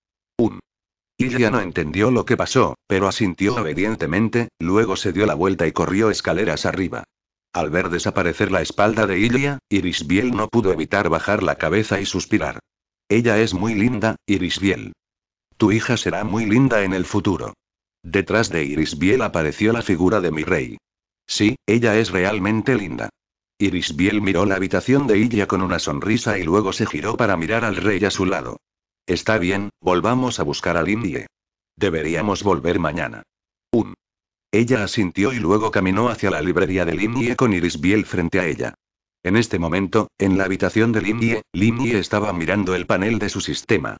Ella no entendió lo que pasó, pero asintió obedientemente, luego se dio la vuelta y corrió escaleras arriba. Al ver desaparecer la espalda de Ilia, Irisbiel no pudo evitar bajar la cabeza y suspirar. Ella es muy linda, Irisbiel. Tu hija será muy linda en el futuro. Detrás de Irisbiel apareció la figura de mi rey. Sí, ella es realmente linda. Irisbiel miró la habitación de Ilia con una sonrisa y luego se giró para mirar al rey a su lado. Está bien, volvamos a buscar al indie. Deberíamos volver mañana. Un. Ella asintió y luego caminó hacia la librería de Indie con Iris Biel frente a ella. En este momento, en la habitación del Indie, Limie estaba mirando el panel de su sistema.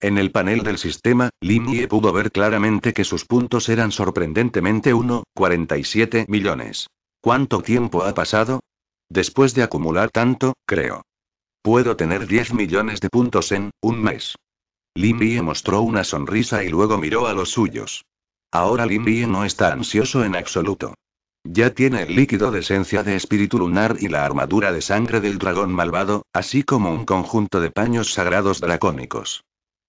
En el panel del sistema, Limie pudo ver claramente que sus puntos eran sorprendentemente 1,47 millones. ¿Cuánto tiempo ha pasado? Después de acumular tanto, creo. Puedo tener 10 millones de puntos en un mes. Limbie mostró una sonrisa y luego miró a los suyos. Ahora Limbie no está ansioso en absoluto. Ya tiene el líquido de esencia de espíritu lunar y la armadura de sangre del dragón malvado, así como un conjunto de paños sagrados dracónicos.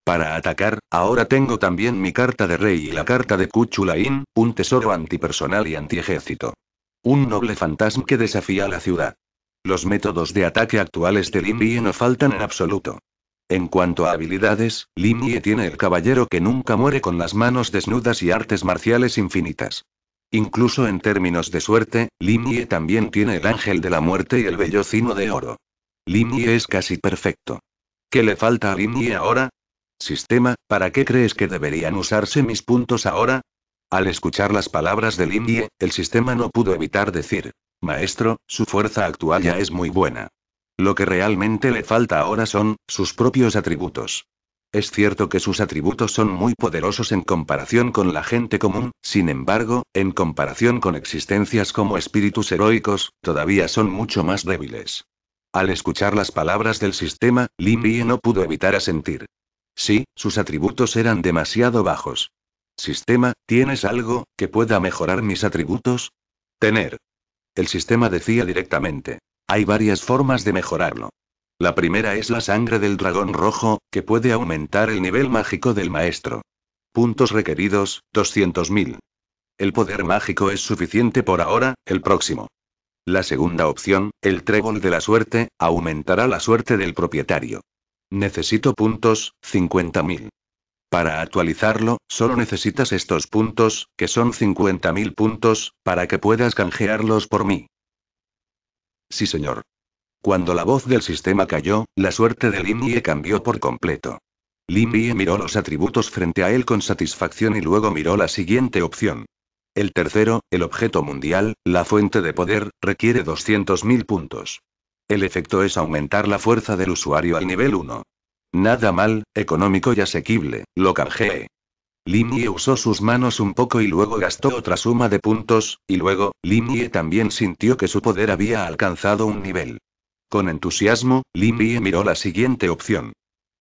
Para atacar, ahora tengo también mi carta de rey y la carta de Kuchulain, un tesoro antipersonal y antiejército. Un noble fantasma que desafía a la ciudad. Los métodos de ataque actuales de Limbie no faltan en absoluto. En cuanto a habilidades, Limie tiene el caballero que nunca muere con las manos desnudas y artes marciales infinitas. Incluso en términos de suerte, Limie también tiene el ángel de la muerte y el bellocino de oro. Limie es casi perfecto. ¿Qué le falta a Limie ahora? Sistema, ¿para qué crees que deberían usarse mis puntos ahora? Al escuchar las palabras de Limie, el sistema no pudo evitar decir, Maestro, su fuerza actual ya es muy buena. Lo que realmente le falta ahora son, sus propios atributos. Es cierto que sus atributos son muy poderosos en comparación con la gente común, sin embargo, en comparación con existencias como espíritus heroicos, todavía son mucho más débiles. Al escuchar las palabras del sistema, Lin no pudo evitar asentir. Sí, sus atributos eran demasiado bajos. Sistema, ¿tienes algo que pueda mejorar mis atributos? Tener. El sistema decía directamente. Hay varias formas de mejorarlo. La primera es la sangre del dragón rojo, que puede aumentar el nivel mágico del maestro. Puntos requeridos, 200.000. El poder mágico es suficiente por ahora, el próximo. La segunda opción, el trébol de la suerte, aumentará la suerte del propietario. Necesito puntos, 50.000. Para actualizarlo, solo necesitas estos puntos, que son 50.000 puntos, para que puedas canjearlos por mí. Sí, señor. Cuando la voz del sistema cayó, la suerte de Limie cambió por completo. Limie miró los atributos frente a él con satisfacción y luego miró la siguiente opción. El tercero, el objeto mundial, la fuente de poder, requiere 200.000 puntos. El efecto es aumentar la fuerza del usuario al nivel 1. Nada mal, económico y asequible, lo cargé. Limie usó sus manos un poco y luego gastó otra suma de puntos, y luego, Limie también sintió que su poder había alcanzado un nivel. Con entusiasmo, Limie miró la siguiente opción.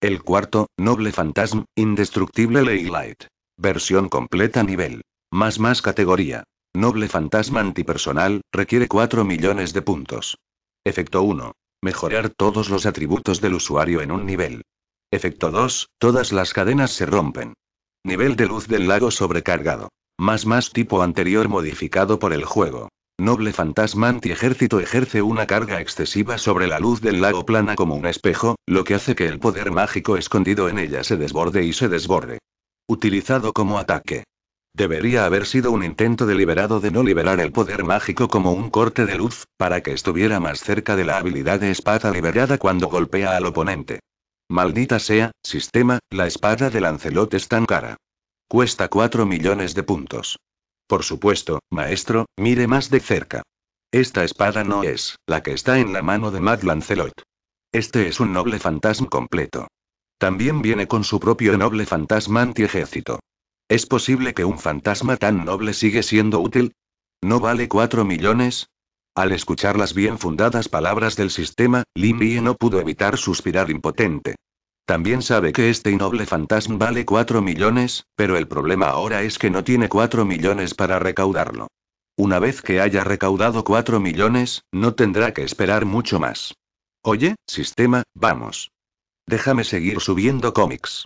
El cuarto, Noble fantasma, Indestructible Ley Light. Versión completa nivel. Más más categoría. Noble Fantasma Antipersonal, requiere 4 millones de puntos. Efecto 1. Mejorar todos los atributos del usuario en un nivel. Efecto 2. Todas las cadenas se rompen. Nivel de luz del lago sobrecargado. Más más tipo anterior modificado por el juego. Noble fantasma anti-ejército ejerce una carga excesiva sobre la luz del lago plana como un espejo, lo que hace que el poder mágico escondido en ella se desborde y se desborde. Utilizado como ataque. Debería haber sido un intento deliberado de no liberar el poder mágico como un corte de luz, para que estuviera más cerca de la habilidad de espada liberada cuando golpea al oponente. Maldita sea, sistema, la espada de Lancelot es tan cara. Cuesta 4 millones de puntos. Por supuesto, maestro, mire más de cerca. Esta espada no es la que está en la mano de Mad Lancelot. Este es un noble fantasma completo. También viene con su propio noble fantasma anti-ejército. ¿Es posible que un fantasma tan noble sigue siendo útil? ¿No vale 4 millones? Al escuchar las bien fundadas palabras del sistema, Lin no pudo evitar suspirar impotente. También sabe que este innoble fantasma vale 4 millones, pero el problema ahora es que no tiene 4 millones para recaudarlo. Una vez que haya recaudado 4 millones, no tendrá que esperar mucho más. Oye, sistema, vamos. Déjame seguir subiendo cómics.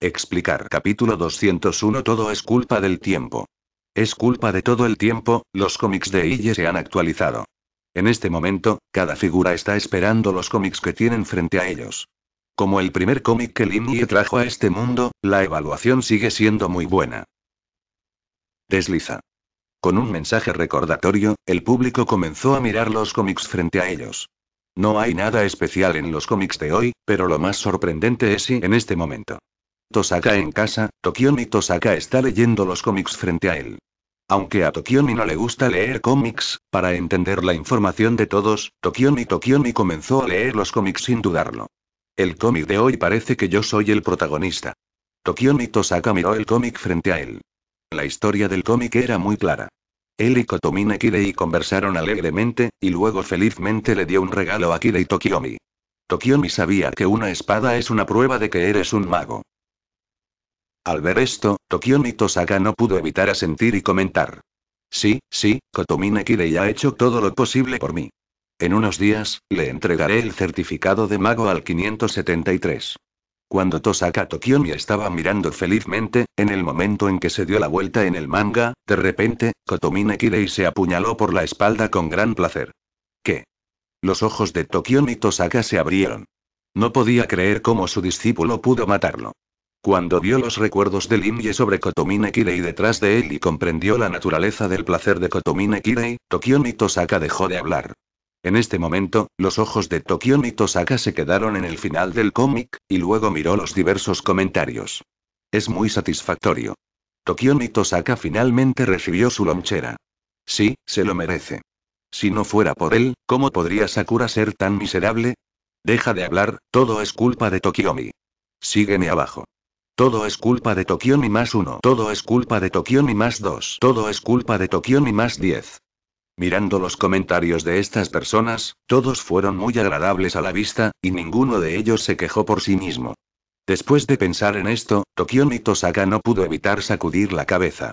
Explicar capítulo 201 Todo es culpa del tiempo. Es culpa de todo el tiempo, los cómics de Iye se han actualizado. En este momento, cada figura está esperando los cómics que tienen frente a ellos. Como el primer cómic que Iye trajo a este mundo, la evaluación sigue siendo muy buena. Desliza. Con un mensaje recordatorio, el público comenzó a mirar los cómics frente a ellos. No hay nada especial en los cómics de hoy, pero lo más sorprendente es si en este momento. Tosaka en casa, Tokyo y Tosaka está leyendo los cómics frente a él. Aunque a Tokiomi no le gusta leer cómics, para entender la información de todos, Tokiomi Tokiomi comenzó a leer los cómics sin dudarlo. El cómic de hoy parece que yo soy el protagonista. Tokiomi Tosaka miró el cómic frente a él. La historia del cómic era muy clara. Él y Kotomine Kirei conversaron alegremente, y luego felizmente le dio un regalo a Kirei Tokiomi. Tokiomi sabía que una espada es una prueba de que eres un mago. Al ver esto, Tokio Tosaka no pudo evitar asentir y comentar. Sí, sí, Kotomine Kirei ha hecho todo lo posible por mí. En unos días, le entregaré el certificado de mago al 573. Cuando Tosaka Tokiomi estaba mirando felizmente, en el momento en que se dio la vuelta en el manga, de repente, Kotomine Kirei se apuñaló por la espalda con gran placer. ¿Qué? Los ojos de ni Tosaka se abrieron. No podía creer cómo su discípulo pudo matarlo. Cuando vio los recuerdos de Inje sobre Kotomine Kirei detrás de él y comprendió la naturaleza del placer de Kotomine Kirei, Mi Tosaka dejó de hablar. En este momento, los ojos de Mi Tosaka se quedaron en el final del cómic, y luego miró los diversos comentarios. Es muy satisfactorio. mi Tosaka finalmente recibió su lonchera. Sí, se lo merece. Si no fuera por él, ¿cómo podría Sakura ser tan miserable? Deja de hablar, todo es culpa de Tokiomi. Sígueme abajo. Todo es culpa de Tokio ni más 1. Todo es culpa de Tokio ni más 2. Todo es culpa de Tokio ni más 10. Mirando los comentarios de estas personas, todos fueron muy agradables a la vista, y ninguno de ellos se quejó por sí mismo. Después de pensar en esto, Tokio y Tosaka no pudo evitar sacudir la cabeza.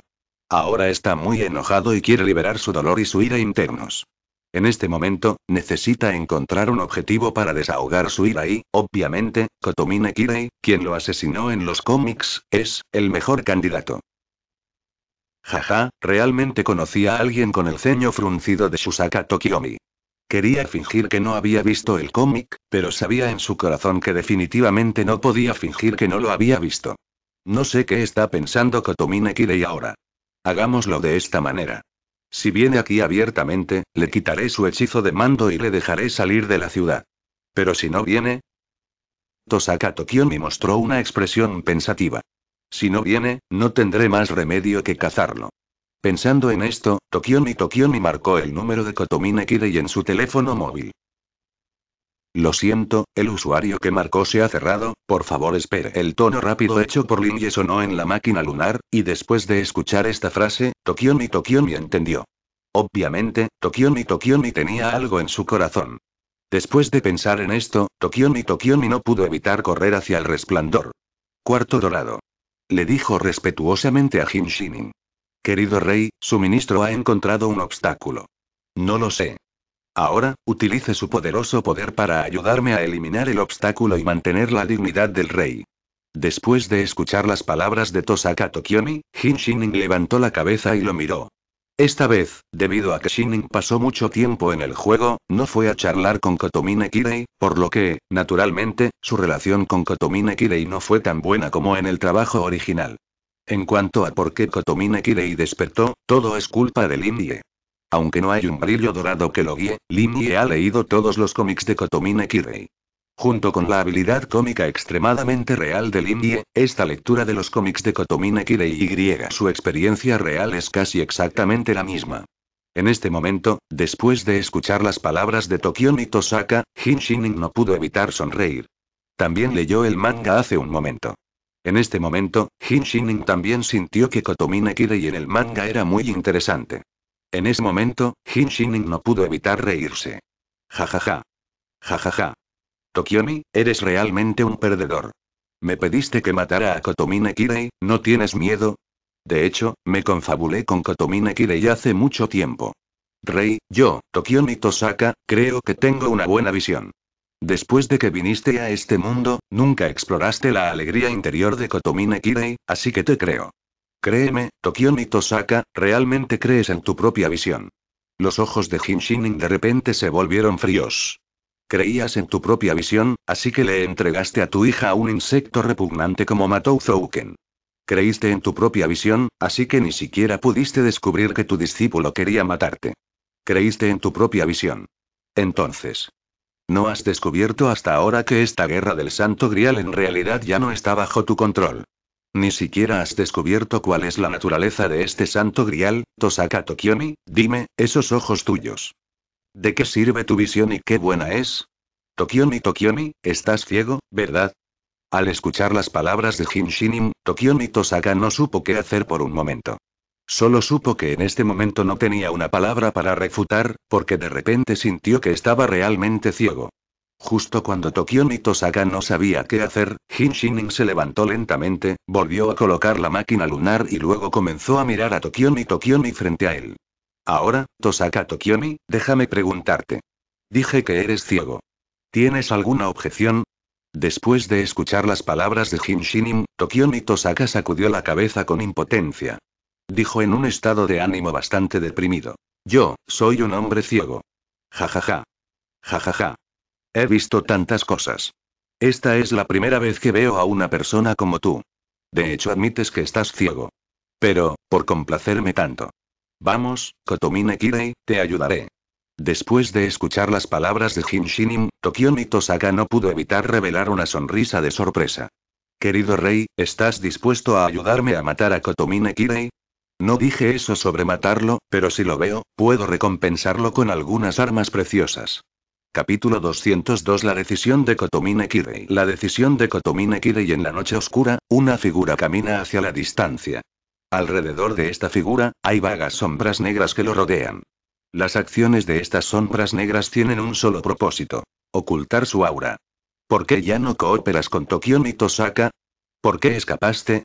Ahora está muy enojado y quiere liberar su dolor y su ira internos. En este momento, necesita encontrar un objetivo para desahogar su ira y, obviamente, Kotomine Kirei, quien lo asesinó en los cómics, es el mejor candidato. Jaja, realmente conocía a alguien con el ceño fruncido de Shusaka Tokiyomi. Quería fingir que no había visto el cómic, pero sabía en su corazón que definitivamente no podía fingir que no lo había visto. No sé qué está pensando Kotomine Kirei ahora. Hagámoslo de esta manera. Si viene aquí abiertamente, le quitaré su hechizo de mando y le dejaré salir de la ciudad. Pero si no viene... Tosaka me mostró una expresión pensativa. Si no viene, no tendré más remedio que cazarlo. Pensando en esto, Tokiomi Tokiomi marcó el número de Kotomine Kirei en su teléfono móvil. Lo siento, el usuario que marcó se ha cerrado, por favor espere. El tono rápido hecho por Linje sonó en la máquina lunar, y después de escuchar esta frase, Tokiomi Tokiomi entendió. Obviamente, Tokiomi Tokiomi tenía algo en su corazón. Después de pensar en esto, Tokiomi Tokiomi no pudo evitar correr hacia el resplandor. Cuarto dorado. Le dijo respetuosamente a Jin Shinin. Querido rey, su ministro ha encontrado un obstáculo. No lo sé. Ahora, utilice su poderoso poder para ayudarme a eliminar el obstáculo y mantener la dignidad del rey. Después de escuchar las palabras de Tosaka Tokiomi, Shining levantó la cabeza y lo miró. Esta vez, debido a que Shining pasó mucho tiempo en el juego, no fue a charlar con Kotomine Kirei, por lo que, naturalmente, su relación con Kotomine Kirei no fue tan buena como en el trabajo original. En cuanto a por qué Kotomine Kirei despertó, todo es culpa del Indie. Aunque no hay un brillo dorado que lo guíe, Lin Ye ha leído todos los cómics de Kotomine Kirei. Junto con la habilidad cómica extremadamente real de Lin esta lectura de los cómics de Kotomine Kirei y su experiencia real es casi exactamente la misma. En este momento, después de escuchar las palabras de Tokyo y Tosaka, Jin no pudo evitar sonreír. También leyó el manga hace un momento. En este momento, Jin también sintió que Kotomine Kirei en el manga era muy interesante. En ese momento, Jin Shining no pudo evitar reírse. Jajaja. Jajaja. Ja, ja. Tokiomi, eres realmente un perdedor. Me pediste que matara a Kotomine Kirei, ¿no tienes miedo? De hecho, me confabulé con Kotomine Kirei hace mucho tiempo. Rey, yo, Tokiomi Tosaka, creo que tengo una buena visión. Después de que viniste a este mundo, nunca exploraste la alegría interior de Kotomine Kirei, así que te creo. Créeme, Tokion y Tosaka, realmente crees en tu propia visión. Los ojos de Jin de repente se volvieron fríos. Creías en tu propia visión, así que le entregaste a tu hija a un insecto repugnante como Matou Zouken. Creíste en tu propia visión, así que ni siquiera pudiste descubrir que tu discípulo quería matarte. Creíste en tu propia visión. Entonces. No has descubierto hasta ahora que esta guerra del Santo Grial en realidad ya no está bajo tu control. Ni siquiera has descubierto cuál es la naturaleza de este santo grial, Tosaka Tokyomi, dime, esos ojos tuyos. ¿De qué sirve tu visión y qué buena es? Tokyomi Tokyomi, estás ciego, ¿verdad? Al escuchar las palabras de Hinshinim, Tokyomi Tosaka no supo qué hacer por un momento. Solo supo que en este momento no tenía una palabra para refutar, porque de repente sintió que estaba realmente ciego. Justo cuando tokiomi Tosaka no sabía qué hacer, Jin se levantó lentamente, volvió a colocar la máquina lunar y luego comenzó a mirar a Tokiomi Tokiomi frente a él. Ahora, Tosaka Tokiomi, déjame preguntarte. Dije que eres ciego. ¿Tienes alguna objeción? Después de escuchar las palabras de Hinshinin, Tokiomi Tosaka sacudió la cabeza con impotencia. Dijo en un estado de ánimo bastante deprimido. Yo, soy un hombre ciego. Jajaja. Jajaja. He visto tantas cosas. Esta es la primera vez que veo a una persona como tú. De hecho, admites que estás ciego. Pero, por complacerme tanto. Vamos, Kotomine Kirei, te ayudaré. Después de escuchar las palabras de Hinshinin, Tokyo y Tosaka no pudo evitar revelar una sonrisa de sorpresa. Querido rey, ¿estás dispuesto a ayudarme a matar a Kotomine Kirei? No dije eso sobre matarlo, pero si lo veo, puedo recompensarlo con algunas armas preciosas. Capítulo 202 La decisión de Kotomine Kirei La decisión de Kotomine Kirei en la noche oscura, una figura camina hacia la distancia. Alrededor de esta figura, hay vagas sombras negras que lo rodean. Las acciones de estas sombras negras tienen un solo propósito. Ocultar su aura. ¿Por qué ya no cooperas con Tokio ni Tosaka? ¿Por qué escapaste?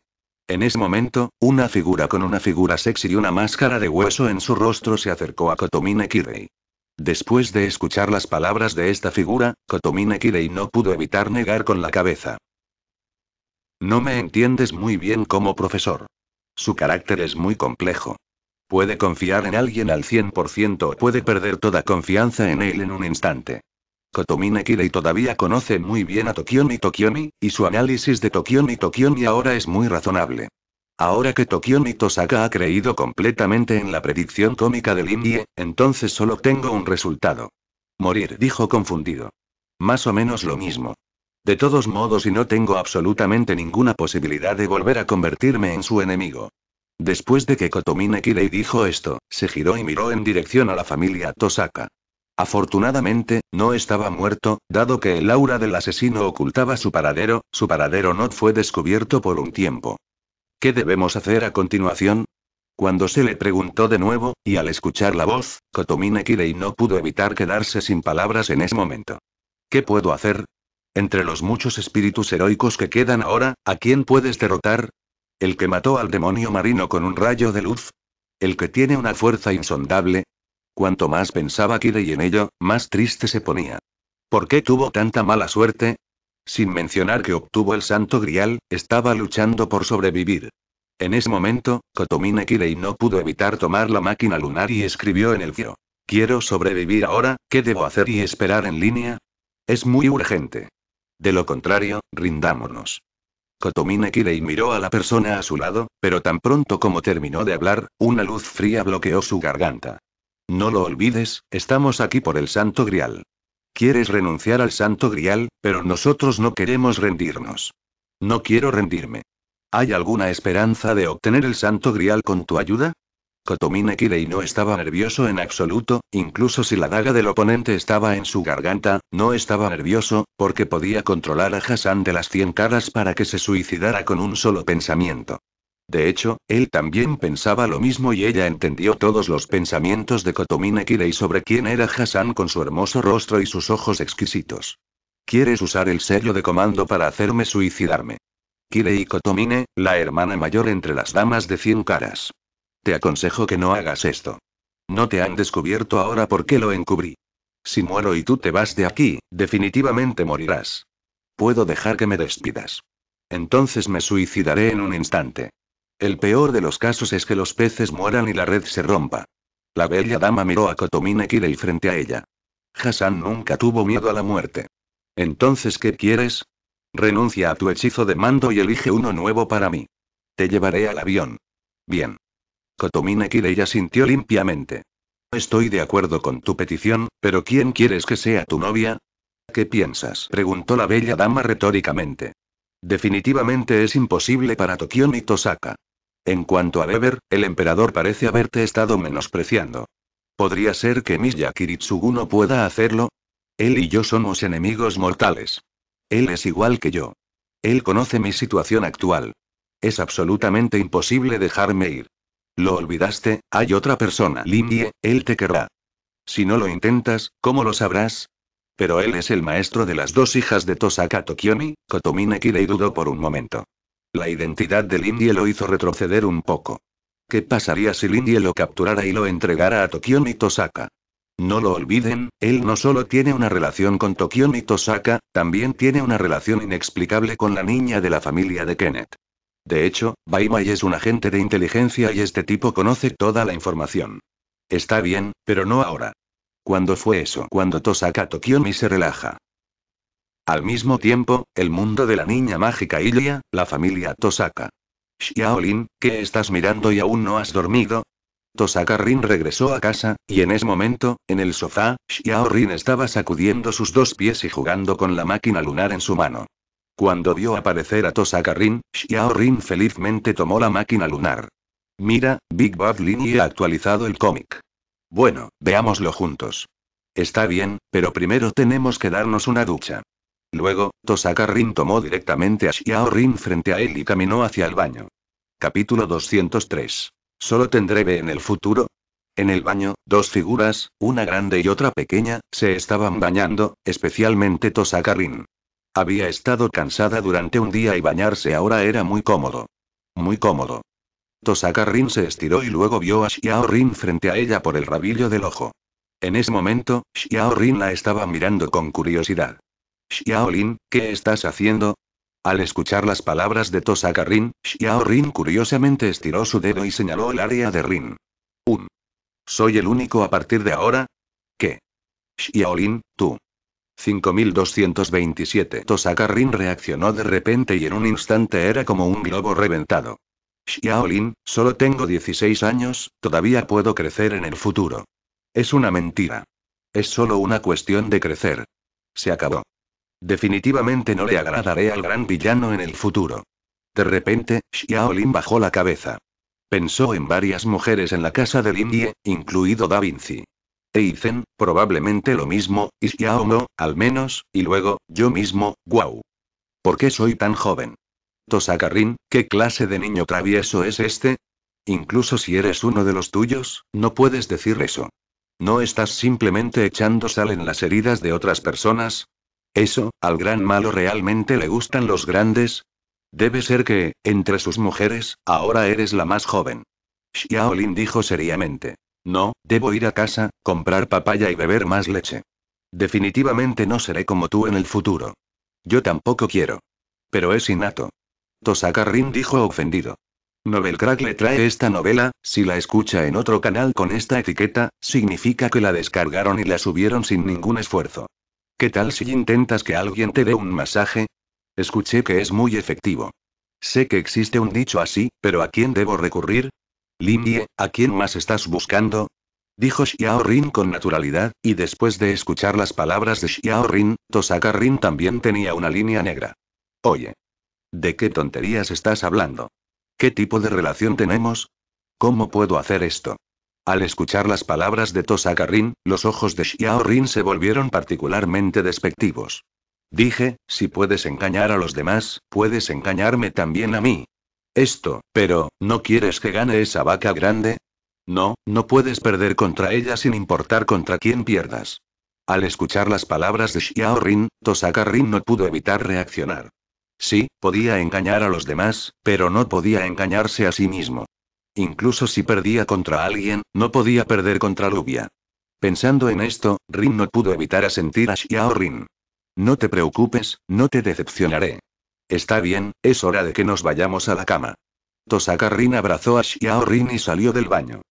En ese momento, una figura con una figura sexy y una máscara de hueso en su rostro se acercó a Kotomine Kirei. Después de escuchar las palabras de esta figura, Kotomine Kirei no pudo evitar negar con la cabeza. No me entiendes muy bien como profesor. Su carácter es muy complejo. Puede confiar en alguien al 100% o puede perder toda confianza en él en un instante. Kotomine Kirei todavía conoce muy bien a Tokiomi Tokiomi, y su análisis de Tokiomi Tokiomi ahora es muy razonable. Ahora que Tokio Tosaka ha creído completamente en la predicción cómica del Indie, entonces solo tengo un resultado. Morir, dijo confundido. Más o menos lo mismo. De todos modos, y no tengo absolutamente ninguna posibilidad de volver a convertirme en su enemigo. Después de que Kotomine Kirei dijo esto, se giró y miró en dirección a la familia Tosaka. Afortunadamente, no estaba muerto, dado que el aura del asesino ocultaba su paradero, su paradero no fue descubierto por un tiempo. ¿Qué debemos hacer a continuación? Cuando se le preguntó de nuevo, y al escuchar la voz, Kotomine Kirei no pudo evitar quedarse sin palabras en ese momento. ¿Qué puedo hacer? Entre los muchos espíritus heroicos que quedan ahora, ¿a quién puedes derrotar? ¿El que mató al demonio marino con un rayo de luz? ¿El que tiene una fuerza insondable? Cuanto más pensaba Kirei en ello, más triste se ponía. ¿Por qué tuvo tanta mala suerte? sin mencionar que obtuvo el santo grial, estaba luchando por sobrevivir. En ese momento, Kotomine Kirei no pudo evitar tomar la máquina lunar y escribió en el guio. Quiero sobrevivir ahora, ¿qué debo hacer y esperar en línea? Es muy urgente. De lo contrario, rindámonos. Kotomine Kirei miró a la persona a su lado, pero tan pronto como terminó de hablar, una luz fría bloqueó su garganta. No lo olvides, estamos aquí por el santo grial. Quieres renunciar al santo grial, pero nosotros no queremos rendirnos. No quiero rendirme. ¿Hay alguna esperanza de obtener el santo grial con tu ayuda? Kotomine Kirei no estaba nervioso en absoluto, incluso si la daga del oponente estaba en su garganta, no estaba nervioso, porque podía controlar a Hassan de las cien caras para que se suicidara con un solo pensamiento. De hecho, él también pensaba lo mismo y ella entendió todos los pensamientos de Kotomine Kirei sobre quién era Hassan con su hermoso rostro y sus ojos exquisitos. Quieres usar el sello de comando para hacerme suicidarme. Kirei Kotomine, la hermana mayor entre las damas de cien caras. Te aconsejo que no hagas esto. No te han descubierto ahora porque lo encubrí. Si muero y tú te vas de aquí, definitivamente morirás. Puedo dejar que me despidas. Entonces me suicidaré en un instante. El peor de los casos es que los peces mueran y la red se rompa. La bella dama miró a Kotomine Kirei frente a ella. Hassan nunca tuvo miedo a la muerte. Entonces, ¿qué quieres? Renuncia a tu hechizo de mando y elige uno nuevo para mí. Te llevaré al avión. Bien. Kotomine Kirei asintió limpiamente. Estoy de acuerdo con tu petición, pero ¿quién quieres que sea tu novia? ¿Qué piensas? preguntó la bella dama retóricamente. Definitivamente es imposible para Tokio ni Tosaka. En cuanto a Weber, el emperador parece haberte estado menospreciando. ¿Podría ser que Miya no pueda hacerlo? Él y yo somos enemigos mortales. Él es igual que yo. Él conoce mi situación actual. Es absolutamente imposible dejarme ir. Lo olvidaste, hay otra persona. Limie, él te querrá. Si no lo intentas, ¿cómo lo sabrás? Pero él es el maestro de las dos hijas de Tosaka Tokioni, Kotomine Dudo por un momento. La identidad de Lindy lo hizo retroceder un poco. ¿Qué pasaría si Lindy lo capturara y lo entregara a Tokyo y Tosaka? No lo olviden, él no solo tiene una relación con Tokio y Tosaka, también tiene una relación inexplicable con la niña de la familia de Kenneth. De hecho, Baimai es un agente de inteligencia y este tipo conoce toda la información. Está bien, pero no ahora. ¿Cuándo fue eso? Cuando Tosaka Tokiomi se relaja. Al mismo tiempo, el mundo de la niña mágica Ilya, la familia Tosaka. Xiaolin, ¿qué estás mirando y aún no has dormido? Tosaka Rin regresó a casa, y en ese momento, en el sofá, Xiao estaba sacudiendo sus dos pies y jugando con la máquina lunar en su mano. Cuando vio aparecer a Tosaka Rin, Xiao felizmente tomó la máquina lunar. Mira, Big Bad Lin ha actualizado el cómic. Bueno, veámoslo juntos. Está bien, pero primero tenemos que darnos una ducha. Luego, Tosaka Rin tomó directamente a Xiao Rin frente a él y caminó hacia el baño. Capítulo 203. Solo tendré en el futuro, en el baño, dos figuras, una grande y otra pequeña, se estaban bañando, especialmente Tosaka Rin. Había estado cansada durante un día y bañarse ahora era muy cómodo. Muy cómodo. Tosaka Rin se estiró y luego vio a Xiao Rin frente a ella por el rabillo del ojo. En ese momento, Xiao Rin la estaba mirando con curiosidad. Xiaolin, ¿qué estás haciendo? Al escuchar las palabras de Tosaka Rin, Xiao curiosamente estiró su dedo y señaló el área de Rin. Un. ¿Soy el único a partir de ahora? ¿Qué? Xiaolin, tú. 5227 Tosaka Rin reaccionó de repente y en un instante era como un globo reventado. Xiaolin, solo tengo 16 años, todavía puedo crecer en el futuro. Es una mentira. Es solo una cuestión de crecer. Se acabó. Definitivamente no le agradaré al gran villano en el futuro. De repente, Xiaolin bajó la cabeza. Pensó en varias mujeres en la casa del Indie, incluido Da Vinci. Eizen, probablemente lo mismo, y no, al menos, y luego, yo mismo, guau. ¿Por qué soy tan joven? Tosakarin, ¿qué clase de niño travieso es este? Incluso si eres uno de los tuyos, no puedes decir eso. ¿No estás simplemente echando sal en las heridas de otras personas? Eso, al gran malo realmente le gustan los grandes. Debe ser que, entre sus mujeres, ahora eres la más joven. Xiaolin dijo seriamente. No, debo ir a casa, comprar papaya y beber más leche. Definitivamente no seré como tú en el futuro. Yo tampoco quiero. Pero es innato. Tosaka dijo ofendido. Novelcrack le trae esta novela, si la escucha en otro canal con esta etiqueta, significa que la descargaron y la subieron sin ningún esfuerzo. ¿Qué tal si intentas que alguien te dé un masaje? Escuché que es muy efectivo. Sé que existe un dicho así, pero ¿a quién debo recurrir? Limie, ¿a quién más estás buscando? Dijo Xiao Rin con naturalidad, y después de escuchar las palabras de Xiao Rin, Tosaka Rin también tenía una línea negra. Oye. ¿De qué tonterías estás hablando? ¿Qué tipo de relación tenemos? ¿Cómo puedo hacer esto? Al escuchar las palabras de Tosaka Rin, los ojos de Xiao Rin se volvieron particularmente despectivos. Dije, si puedes engañar a los demás, puedes engañarme también a mí. Esto, pero, ¿no quieres que gane esa vaca grande? No, no puedes perder contra ella sin importar contra quién pierdas. Al escuchar las palabras de Xiao Rin, Tosaka Rin no pudo evitar reaccionar. Sí, podía engañar a los demás, pero no podía engañarse a sí mismo. Incluso si perdía contra alguien, no podía perder contra Lubia. Pensando en esto, Rin no pudo evitar asentir a Xiao Rin. No te preocupes, no te decepcionaré. Está bien, es hora de que nos vayamos a la cama. Tosaka Rin abrazó a Xiao Rin y salió del baño.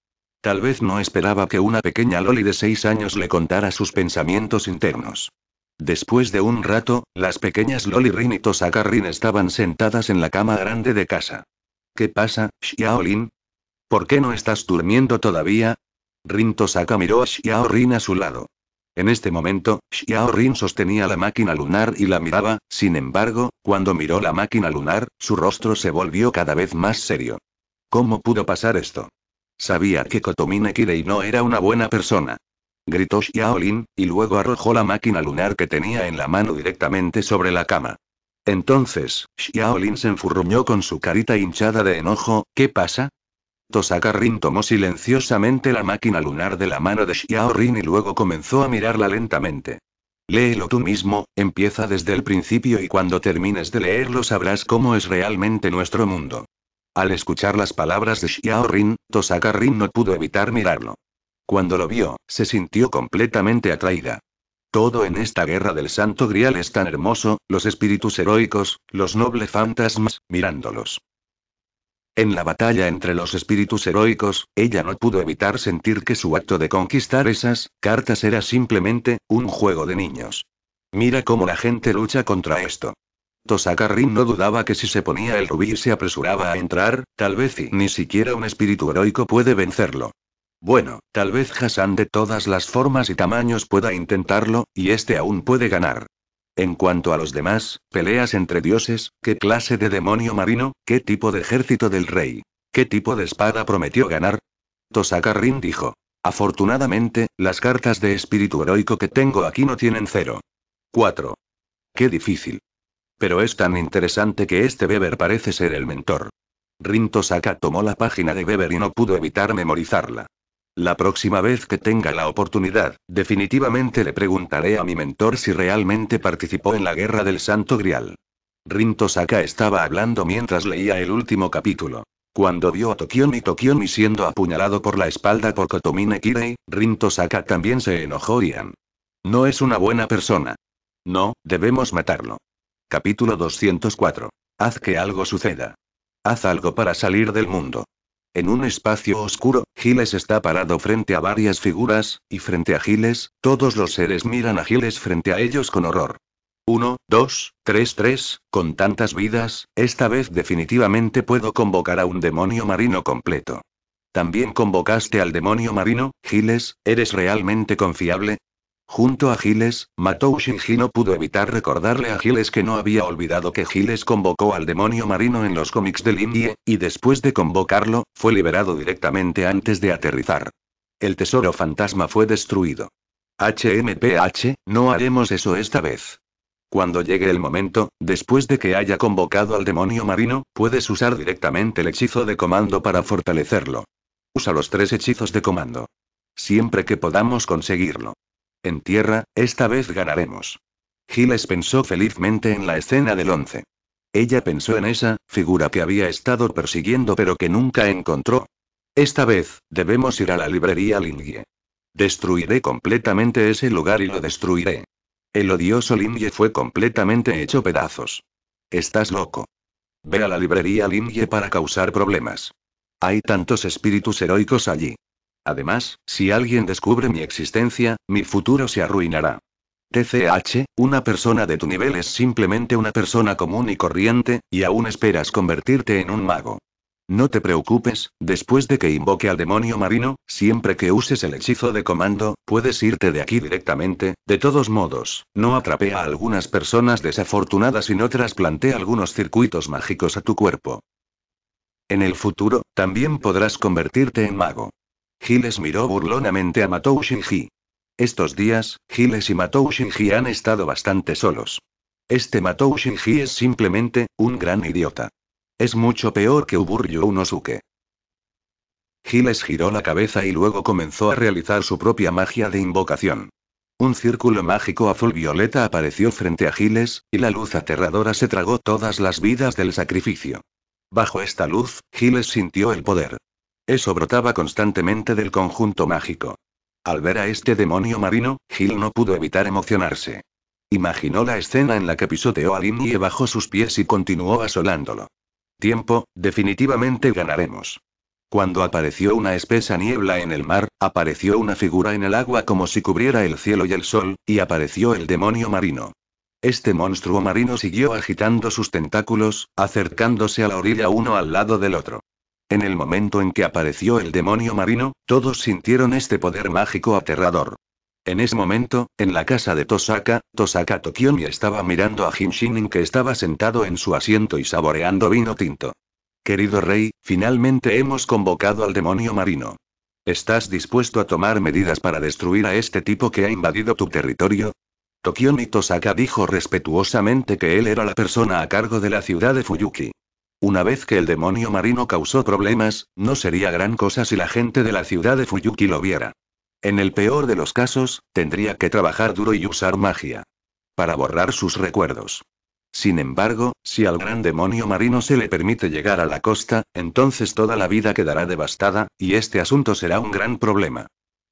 Tal vez no esperaba que una pequeña Loli de seis años le contara sus pensamientos internos. Después de un rato, las pequeñas Loli Rin y Tosaka Rin estaban sentadas en la cama grande de casa. ¿Qué pasa, Xiaolin? ¿Por qué no estás durmiendo todavía? Rinto Saka miró a Xiao a su lado. En este momento, Xiao sostenía la máquina lunar y la miraba, sin embargo, cuando miró la máquina lunar, su rostro se volvió cada vez más serio. ¿Cómo pudo pasar esto? Sabía que Kotomine Kirei no era una buena persona. Gritó Xiaolin, y luego arrojó la máquina lunar que tenía en la mano directamente sobre la cama. Entonces, Xiaolin se enfurruñó con su carita hinchada de enojo, ¿qué pasa? Tosaka tomó silenciosamente la máquina lunar de la mano de Xiaorin y luego comenzó a mirarla lentamente. Léelo tú mismo, empieza desde el principio y cuando termines de leerlo sabrás cómo es realmente nuestro mundo. Al escuchar las palabras de Xiaorin Rin, no pudo evitar mirarlo. Cuando lo vio, se sintió completamente atraída. Todo en esta guerra del Santo Grial es tan hermoso, los espíritus heroicos, los nobles fantasmas, mirándolos. En la batalla entre los espíritus heroicos, ella no pudo evitar sentir que su acto de conquistar esas cartas era simplemente un juego de niños. Mira cómo la gente lucha contra esto. Tosakarin no dudaba que si se ponía el rubí y se apresuraba a entrar, tal vez y ni siquiera un espíritu heroico puede vencerlo. Bueno, tal vez Hassan de todas las formas y tamaños pueda intentarlo, y este aún puede ganar. En cuanto a los demás, peleas entre dioses, qué clase de demonio marino, qué tipo de ejército del rey, qué tipo de espada prometió ganar. Tosaka Rin dijo. Afortunadamente, las cartas de espíritu heroico que tengo aquí no tienen cero. 4. Qué difícil. Pero es tan interesante que este Weber parece ser el mentor. Rin Tosaka tomó la página de Weber y no pudo evitar memorizarla. La próxima vez que tenga la oportunidad, definitivamente le preguntaré a mi mentor si realmente participó en la guerra del Santo Grial. Rinto Saka estaba hablando mientras leía el último capítulo. Cuando vio a Tokiomi Tokiomi siendo apuñalado por la espalda por Kotomine Kirei, Rinto también se enojó y No es una buena persona. No, debemos matarlo. Capítulo 204. Haz que algo suceda. Haz algo para salir del mundo. En un espacio oscuro, Giles está parado frente a varias figuras, y frente a Giles, todos los seres miran a Giles frente a ellos con horror. 1, 2, 3, 3, con tantas vidas, esta vez definitivamente puedo convocar a un demonio marino completo. También convocaste al demonio marino, Giles, ¿eres realmente confiable? Junto a Giles, Matou Shinji no pudo evitar recordarle a Giles que no había olvidado que Giles convocó al demonio marino en los cómics del Indie, y después de convocarlo, fue liberado directamente antes de aterrizar. El tesoro fantasma fue destruido. HMPH, no haremos eso esta vez. Cuando llegue el momento, después de que haya convocado al demonio marino, puedes usar directamente el hechizo de comando para fortalecerlo. Usa los tres hechizos de comando. Siempre que podamos conseguirlo. En tierra, esta vez ganaremos. Giles pensó felizmente en la escena del once. Ella pensó en esa figura que había estado persiguiendo pero que nunca encontró. Esta vez, debemos ir a la librería Lingye. Destruiré completamente ese lugar y lo destruiré. El odioso Lingye fue completamente hecho pedazos. Estás loco. Ve a la librería Lingye para causar problemas. Hay tantos espíritus heroicos allí. Además, si alguien descubre mi existencia, mi futuro se arruinará. TCH, una persona de tu nivel es simplemente una persona común y corriente, y aún esperas convertirte en un mago. No te preocupes, después de que invoque al demonio marino, siempre que uses el hechizo de comando, puedes irte de aquí directamente, de todos modos, no atrape a algunas personas desafortunadas y no trasplante algunos circuitos mágicos a tu cuerpo. En el futuro, también podrás convertirte en mago. Giles miró burlonamente a Matou Shinji. Estos días, Giles y Matou Shinji han estado bastante solos. Este Matou Shinji es simplemente, un gran idiota. Es mucho peor que Uburyo Unosuke. Giles giró la cabeza y luego comenzó a realizar su propia magia de invocación. Un círculo mágico azul violeta apareció frente a Giles, y la luz aterradora se tragó todas las vidas del sacrificio. Bajo esta luz, Giles sintió el poder. Eso brotaba constantemente del conjunto mágico. Al ver a este demonio marino, Gil no pudo evitar emocionarse. Imaginó la escena en la que pisoteó a y bajo sus pies y continuó asolándolo. Tiempo, definitivamente ganaremos. Cuando apareció una espesa niebla en el mar, apareció una figura en el agua como si cubriera el cielo y el sol, y apareció el demonio marino. Este monstruo marino siguió agitando sus tentáculos, acercándose a la orilla uno al lado del otro. En el momento en que apareció el demonio marino, todos sintieron este poder mágico aterrador. En ese momento, en la casa de Tosaka, Tosaka Tokiomi estaba mirando a Hinshinin que estaba sentado en su asiento y saboreando vino tinto. Querido rey, finalmente hemos convocado al demonio marino. ¿Estás dispuesto a tomar medidas para destruir a este tipo que ha invadido tu territorio? Tokyomi Tosaka dijo respetuosamente que él era la persona a cargo de la ciudad de Fuyuki. Una vez que el demonio marino causó problemas, no sería gran cosa si la gente de la ciudad de Fuyuki lo viera. En el peor de los casos, tendría que trabajar duro y usar magia. Para borrar sus recuerdos. Sin embargo, si al gran demonio marino se le permite llegar a la costa, entonces toda la vida quedará devastada, y este asunto será un gran problema.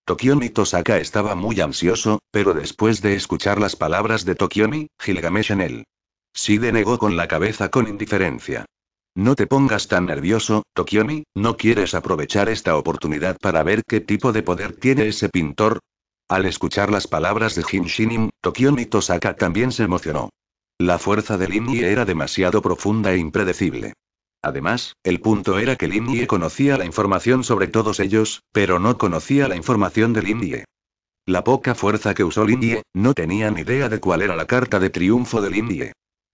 tokiomi Tosaka estaba muy ansioso, pero después de escuchar las palabras de tokiomi Gilgamesh en él. Sí denegó con la cabeza con indiferencia. No te pongas tan nervioso, Tokiomi, ¿no quieres aprovechar esta oportunidad para ver qué tipo de poder tiene ese pintor? Al escuchar las palabras de Shinim, Tokiomi Tosaka también se emocionó. La fuerza de Ye era demasiado profunda e impredecible. Además, el punto era que Ye conocía la información sobre todos ellos, pero no conocía la información de Ye. La poca fuerza que usó Ye, no tenía ni idea de cuál era la carta de triunfo de Ye.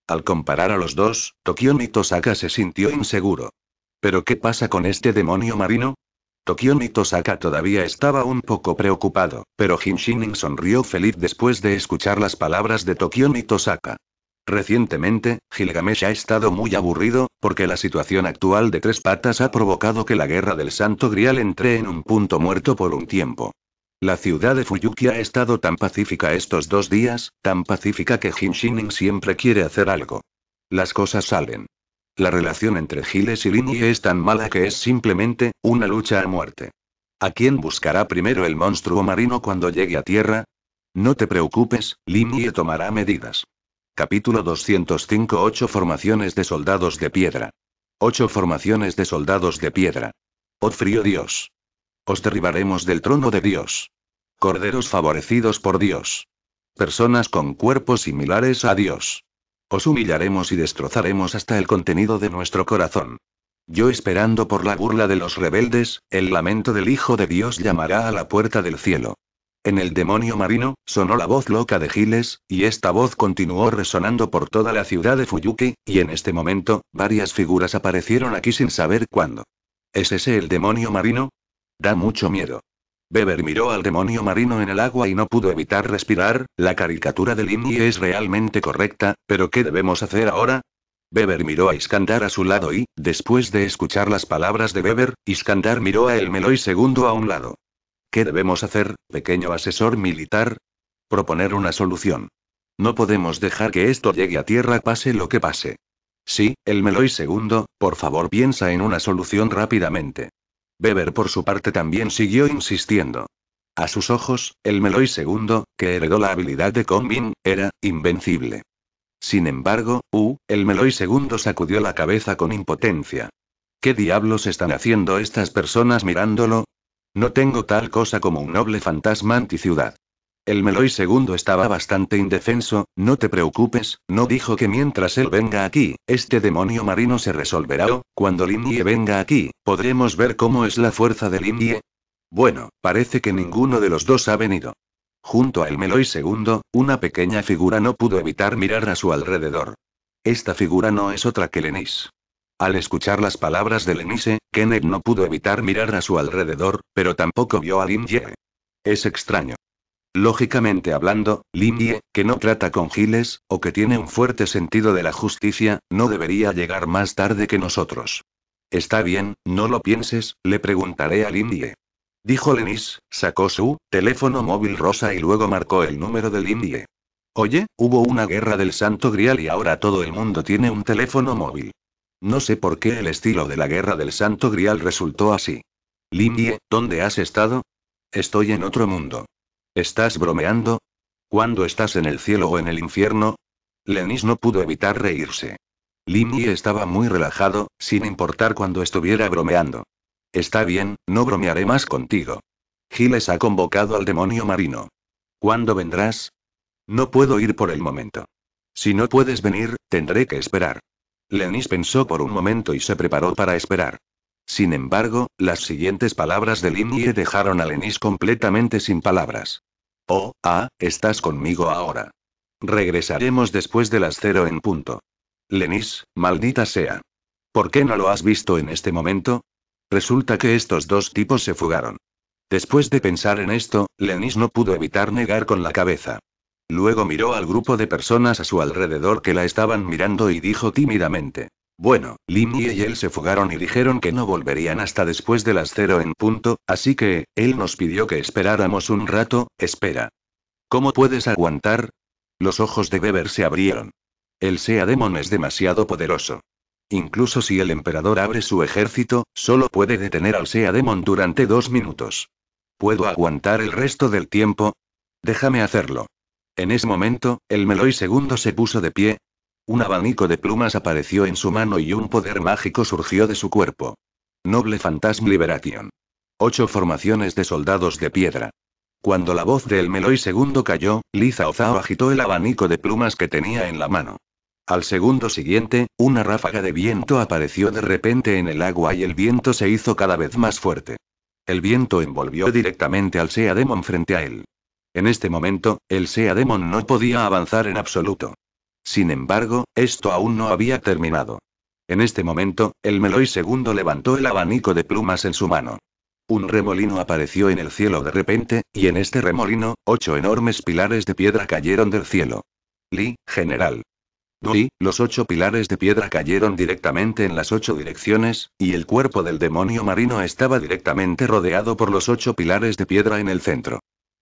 Al comparar a los dos, Tokion Tosaka se sintió inseguro. ¿Pero qué pasa con este demonio marino? Tokion Tosaka todavía estaba un poco preocupado, pero Jin sonrió feliz después de escuchar las palabras de Tokion Tosaka. Recientemente, Gilgamesh ha estado muy aburrido, porque la situación actual de Tres Patas ha provocado que la guerra del Santo Grial entre en un punto muerto por un tiempo. La ciudad de Fuyuki ha estado tan pacífica estos dos días, tan pacífica que Hinshining siempre quiere hacer algo. Las cosas salen. La relación entre Giles y Linie es tan mala que es simplemente, una lucha a muerte. ¿A quién buscará primero el monstruo marino cuando llegue a tierra? No te preocupes, Linie tomará medidas. Capítulo 205 8 formaciones de soldados de piedra. 8 formaciones de soldados de piedra. Oh frío Dios. Os derribaremos del trono de Dios. Corderos favorecidos por Dios. Personas con cuerpos similares a Dios. Os humillaremos y destrozaremos hasta el contenido de nuestro corazón. Yo esperando por la burla de los rebeldes, el lamento del Hijo de Dios llamará a la puerta del cielo. En el demonio marino, sonó la voz loca de Giles, y esta voz continuó resonando por toda la ciudad de Fuyuki, y en este momento, varias figuras aparecieron aquí sin saber cuándo. ¿Es ese el demonio marino? Da mucho miedo. Beber miró al demonio marino en el agua y no pudo evitar respirar, la caricatura de indio es realmente correcta, pero ¿qué debemos hacer ahora? Beber miró a Iskandar a su lado y, después de escuchar las palabras de Beber, Iskandar miró a el Meloy II a un lado. ¿Qué debemos hacer, pequeño asesor militar? Proponer una solución. No podemos dejar que esto llegue a tierra pase lo que pase. Sí, El Meloy II, por favor piensa en una solución rápidamente. Beber por su parte también siguió insistiendo. A sus ojos, el Meloy II, que heredó la habilidad de Combin, era invencible. Sin embargo, uh, el Meloy II sacudió la cabeza con impotencia. ¿Qué diablos están haciendo estas personas mirándolo? No tengo tal cosa como un noble fantasma anti el Meloy II estaba bastante indefenso, no te preocupes, no dijo que mientras él venga aquí, este demonio marino se resolverá o, cuando Linie venga aquí, podremos ver cómo es la fuerza de Yi. Bueno, parece que ninguno de los dos ha venido. Junto al Meloy II, una pequeña figura no pudo evitar mirar a su alrededor. Esta figura no es otra que Lenis. Al escuchar las palabras de Lenise, Kenneth no pudo evitar mirar a su alrededor, pero tampoco vio a Lin Es extraño. Lógicamente hablando, Limie, que no trata con giles, o que tiene un fuerte sentido de la justicia, no debería llegar más tarde que nosotros. Está bien, no lo pienses, le preguntaré a Lindie. Dijo Lenis, sacó su teléfono móvil rosa y luego marcó el número de Lindie. Oye, hubo una guerra del Santo Grial y ahora todo el mundo tiene un teléfono móvil. No sé por qué el estilo de la guerra del Santo Grial resultó así. Limie, ¿dónde has estado? Estoy en otro mundo. ¿Estás bromeando? ¿Cuándo estás en el cielo o en el infierno? Lenis no pudo evitar reírse. Limi estaba muy relajado, sin importar cuando estuviera bromeando. Está bien, no bromearé más contigo. Giles ha convocado al demonio marino. ¿Cuándo vendrás? No puedo ir por el momento. Si no puedes venir, tendré que esperar. Lenis pensó por un momento y se preparó para esperar. Sin embargo, las siguientes palabras de Linie dejaron a Lenis completamente sin palabras. Oh, ah, estás conmigo ahora. Regresaremos después de las cero en punto. Lenis, maldita sea. ¿Por qué no lo has visto en este momento? Resulta que estos dos tipos se fugaron. Después de pensar en esto, Lenis no pudo evitar negar con la cabeza. Luego miró al grupo de personas a su alrededor que la estaban mirando y dijo tímidamente, bueno, Lim y él se fugaron y dijeron que no volverían hasta después de las cero en punto, así que, él nos pidió que esperáramos un rato, espera. ¿Cómo puedes aguantar? Los ojos de Weber se abrieron. El Sea Demon es demasiado poderoso. Incluso si el emperador abre su ejército, solo puede detener al Sea Demon durante dos minutos. ¿Puedo aguantar el resto del tiempo? Déjame hacerlo. En ese momento, el Meloy II se puso de pie, un abanico de plumas apareció en su mano y un poder mágico surgió de su cuerpo. Noble Phantasm Liberation. Ocho formaciones de soldados de piedra. Cuando la voz del Meloy II cayó, Liza Ozao agitó el abanico de plumas que tenía en la mano. Al segundo siguiente, una ráfaga de viento apareció de repente en el agua y el viento se hizo cada vez más fuerte. El viento envolvió directamente al Sea Demon frente a él. En este momento, el Sea Demon no podía avanzar en absoluto. Sin embargo, esto aún no había terminado. En este momento, el Meloy II levantó el abanico de plumas en su mano. Un remolino apareció en el cielo de repente, y en este remolino, ocho enormes pilares de piedra cayeron del cielo. Lee, general. Dui, los ocho pilares de piedra cayeron directamente en las ocho direcciones, y el cuerpo del demonio marino estaba directamente rodeado por los ocho pilares de piedra en el centro.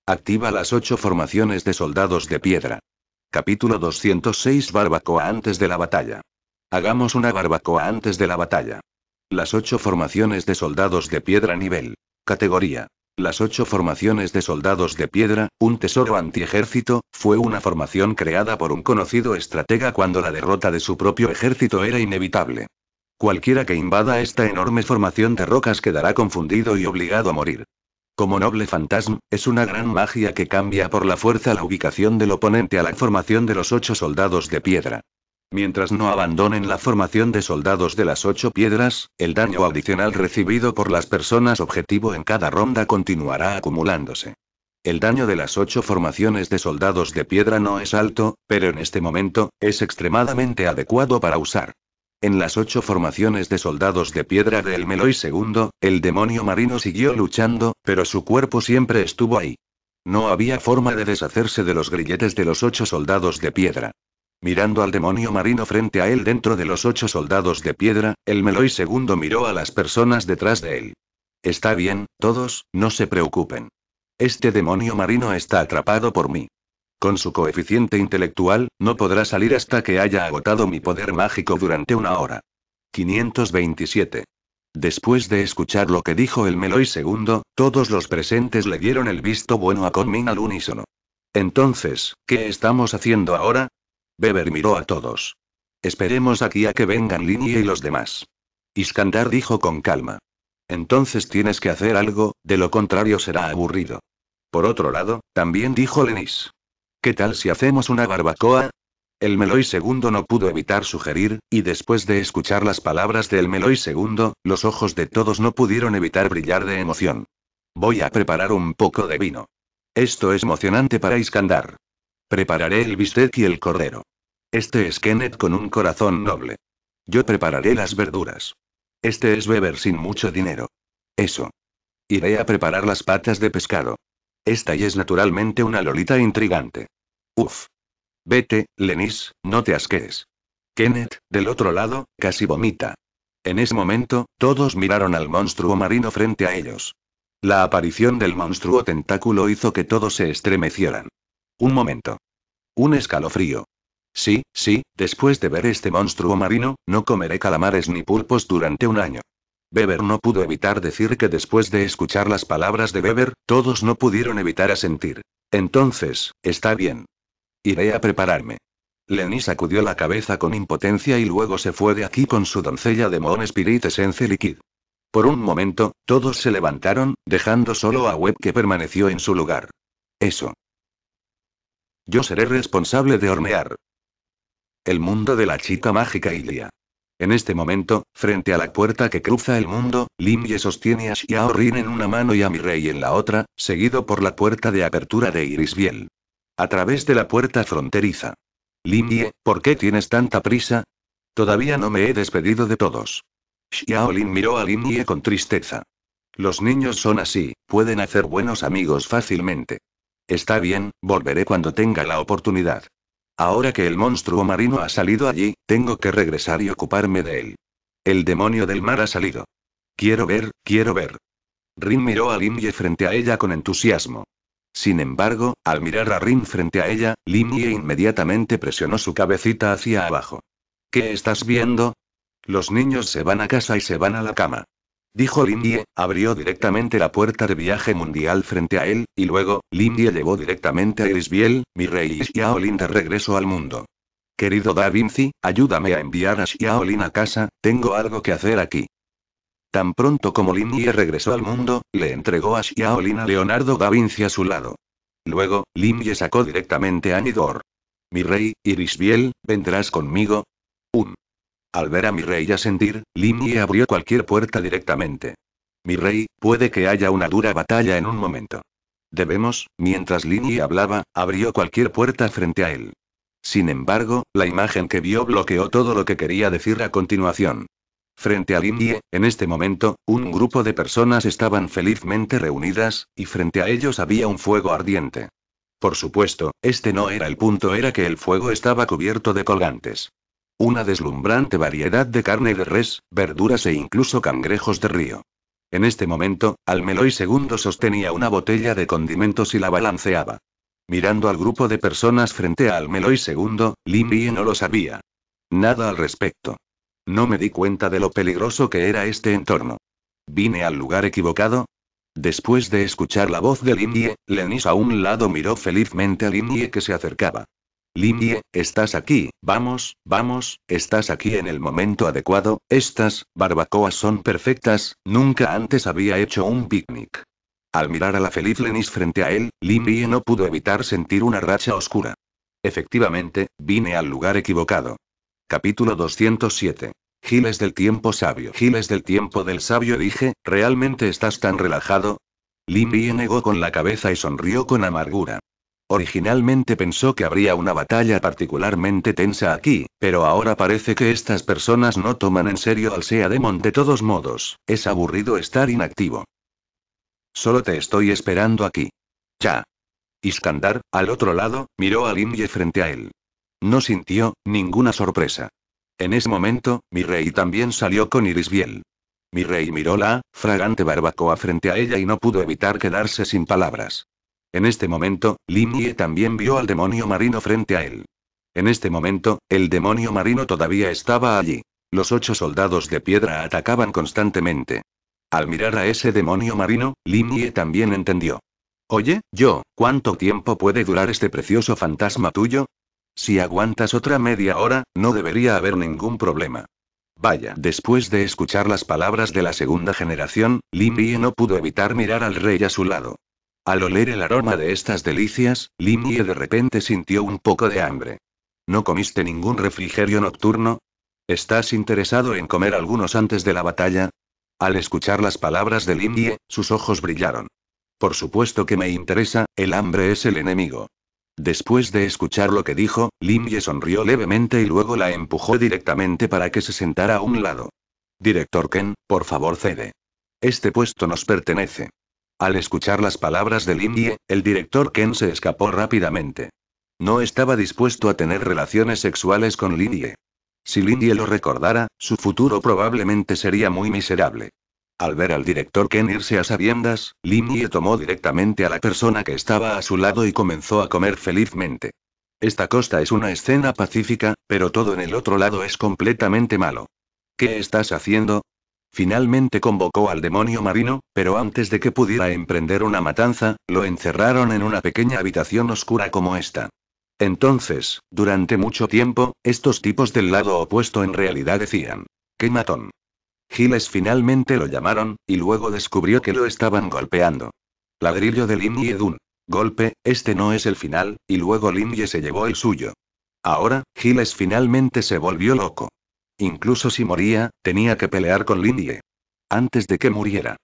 Activa las ocho formaciones de soldados de piedra. Capítulo 206 Barbacoa antes de la batalla. Hagamos una barbacoa antes de la batalla. Las ocho formaciones de soldados de piedra nivel. Categoría. Las ocho formaciones de soldados de piedra, un tesoro antiejército, fue una formación creada por un conocido estratega cuando la derrota de su propio ejército era inevitable. Cualquiera que invada esta enorme formación de rocas quedará confundido y obligado a morir. Como noble fantasma, es una gran magia que cambia por la fuerza la ubicación del oponente a la formación de los ocho soldados de piedra. Mientras no abandonen la formación de soldados de las ocho piedras, el daño adicional recibido por las personas objetivo en cada ronda continuará acumulándose. El daño de las ocho formaciones de soldados de piedra no es alto, pero en este momento, es extremadamente adecuado para usar. En las ocho formaciones de soldados de piedra del Meloy II, el demonio marino siguió luchando, pero su cuerpo siempre estuvo ahí. No había forma de deshacerse de los grilletes de los ocho soldados de piedra. Mirando al demonio marino frente a él dentro de los ocho soldados de piedra, el Meloy II miró a las personas detrás de él. Está bien, todos, no se preocupen. Este demonio marino está atrapado por mí. Con su coeficiente intelectual, no podrá salir hasta que haya agotado mi poder mágico durante una hora. 527. Después de escuchar lo que dijo el Meloy II, todos los presentes le dieron el visto bueno a Conmin al unísono. Entonces, ¿qué estamos haciendo ahora? Beber miró a todos. Esperemos aquí a que vengan Linie y los demás. Iskandar dijo con calma. Entonces tienes que hacer algo, de lo contrario será aburrido. Por otro lado, también dijo Lenis. ¿Qué tal si hacemos una barbacoa? El Meloy II no pudo evitar sugerir, y después de escuchar las palabras del Meloy II, los ojos de todos no pudieron evitar brillar de emoción. Voy a preparar un poco de vino. Esto es emocionante para Iskandar. Prepararé el bistec y el cordero. Este es Kenneth con un corazón noble. Yo prepararé las verduras. Este es Beber sin mucho dinero. Eso. Iré a preparar las patas de pescado. Esta y es naturalmente una lolita intrigante. Uf. Vete, Lenis, no te asquees. Kenneth, del otro lado, casi vomita. En ese momento, todos miraron al monstruo marino frente a ellos. La aparición del monstruo tentáculo hizo que todos se estremecieran. Un momento. Un escalofrío. Sí, sí, después de ver este monstruo marino, no comeré calamares ni pulpos durante un año. Weber no pudo evitar decir que después de escuchar las palabras de Weber, todos no pudieron evitar asentir. Entonces, está bien. Iré a prepararme. Lenny sacudió la cabeza con impotencia y luego se fue de aquí con su doncella de Moon Spirit Essence Liquid. Por un momento, todos se levantaron, dejando solo a Webb que permaneció en su lugar. Eso. Yo seré responsable de hornear. El mundo de la chica mágica Ilia. En este momento, frente a la puerta que cruza el mundo, Lin Ye sostiene a Xiao Rin en una mano y a mi rey en la otra, seguido por la puerta de apertura de Iris Biel. A través de la puerta fronteriza. Lin ¿por qué tienes tanta prisa? Todavía no me he despedido de todos. Xiaolin miró a Lin Ye con tristeza. Los niños son así, pueden hacer buenos amigos fácilmente. Está bien, volveré cuando tenga la oportunidad. Ahora que el monstruo marino ha salido allí, tengo que regresar y ocuparme de él. El demonio del mar ha salido. Quiero ver, quiero ver. Rin miró a Ye frente a ella con entusiasmo. Sin embargo, al mirar a Rin frente a ella, Ye inmediatamente presionó su cabecita hacia abajo. ¿Qué estás viendo? Los niños se van a casa y se van a la cama. Dijo Lindie, abrió directamente la puerta de viaje mundial frente a él, y luego, Lindie llevó directamente a Irisbiel, mi rey y Xiaolin de regreso al mundo. Querido Da Vinci, ayúdame a enviar a Xiaolin a casa, tengo algo que hacer aquí. Tan pronto como Lindie regresó al mundo, le entregó a Xiaolin a Leonardo da Vinci a su lado. Luego, Lindie sacó directamente a Nidor. Mi rey, Irisbiel, ¿vendrás conmigo? Un. Al ver a mi rey ya sentir, abrió cualquier puerta directamente. Mi rey, puede que haya una dura batalla en un momento. Debemos, mientras Yi hablaba, abrió cualquier puerta frente a él. Sin embargo, la imagen que vio bloqueó todo lo que quería decir a continuación. Frente a Yi, en este momento, un grupo de personas estaban felizmente reunidas, y frente a ellos había un fuego ardiente. Por supuesto, este no era el punto, era que el fuego estaba cubierto de colgantes. Una deslumbrante variedad de carne de res, verduras e incluso cangrejos de río. En este momento, Almeloy II sostenía una botella de condimentos y la balanceaba. Mirando al grupo de personas frente a Almeloy II, Limrie no lo sabía. Nada al respecto. No me di cuenta de lo peligroso que era este entorno. ¿Vine al lugar equivocado? Después de escuchar la voz de Limrie, Lenis a un lado miró felizmente a Limrie que se acercaba. Limie, estás aquí, vamos, vamos, estás aquí en el momento adecuado, estas barbacoas son perfectas, nunca antes había hecho un picnic. Al mirar a la feliz Lenis frente a él, Limie no pudo evitar sentir una racha oscura. Efectivamente, vine al lugar equivocado. Capítulo 207. Giles del tiempo sabio. Giles del tiempo del sabio dije, ¿realmente estás tan relajado? Limie negó con la cabeza y sonrió con amargura. Originalmente pensó que habría una batalla particularmente tensa aquí, pero ahora parece que estas personas no toman en serio al Sea Demon de todos modos, es aburrido estar inactivo. Solo te estoy esperando aquí. Ya. Iskandar, al otro lado, miró a Limye frente a él. No sintió ninguna sorpresa. En ese momento, mi rey también salió con Irisbiel. Mi rey miró la fragante barbacoa frente a ella y no pudo evitar quedarse sin palabras. En este momento, Lin Limie también vio al demonio marino frente a él. En este momento, el demonio marino todavía estaba allí. Los ocho soldados de piedra atacaban constantemente. Al mirar a ese demonio marino, Lin Limie también entendió. Oye, yo, ¿cuánto tiempo puede durar este precioso fantasma tuyo? Si aguantas otra media hora, no debería haber ningún problema. Vaya, después de escuchar las palabras de la segunda generación, Lin Limie no pudo evitar mirar al rey a su lado. Al oler el aroma de estas delicias, Limie de repente sintió un poco de hambre. ¿No comiste ningún refrigerio nocturno? ¿Estás interesado en comer algunos antes de la batalla? Al escuchar las palabras de Limie, sus ojos brillaron. Por supuesto que me interesa, el hambre es el enemigo. Después de escuchar lo que dijo, Limie sonrió levemente y luego la empujó directamente para que se sentara a un lado. Director Ken, por favor cede. Este puesto nos pertenece. Al escuchar las palabras de indie, el director Ken se escapó rápidamente. No estaba dispuesto a tener relaciones sexuales con Lindie. Si Lindie lo recordara, su futuro probablemente sería muy miserable. Al ver al director Ken irse a sabiendas, Lindie tomó directamente a la persona que estaba a su lado y comenzó a comer felizmente. Esta costa es una escena pacífica, pero todo en el otro lado es completamente malo. ¿Qué estás haciendo? Finalmente convocó al demonio marino, pero antes de que pudiera emprender una matanza, lo encerraron en una pequeña habitación oscura como esta. Entonces, durante mucho tiempo, estos tipos del lado opuesto en realidad decían, ¡qué matón! Giles finalmente lo llamaron, y luego descubrió que lo estaban golpeando. Ladrillo de Lin y Golpe, este no es el final, y luego Linye se llevó el suyo. Ahora, Giles finalmente se volvió loco. Incluso si moría, tenía que pelear con Lindie. Antes de que muriera.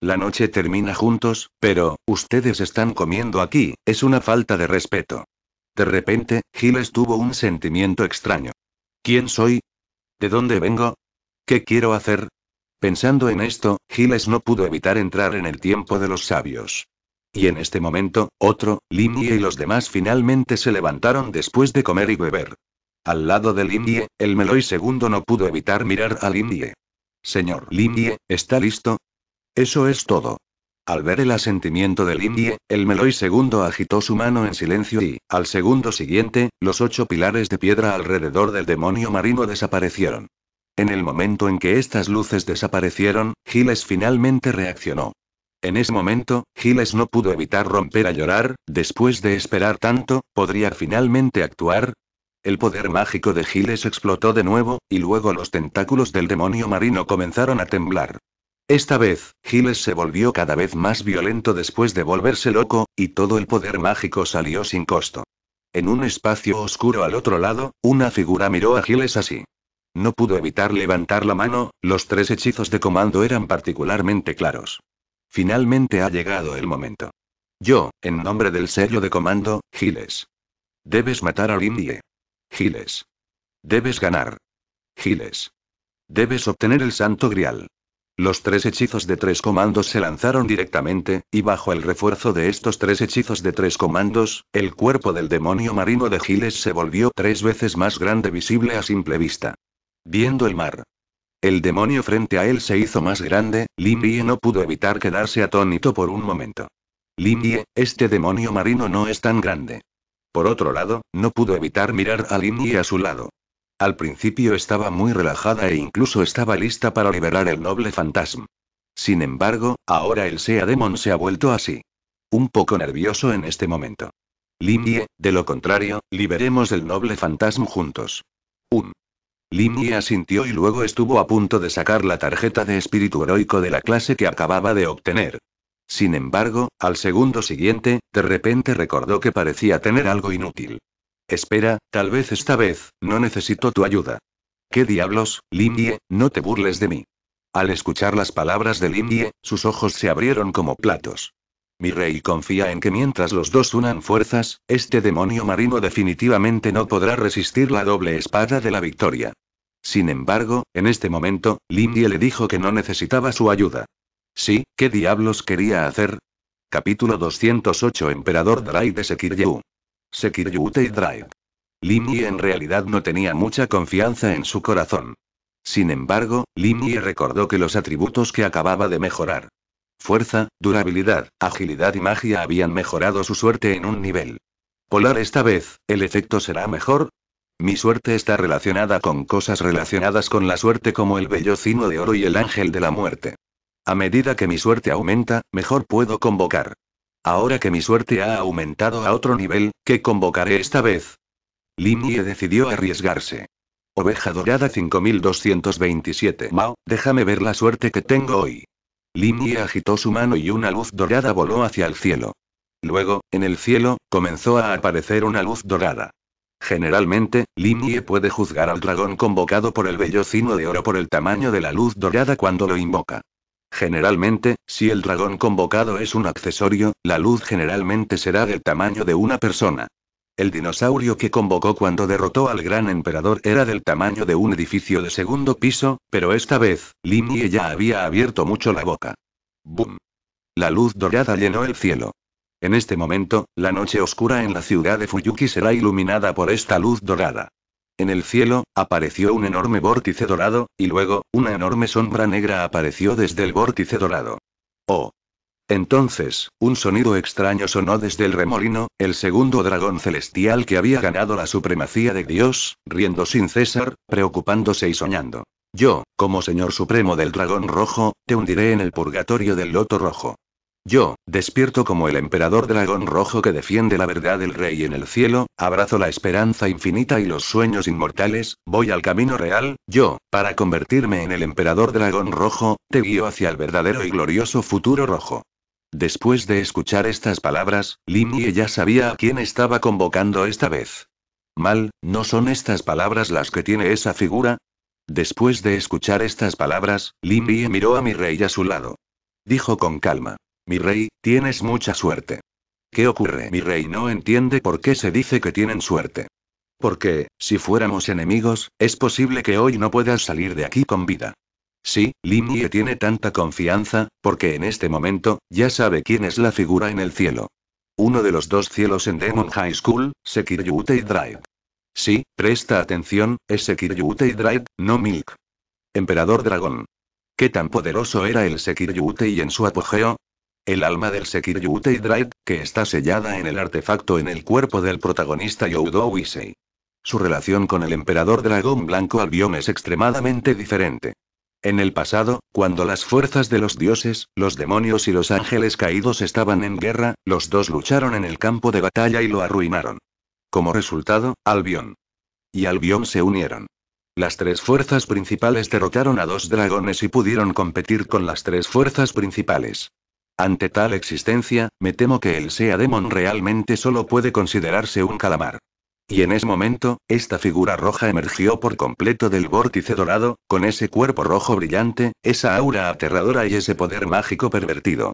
La noche termina juntos, pero, ustedes están comiendo aquí, es una falta de respeto. De repente, Giles tuvo un sentimiento extraño. ¿Quién soy? ¿De dónde vengo? ¿Qué quiero hacer? Pensando en esto, Giles no pudo evitar entrar en el tiempo de los sabios. Y en este momento, otro, Linie y los demás finalmente se levantaron después de comer y beber. Al lado del Indie, el Meloy II no pudo evitar mirar al Indie. Señor Lindie, ¿está listo? Eso es todo. Al ver el asentimiento del Indie, el Meloy II agitó su mano en silencio y, al segundo siguiente, los ocho pilares de piedra alrededor del demonio marino desaparecieron. En el momento en que estas luces desaparecieron, Giles finalmente reaccionó. En ese momento, Giles no pudo evitar romper a llorar, después de esperar tanto, podría finalmente actuar, el poder mágico de Giles explotó de nuevo, y luego los tentáculos del demonio marino comenzaron a temblar. Esta vez, Giles se volvió cada vez más violento después de volverse loco, y todo el poder mágico salió sin costo. En un espacio oscuro al otro lado, una figura miró a Giles así. No pudo evitar levantar la mano, los tres hechizos de comando eran particularmente claros. Finalmente ha llegado el momento. Yo, en nombre del sello de comando, Giles. Debes matar a Lindie. Giles. Debes ganar. Giles. Debes obtener el santo grial. Los tres hechizos de tres comandos se lanzaron directamente, y bajo el refuerzo de estos tres hechizos de tres comandos, el cuerpo del demonio marino de Giles se volvió tres veces más grande visible a simple vista. Viendo el mar. El demonio frente a él se hizo más grande, Limpie no pudo evitar quedarse atónito por un momento. Limpie, este demonio marino no es tan grande. Por otro lado, no pudo evitar mirar a Yi a su lado. Al principio estaba muy relajada e incluso estaba lista para liberar el noble fantasma. Sin embargo, ahora el Sea Demon se ha vuelto así. Un poco nervioso en este momento. Yi, de lo contrario, liberemos el noble fantasma juntos. Un. Yi asintió y luego estuvo a punto de sacar la tarjeta de espíritu heroico de la clase que acababa de obtener. Sin embargo, al segundo siguiente, de repente recordó que parecía tener algo inútil. Espera, tal vez esta vez, no necesito tu ayuda. ¿Qué diablos, Lindie, no te burles de mí? Al escuchar las palabras de Lindie, sus ojos se abrieron como platos. Mi rey confía en que mientras los dos unan fuerzas, este demonio marino definitivamente no podrá resistir la doble espada de la victoria. Sin embargo, en este momento, Lindie le dijo que no necesitaba su ayuda. Sí, ¿qué diablos quería hacer? Capítulo 208 Emperador Drai de Sekiryu. Sekiryu Drai. Lin Yi en realidad no tenía mucha confianza en su corazón. Sin embargo, Lin Yi recordó que los atributos que acababa de mejorar, Fuerza, durabilidad, agilidad y magia habían mejorado su suerte en un nivel. Polar esta vez, ¿el efecto será mejor? Mi suerte está relacionada con cosas relacionadas con la suerte como el vellocino de oro y el ángel de la muerte. A medida que mi suerte aumenta, mejor puedo convocar. Ahora que mi suerte ha aumentado a otro nivel, ¿qué convocaré esta vez? Limie decidió arriesgarse. Oveja dorada 5227 Mao, déjame ver la suerte que tengo hoy. Limie agitó su mano y una luz dorada voló hacia el cielo. Luego, en el cielo, comenzó a aparecer una luz dorada. Generalmente, Limie puede juzgar al dragón convocado por el vellocino de oro por el tamaño de la luz dorada cuando lo invoca. Generalmente, si el dragón convocado es un accesorio, la luz generalmente será del tamaño de una persona. El dinosaurio que convocó cuando derrotó al gran emperador era del tamaño de un edificio de segundo piso, pero esta vez, Linie ya había abierto mucho la boca. ¡Bum! La luz dorada llenó el cielo. En este momento, la noche oscura en la ciudad de Fuyuki será iluminada por esta luz dorada. En el cielo, apareció un enorme vórtice dorado, y luego, una enorme sombra negra apareció desde el vórtice dorado. ¡Oh! Entonces, un sonido extraño sonó desde el remolino, el segundo dragón celestial que había ganado la supremacía de Dios, riendo sin cesar, preocupándose y soñando. Yo, como Señor Supremo del Dragón Rojo, te hundiré en el purgatorio del Loto Rojo. Yo, despierto como el emperador dragón rojo que defiende la verdad del rey en el cielo, abrazo la esperanza infinita y los sueños inmortales, voy al camino real, yo, para convertirme en el emperador dragón rojo, te guío hacia el verdadero y glorioso futuro rojo. Después de escuchar estas palabras, Limie ya sabía a quién estaba convocando esta vez. Mal, ¿no son estas palabras las que tiene esa figura? Después de escuchar estas palabras, Limie miró a mi rey a su lado. Dijo con calma. Mi rey, tienes mucha suerte. ¿Qué ocurre? Mi rey no entiende por qué se dice que tienen suerte. Porque, si fuéramos enemigos, es posible que hoy no puedas salir de aquí con vida. Sí, Linnie tiene tanta confianza, porque en este momento, ya sabe quién es la figura en el cielo. Uno de los dos cielos en Demon High School, y Drive. Sí, presta atención, es y Drive, no Milk. Emperador Dragón. ¿Qué tan poderoso era el y en su apogeo? el alma del Sekiryu y que está sellada en el artefacto en el cuerpo del protagonista Yodo Wisei. Su relación con el emperador dragón blanco Albion es extremadamente diferente. En el pasado, cuando las fuerzas de los dioses, los demonios y los ángeles caídos estaban en guerra, los dos lucharon en el campo de batalla y lo arruinaron. Como resultado, Albion y Albion se unieron. Las tres fuerzas principales derrotaron a dos dragones y pudieron competir con las tres fuerzas principales. Ante tal existencia, me temo que el Sea Demon realmente solo puede considerarse un calamar. Y en ese momento, esta figura roja emergió por completo del vórtice dorado, con ese cuerpo rojo brillante, esa aura aterradora y ese poder mágico pervertido.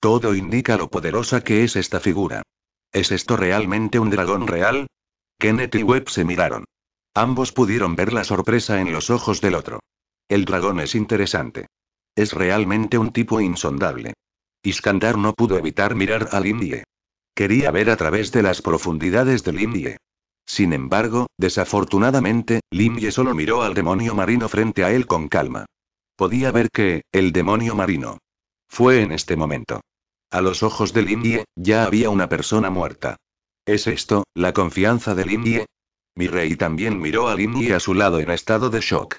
Todo indica lo poderosa que es esta figura. ¿Es esto realmente un dragón real? Kenneth y Webb se miraron. Ambos pudieron ver la sorpresa en los ojos del otro. El dragón es interesante. Es realmente un tipo insondable. Iskandar no pudo evitar mirar al Indie. Quería ver a través de las profundidades de Indie. Sin embargo, desafortunadamente, Limye solo miró al demonio marino frente a él con calma. Podía ver que, el demonio marino. Fue en este momento. A los ojos del Indie, ya había una persona muerta. ¿Es esto, la confianza de Indie? Mi rey también miró al Indie a su lado en estado de shock.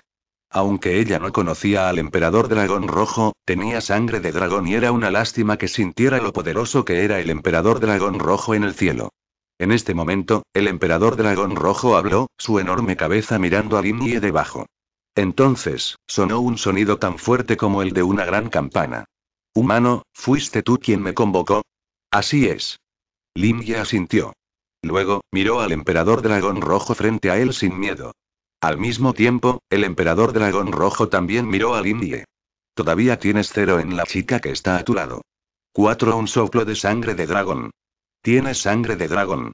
Aunque ella no conocía al emperador dragón rojo, tenía sangre de dragón y era una lástima que sintiera lo poderoso que era el emperador dragón rojo en el cielo. En este momento, el emperador dragón rojo habló, su enorme cabeza mirando a Yi debajo. Entonces, sonó un sonido tan fuerte como el de una gran campana. Humano, ¿fuiste tú quien me convocó? Así es. Yi asintió. Luego, miró al emperador dragón rojo frente a él sin miedo. Al mismo tiempo, el emperador dragón rojo también miró al indie. Todavía tienes cero en la chica que está a tu lado. 4. Un soplo de sangre de dragón. Tienes sangre de dragón.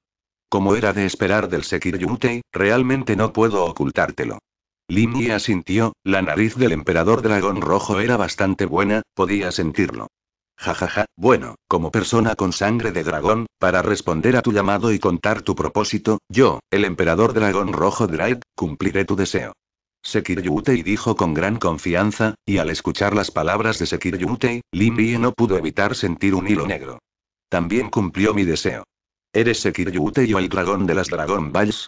Como era de esperar del Sekiryutei, realmente no puedo ocultártelo. Lin asintió, la nariz del emperador dragón rojo era bastante buena, podía sentirlo. Jajaja, bueno, como persona con sangre de dragón, para responder a tu llamado y contar tu propósito, yo, el emperador dragón rojo Drake, cumpliré tu deseo. Sekir dijo con gran confianza, y al escuchar las palabras de Sekir Yutei, Lin no pudo evitar sentir un hilo negro. También cumplió mi deseo. ¿Eres Sekir y o el dragón de las Dragon Balls?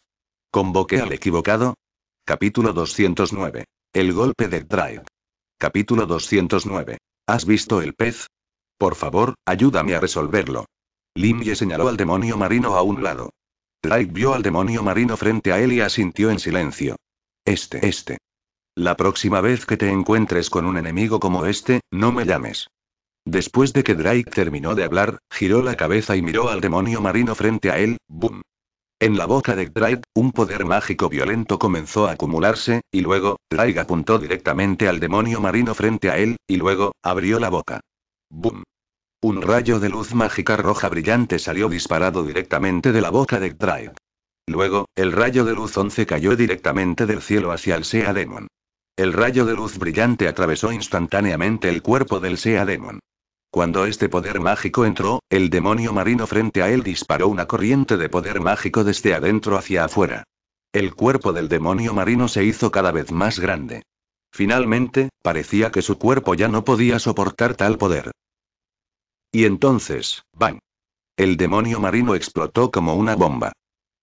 Convoqué al equivocado. Capítulo 209. El golpe de Drive. Capítulo 209. ¿Has visto el pez? Por favor, ayúdame a resolverlo. Limye señaló al demonio marino a un lado. Drake vio al demonio marino frente a él y asintió en silencio. Este, este. La próxima vez que te encuentres con un enemigo como este, no me llames. Después de que Drake terminó de hablar, giró la cabeza y miró al demonio marino frente a él, ¡boom! En la boca de Drake, un poder mágico violento comenzó a acumularse, y luego, Drake apuntó directamente al demonio marino frente a él, y luego, abrió la boca. ¡Bum! Un rayo de luz mágica roja brillante salió disparado directamente de la boca de Drive. Luego, el rayo de luz 11 cayó directamente del cielo hacia el Sea Demon. El rayo de luz brillante atravesó instantáneamente el cuerpo del Sea Demon. Cuando este poder mágico entró, el demonio marino frente a él disparó una corriente de poder mágico desde adentro hacia afuera. El cuerpo del demonio marino se hizo cada vez más grande. Finalmente, parecía que su cuerpo ya no podía soportar tal poder. Y entonces, ¡bang! El demonio marino explotó como una bomba.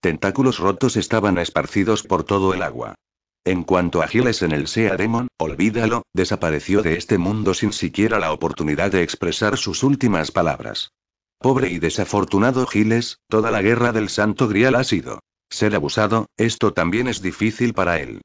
Tentáculos rotos estaban esparcidos por todo el agua. En cuanto a Giles en el Sea Demon, olvídalo, desapareció de este mundo sin siquiera la oportunidad de expresar sus últimas palabras. Pobre y desafortunado Giles, toda la guerra del Santo Grial ha sido. Ser abusado, esto también es difícil para él.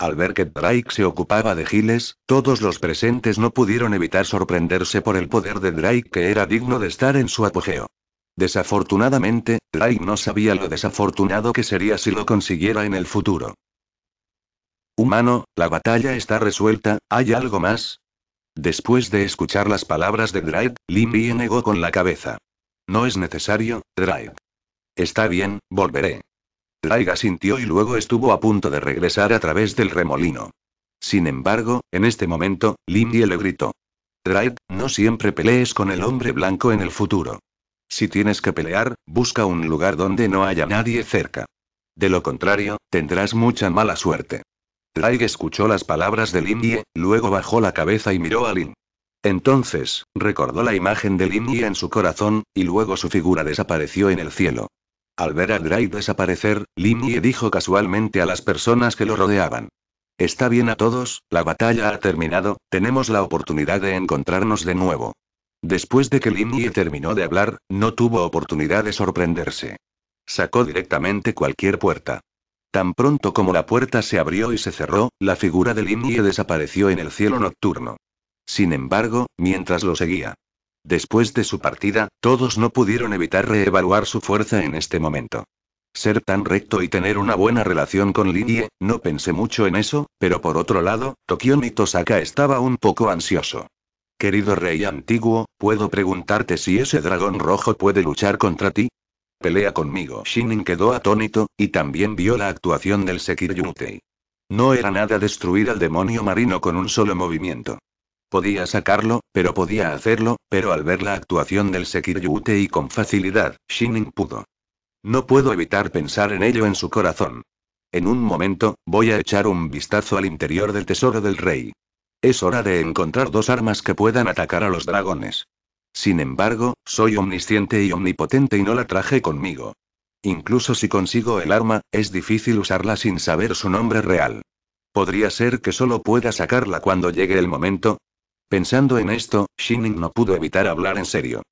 Al ver que Drake se ocupaba de Giles, todos los presentes no pudieron evitar sorprenderse por el poder de Drake que era digno de estar en su apogeo. Desafortunadamente, Drake no sabía lo desafortunado que sería si lo consiguiera en el futuro. Humano, la batalla está resuelta, ¿hay algo más? Después de escuchar las palabras de Drake, Limby negó con la cabeza. No es necesario, Drake. Está bien, volveré. Laiga sintió y luego estuvo a punto de regresar a través del remolino. Sin embargo, en este momento, Lindy le gritó. Drake, no siempre pelees con el hombre blanco en el futuro. Si tienes que pelear, busca un lugar donde no haya nadie cerca. De lo contrario, tendrás mucha mala suerte. Drake escuchó las palabras de Lindy, luego bajó la cabeza y miró a Lin. Entonces, recordó la imagen de Lindy en su corazón, y luego su figura desapareció en el cielo. Al ver a Gray desaparecer, Limnie dijo casualmente a las personas que lo rodeaban. Está bien a todos, la batalla ha terminado, tenemos la oportunidad de encontrarnos de nuevo. Después de que Limnie terminó de hablar, no tuvo oportunidad de sorprenderse. Sacó directamente cualquier puerta. Tan pronto como la puerta se abrió y se cerró, la figura de Limnie desapareció en el cielo nocturno. Sin embargo, mientras lo seguía, Después de su partida, todos no pudieron evitar reevaluar su fuerza en este momento. Ser tan recto y tener una buena relación con Linie, no pensé mucho en eso, pero por otro lado, tokyo y Tosaka estaba un poco ansioso. Querido rey antiguo, ¿puedo preguntarte si ese dragón rojo puede luchar contra ti? Pelea conmigo. Shinin quedó atónito, y también vio la actuación del Sekiryutei. No era nada destruir al demonio marino con un solo movimiento. Podía sacarlo, pero podía hacerlo, pero al ver la actuación del Sekiryute y con facilidad, Shining pudo. No puedo evitar pensar en ello en su corazón. En un momento, voy a echar un vistazo al interior del tesoro del rey. Es hora de encontrar dos armas que puedan atacar a los dragones. Sin embargo, soy omnisciente y omnipotente y no la traje conmigo. Incluso si consigo el arma, es difícil usarla sin saber su nombre real. Podría ser que solo pueda sacarla cuando llegue el momento, Pensando en esto, Shining no pudo evitar hablar en serio.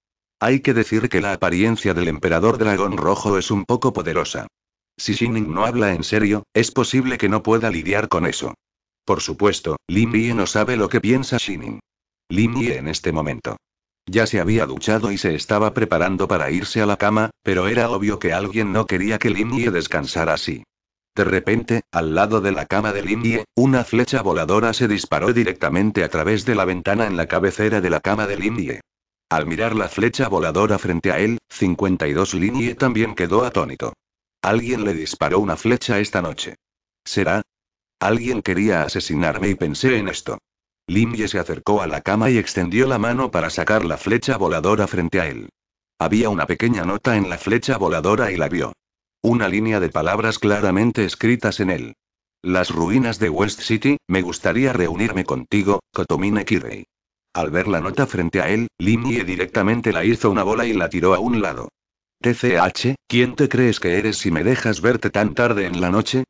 Hay que decir que la apariencia del emperador dragón rojo es un poco poderosa. Si Shining no habla en serio, es posible que no pueda lidiar con eso. Por supuesto, Lin Ye no sabe lo que piensa Shining. Lin Ye en este momento. Ya se había duchado y se estaba preparando para irse a la cama, pero era obvio que alguien no quería que Lin Ye descansara así. De repente, al lado de la cama de Yi, una flecha voladora se disparó directamente a través de la ventana en la cabecera de la cama de indie. Al mirar la flecha voladora frente a él, 52 Linie también quedó atónito. Alguien le disparó una flecha esta noche. ¿Será? Alguien quería asesinarme y pensé en esto. Yi se acercó a la cama y extendió la mano para sacar la flecha voladora frente a él. Había una pequeña nota en la flecha voladora y la vio una línea de palabras claramente escritas en él. Las ruinas de West City, me gustaría reunirme contigo, Kotomine Kirei. Al ver la nota frente a él, Limie directamente la hizo una bola y la tiró a un lado. TCH, ¿quién te crees que eres si me dejas verte tan tarde en la noche?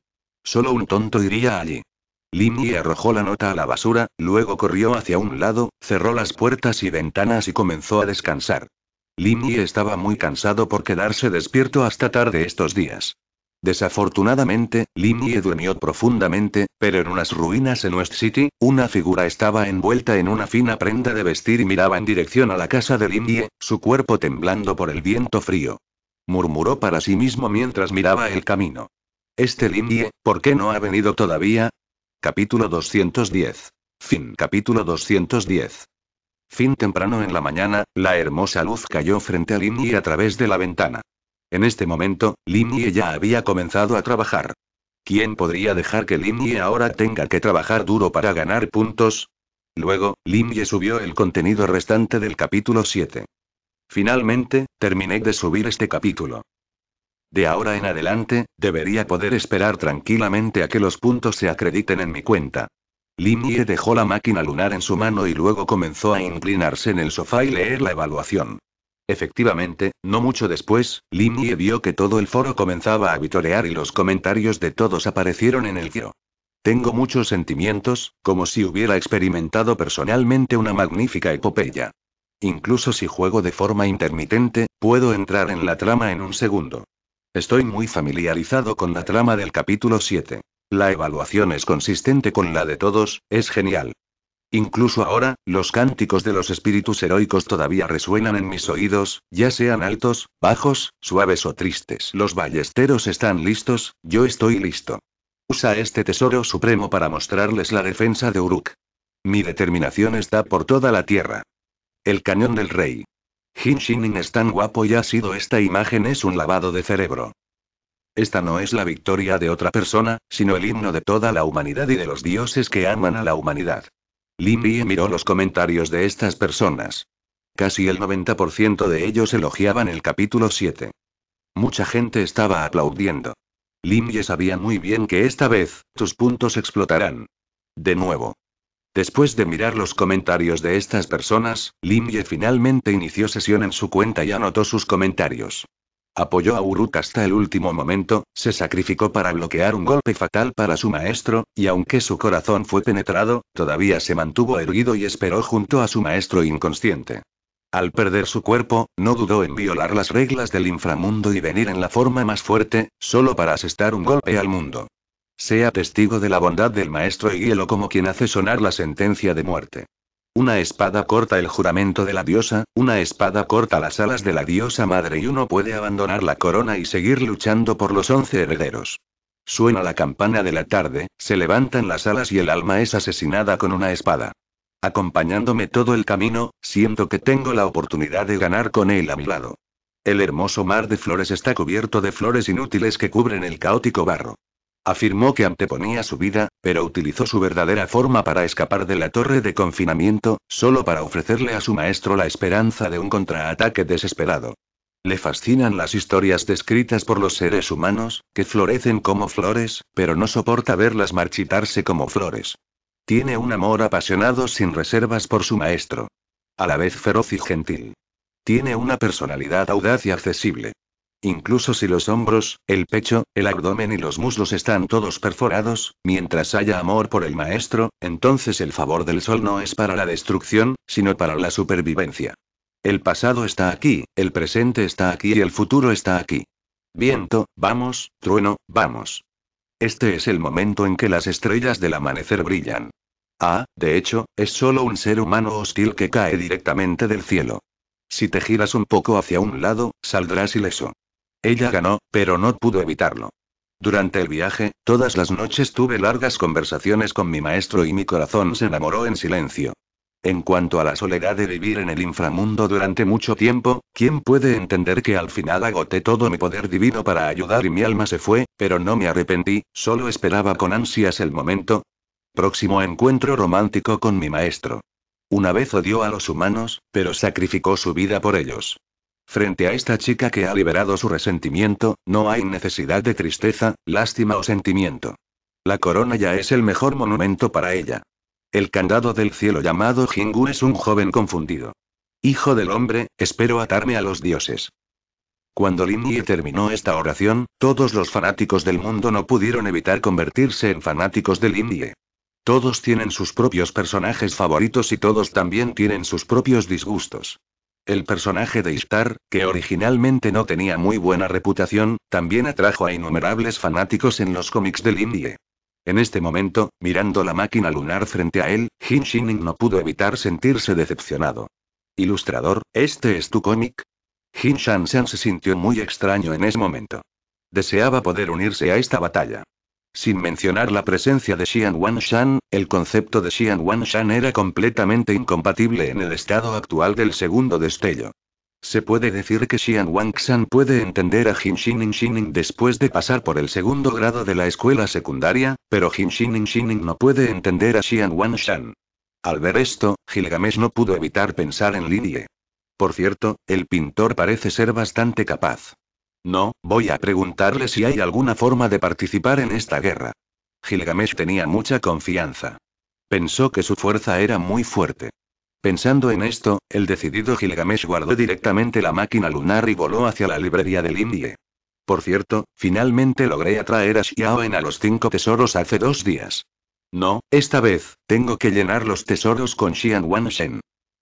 Solo un tonto iría allí. Limie arrojó la nota a la basura, luego corrió hacia un lado, cerró las puertas y ventanas y comenzó a descansar. Yi estaba muy cansado por quedarse despierto hasta tarde estos días. Desafortunadamente, Yi durmió profundamente, pero en unas ruinas en West City, una figura estaba envuelta en una fina prenda de vestir y miraba en dirección a la casa de Yi, su cuerpo temblando por el viento frío. Murmuró para sí mismo mientras miraba el camino. Este Yi, ¿por qué no ha venido todavía? Capítulo 210. Fin. Capítulo 210. Fin temprano en la mañana, la hermosa luz cayó frente a Yi a través de la ventana. En este momento, Yi ya había comenzado a trabajar. ¿Quién podría dejar que Yi ahora tenga que trabajar duro para ganar puntos? Luego, Yi subió el contenido restante del capítulo 7. Finalmente, terminé de subir este capítulo. De ahora en adelante, debería poder esperar tranquilamente a que los puntos se acrediten en mi cuenta. Limie dejó la máquina lunar en su mano y luego comenzó a inclinarse en el sofá y leer la evaluación. Efectivamente, no mucho después, Limie vio que todo el foro comenzaba a vitorear y los comentarios de todos aparecieron en el video. Tengo muchos sentimientos, como si hubiera experimentado personalmente una magnífica epopeya. Incluso si juego de forma intermitente, puedo entrar en la trama en un segundo. Estoy muy familiarizado con la trama del capítulo 7. La evaluación es consistente con la de todos, es genial. Incluso ahora, los cánticos de los espíritus heroicos todavía resuenan en mis oídos, ya sean altos, bajos, suaves o tristes. Los ballesteros están listos, yo estoy listo. Usa este tesoro supremo para mostrarles la defensa de Uruk. Mi determinación está por toda la tierra. El cañón del rey. Jin es tan guapo y ha sido esta imagen es un lavado de cerebro. Esta no es la victoria de otra persona, sino el himno de toda la humanidad y de los dioses que aman a la humanidad. Lin miró los comentarios de estas personas. Casi el 90% de ellos elogiaban el capítulo 7. Mucha gente estaba aplaudiendo. Lin sabía muy bien que esta vez, tus puntos explotarán. De nuevo. Después de mirar los comentarios de estas personas, Limye finalmente inició sesión en su cuenta y anotó sus comentarios. Apoyó a Uruk hasta el último momento, se sacrificó para bloquear un golpe fatal para su maestro, y aunque su corazón fue penetrado, todavía se mantuvo erguido y esperó junto a su maestro inconsciente. Al perder su cuerpo, no dudó en violar las reglas del inframundo y venir en la forma más fuerte, solo para asestar un golpe al mundo. Sea testigo de la bondad del maestro y guíelo como quien hace sonar la sentencia de muerte. Una espada corta el juramento de la diosa, una espada corta las alas de la diosa madre y uno puede abandonar la corona y seguir luchando por los once herederos. Suena la campana de la tarde, se levantan las alas y el alma es asesinada con una espada. Acompañándome todo el camino, siento que tengo la oportunidad de ganar con él a mi lado. El hermoso mar de flores está cubierto de flores inútiles que cubren el caótico barro. Afirmó que anteponía su vida, pero utilizó su verdadera forma para escapar de la torre de confinamiento, solo para ofrecerle a su maestro la esperanza de un contraataque desesperado. Le fascinan las historias descritas por los seres humanos, que florecen como flores, pero no soporta verlas marchitarse como flores. Tiene un amor apasionado sin reservas por su maestro. A la vez feroz y gentil. Tiene una personalidad audaz y accesible. Incluso si los hombros, el pecho, el abdomen y los muslos están todos perforados, mientras haya amor por el maestro, entonces el favor del sol no es para la destrucción, sino para la supervivencia. El pasado está aquí, el presente está aquí y el futuro está aquí. Viento, vamos, trueno, vamos. Este es el momento en que las estrellas del amanecer brillan. Ah, de hecho, es solo un ser humano hostil que cae directamente del cielo. Si te giras un poco hacia un lado, saldrás ileso. Ella ganó, pero no pudo evitarlo. Durante el viaje, todas las noches tuve largas conversaciones con mi maestro y mi corazón se enamoró en silencio. En cuanto a la soledad de vivir en el inframundo durante mucho tiempo, ¿quién puede entender que al final agoté todo mi poder divino para ayudar y mi alma se fue, pero no me arrepentí, solo esperaba con ansias el momento? Próximo encuentro romántico con mi maestro. Una vez odió a los humanos, pero sacrificó su vida por ellos. Frente a esta chica que ha liberado su resentimiento, no hay necesidad de tristeza, lástima o sentimiento. La corona ya es el mejor monumento para ella. El candado del cielo llamado Jingu es un joven confundido. Hijo del hombre, espero atarme a los dioses. Cuando Lin terminó esta oración, todos los fanáticos del mundo no pudieron evitar convertirse en fanáticos de Lin Todos tienen sus propios personajes favoritos y todos también tienen sus propios disgustos. El personaje de Ishtar, que originalmente no tenía muy buena reputación, también atrajo a innumerables fanáticos en los cómics del indie. En este momento, mirando la máquina lunar frente a él, Jin Shining no pudo evitar sentirse decepcionado. Ilustrador, ¿este es tu cómic? Jin Shan se sintió muy extraño en ese momento. Deseaba poder unirse a esta batalla. Sin mencionar la presencia de Xian Wanshan, el concepto de Xian Wanshan era completamente incompatible en el estado actual del segundo destello. Se puede decir que Xian Wangshan puede entender a Jin Shining después de pasar por el segundo grado de la escuela secundaria, pero Jin Shining Ning no puede entender a Xian Wanshan. Al ver esto, Gilgamesh no pudo evitar pensar en Ye. Por cierto, el pintor parece ser bastante capaz. No, voy a preguntarle si hay alguna forma de participar en esta guerra. Gilgamesh tenía mucha confianza. Pensó que su fuerza era muy fuerte. Pensando en esto, el decidido Gilgamesh guardó directamente la máquina lunar y voló hacia la librería del Indie. Por cierto, finalmente logré atraer a Xiaoen a los cinco tesoros hace dos días. No, esta vez, tengo que llenar los tesoros con Xian Wanshen.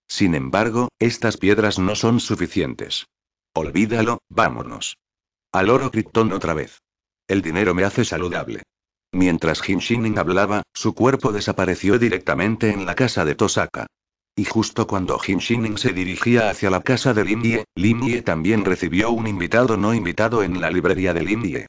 Sin embargo, estas piedras no son suficientes. Olvídalo, vámonos. Al oro Krypton otra vez. El dinero me hace saludable. Mientras Jin Shining hablaba, su cuerpo desapareció directamente en la casa de Tosaka. Y justo cuando Jin Shining se dirigía hacia la casa de Lin Yie también recibió un invitado no invitado en la librería de Yi.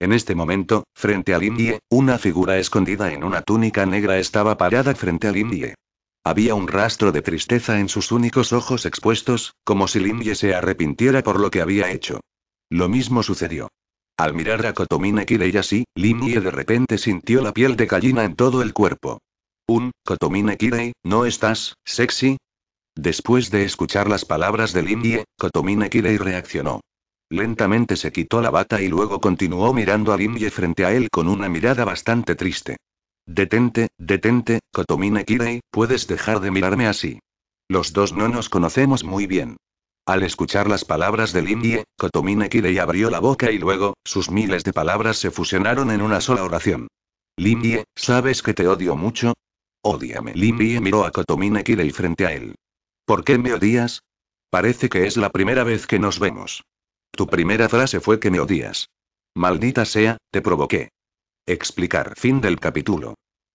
En este momento, frente al indie, una figura escondida en una túnica negra estaba parada frente al indie. Había un rastro de tristeza en sus únicos ojos expuestos, como si Lin se arrepintiera por lo que había hecho. Lo mismo sucedió. Al mirar a Kotomine Kirei Linie de repente sintió la piel de gallina en todo el cuerpo. Un, Kotomine Kirei, ¿no estás, sexy? Después de escuchar las palabras de Linie, Kotomine Kirei reaccionó. Lentamente se quitó la bata y luego continuó mirando a Linie frente a él con una mirada bastante triste. Detente, detente, Kotomine Kirei, puedes dejar de mirarme así. Los dos no nos conocemos muy bien. Al escuchar las palabras del indie, Kotomine Kirei abrió la boca y luego, sus miles de palabras se fusionaron en una sola oración. Lindie, ¿sabes que te odio mucho? Ódiame. Lindie miró a Kotomine Kirei frente a él. ¿Por qué me odias? Parece que es la primera vez que nos vemos. Tu primera frase fue que me odias. Maldita sea, te provoqué. Explicar. Fin del capítulo.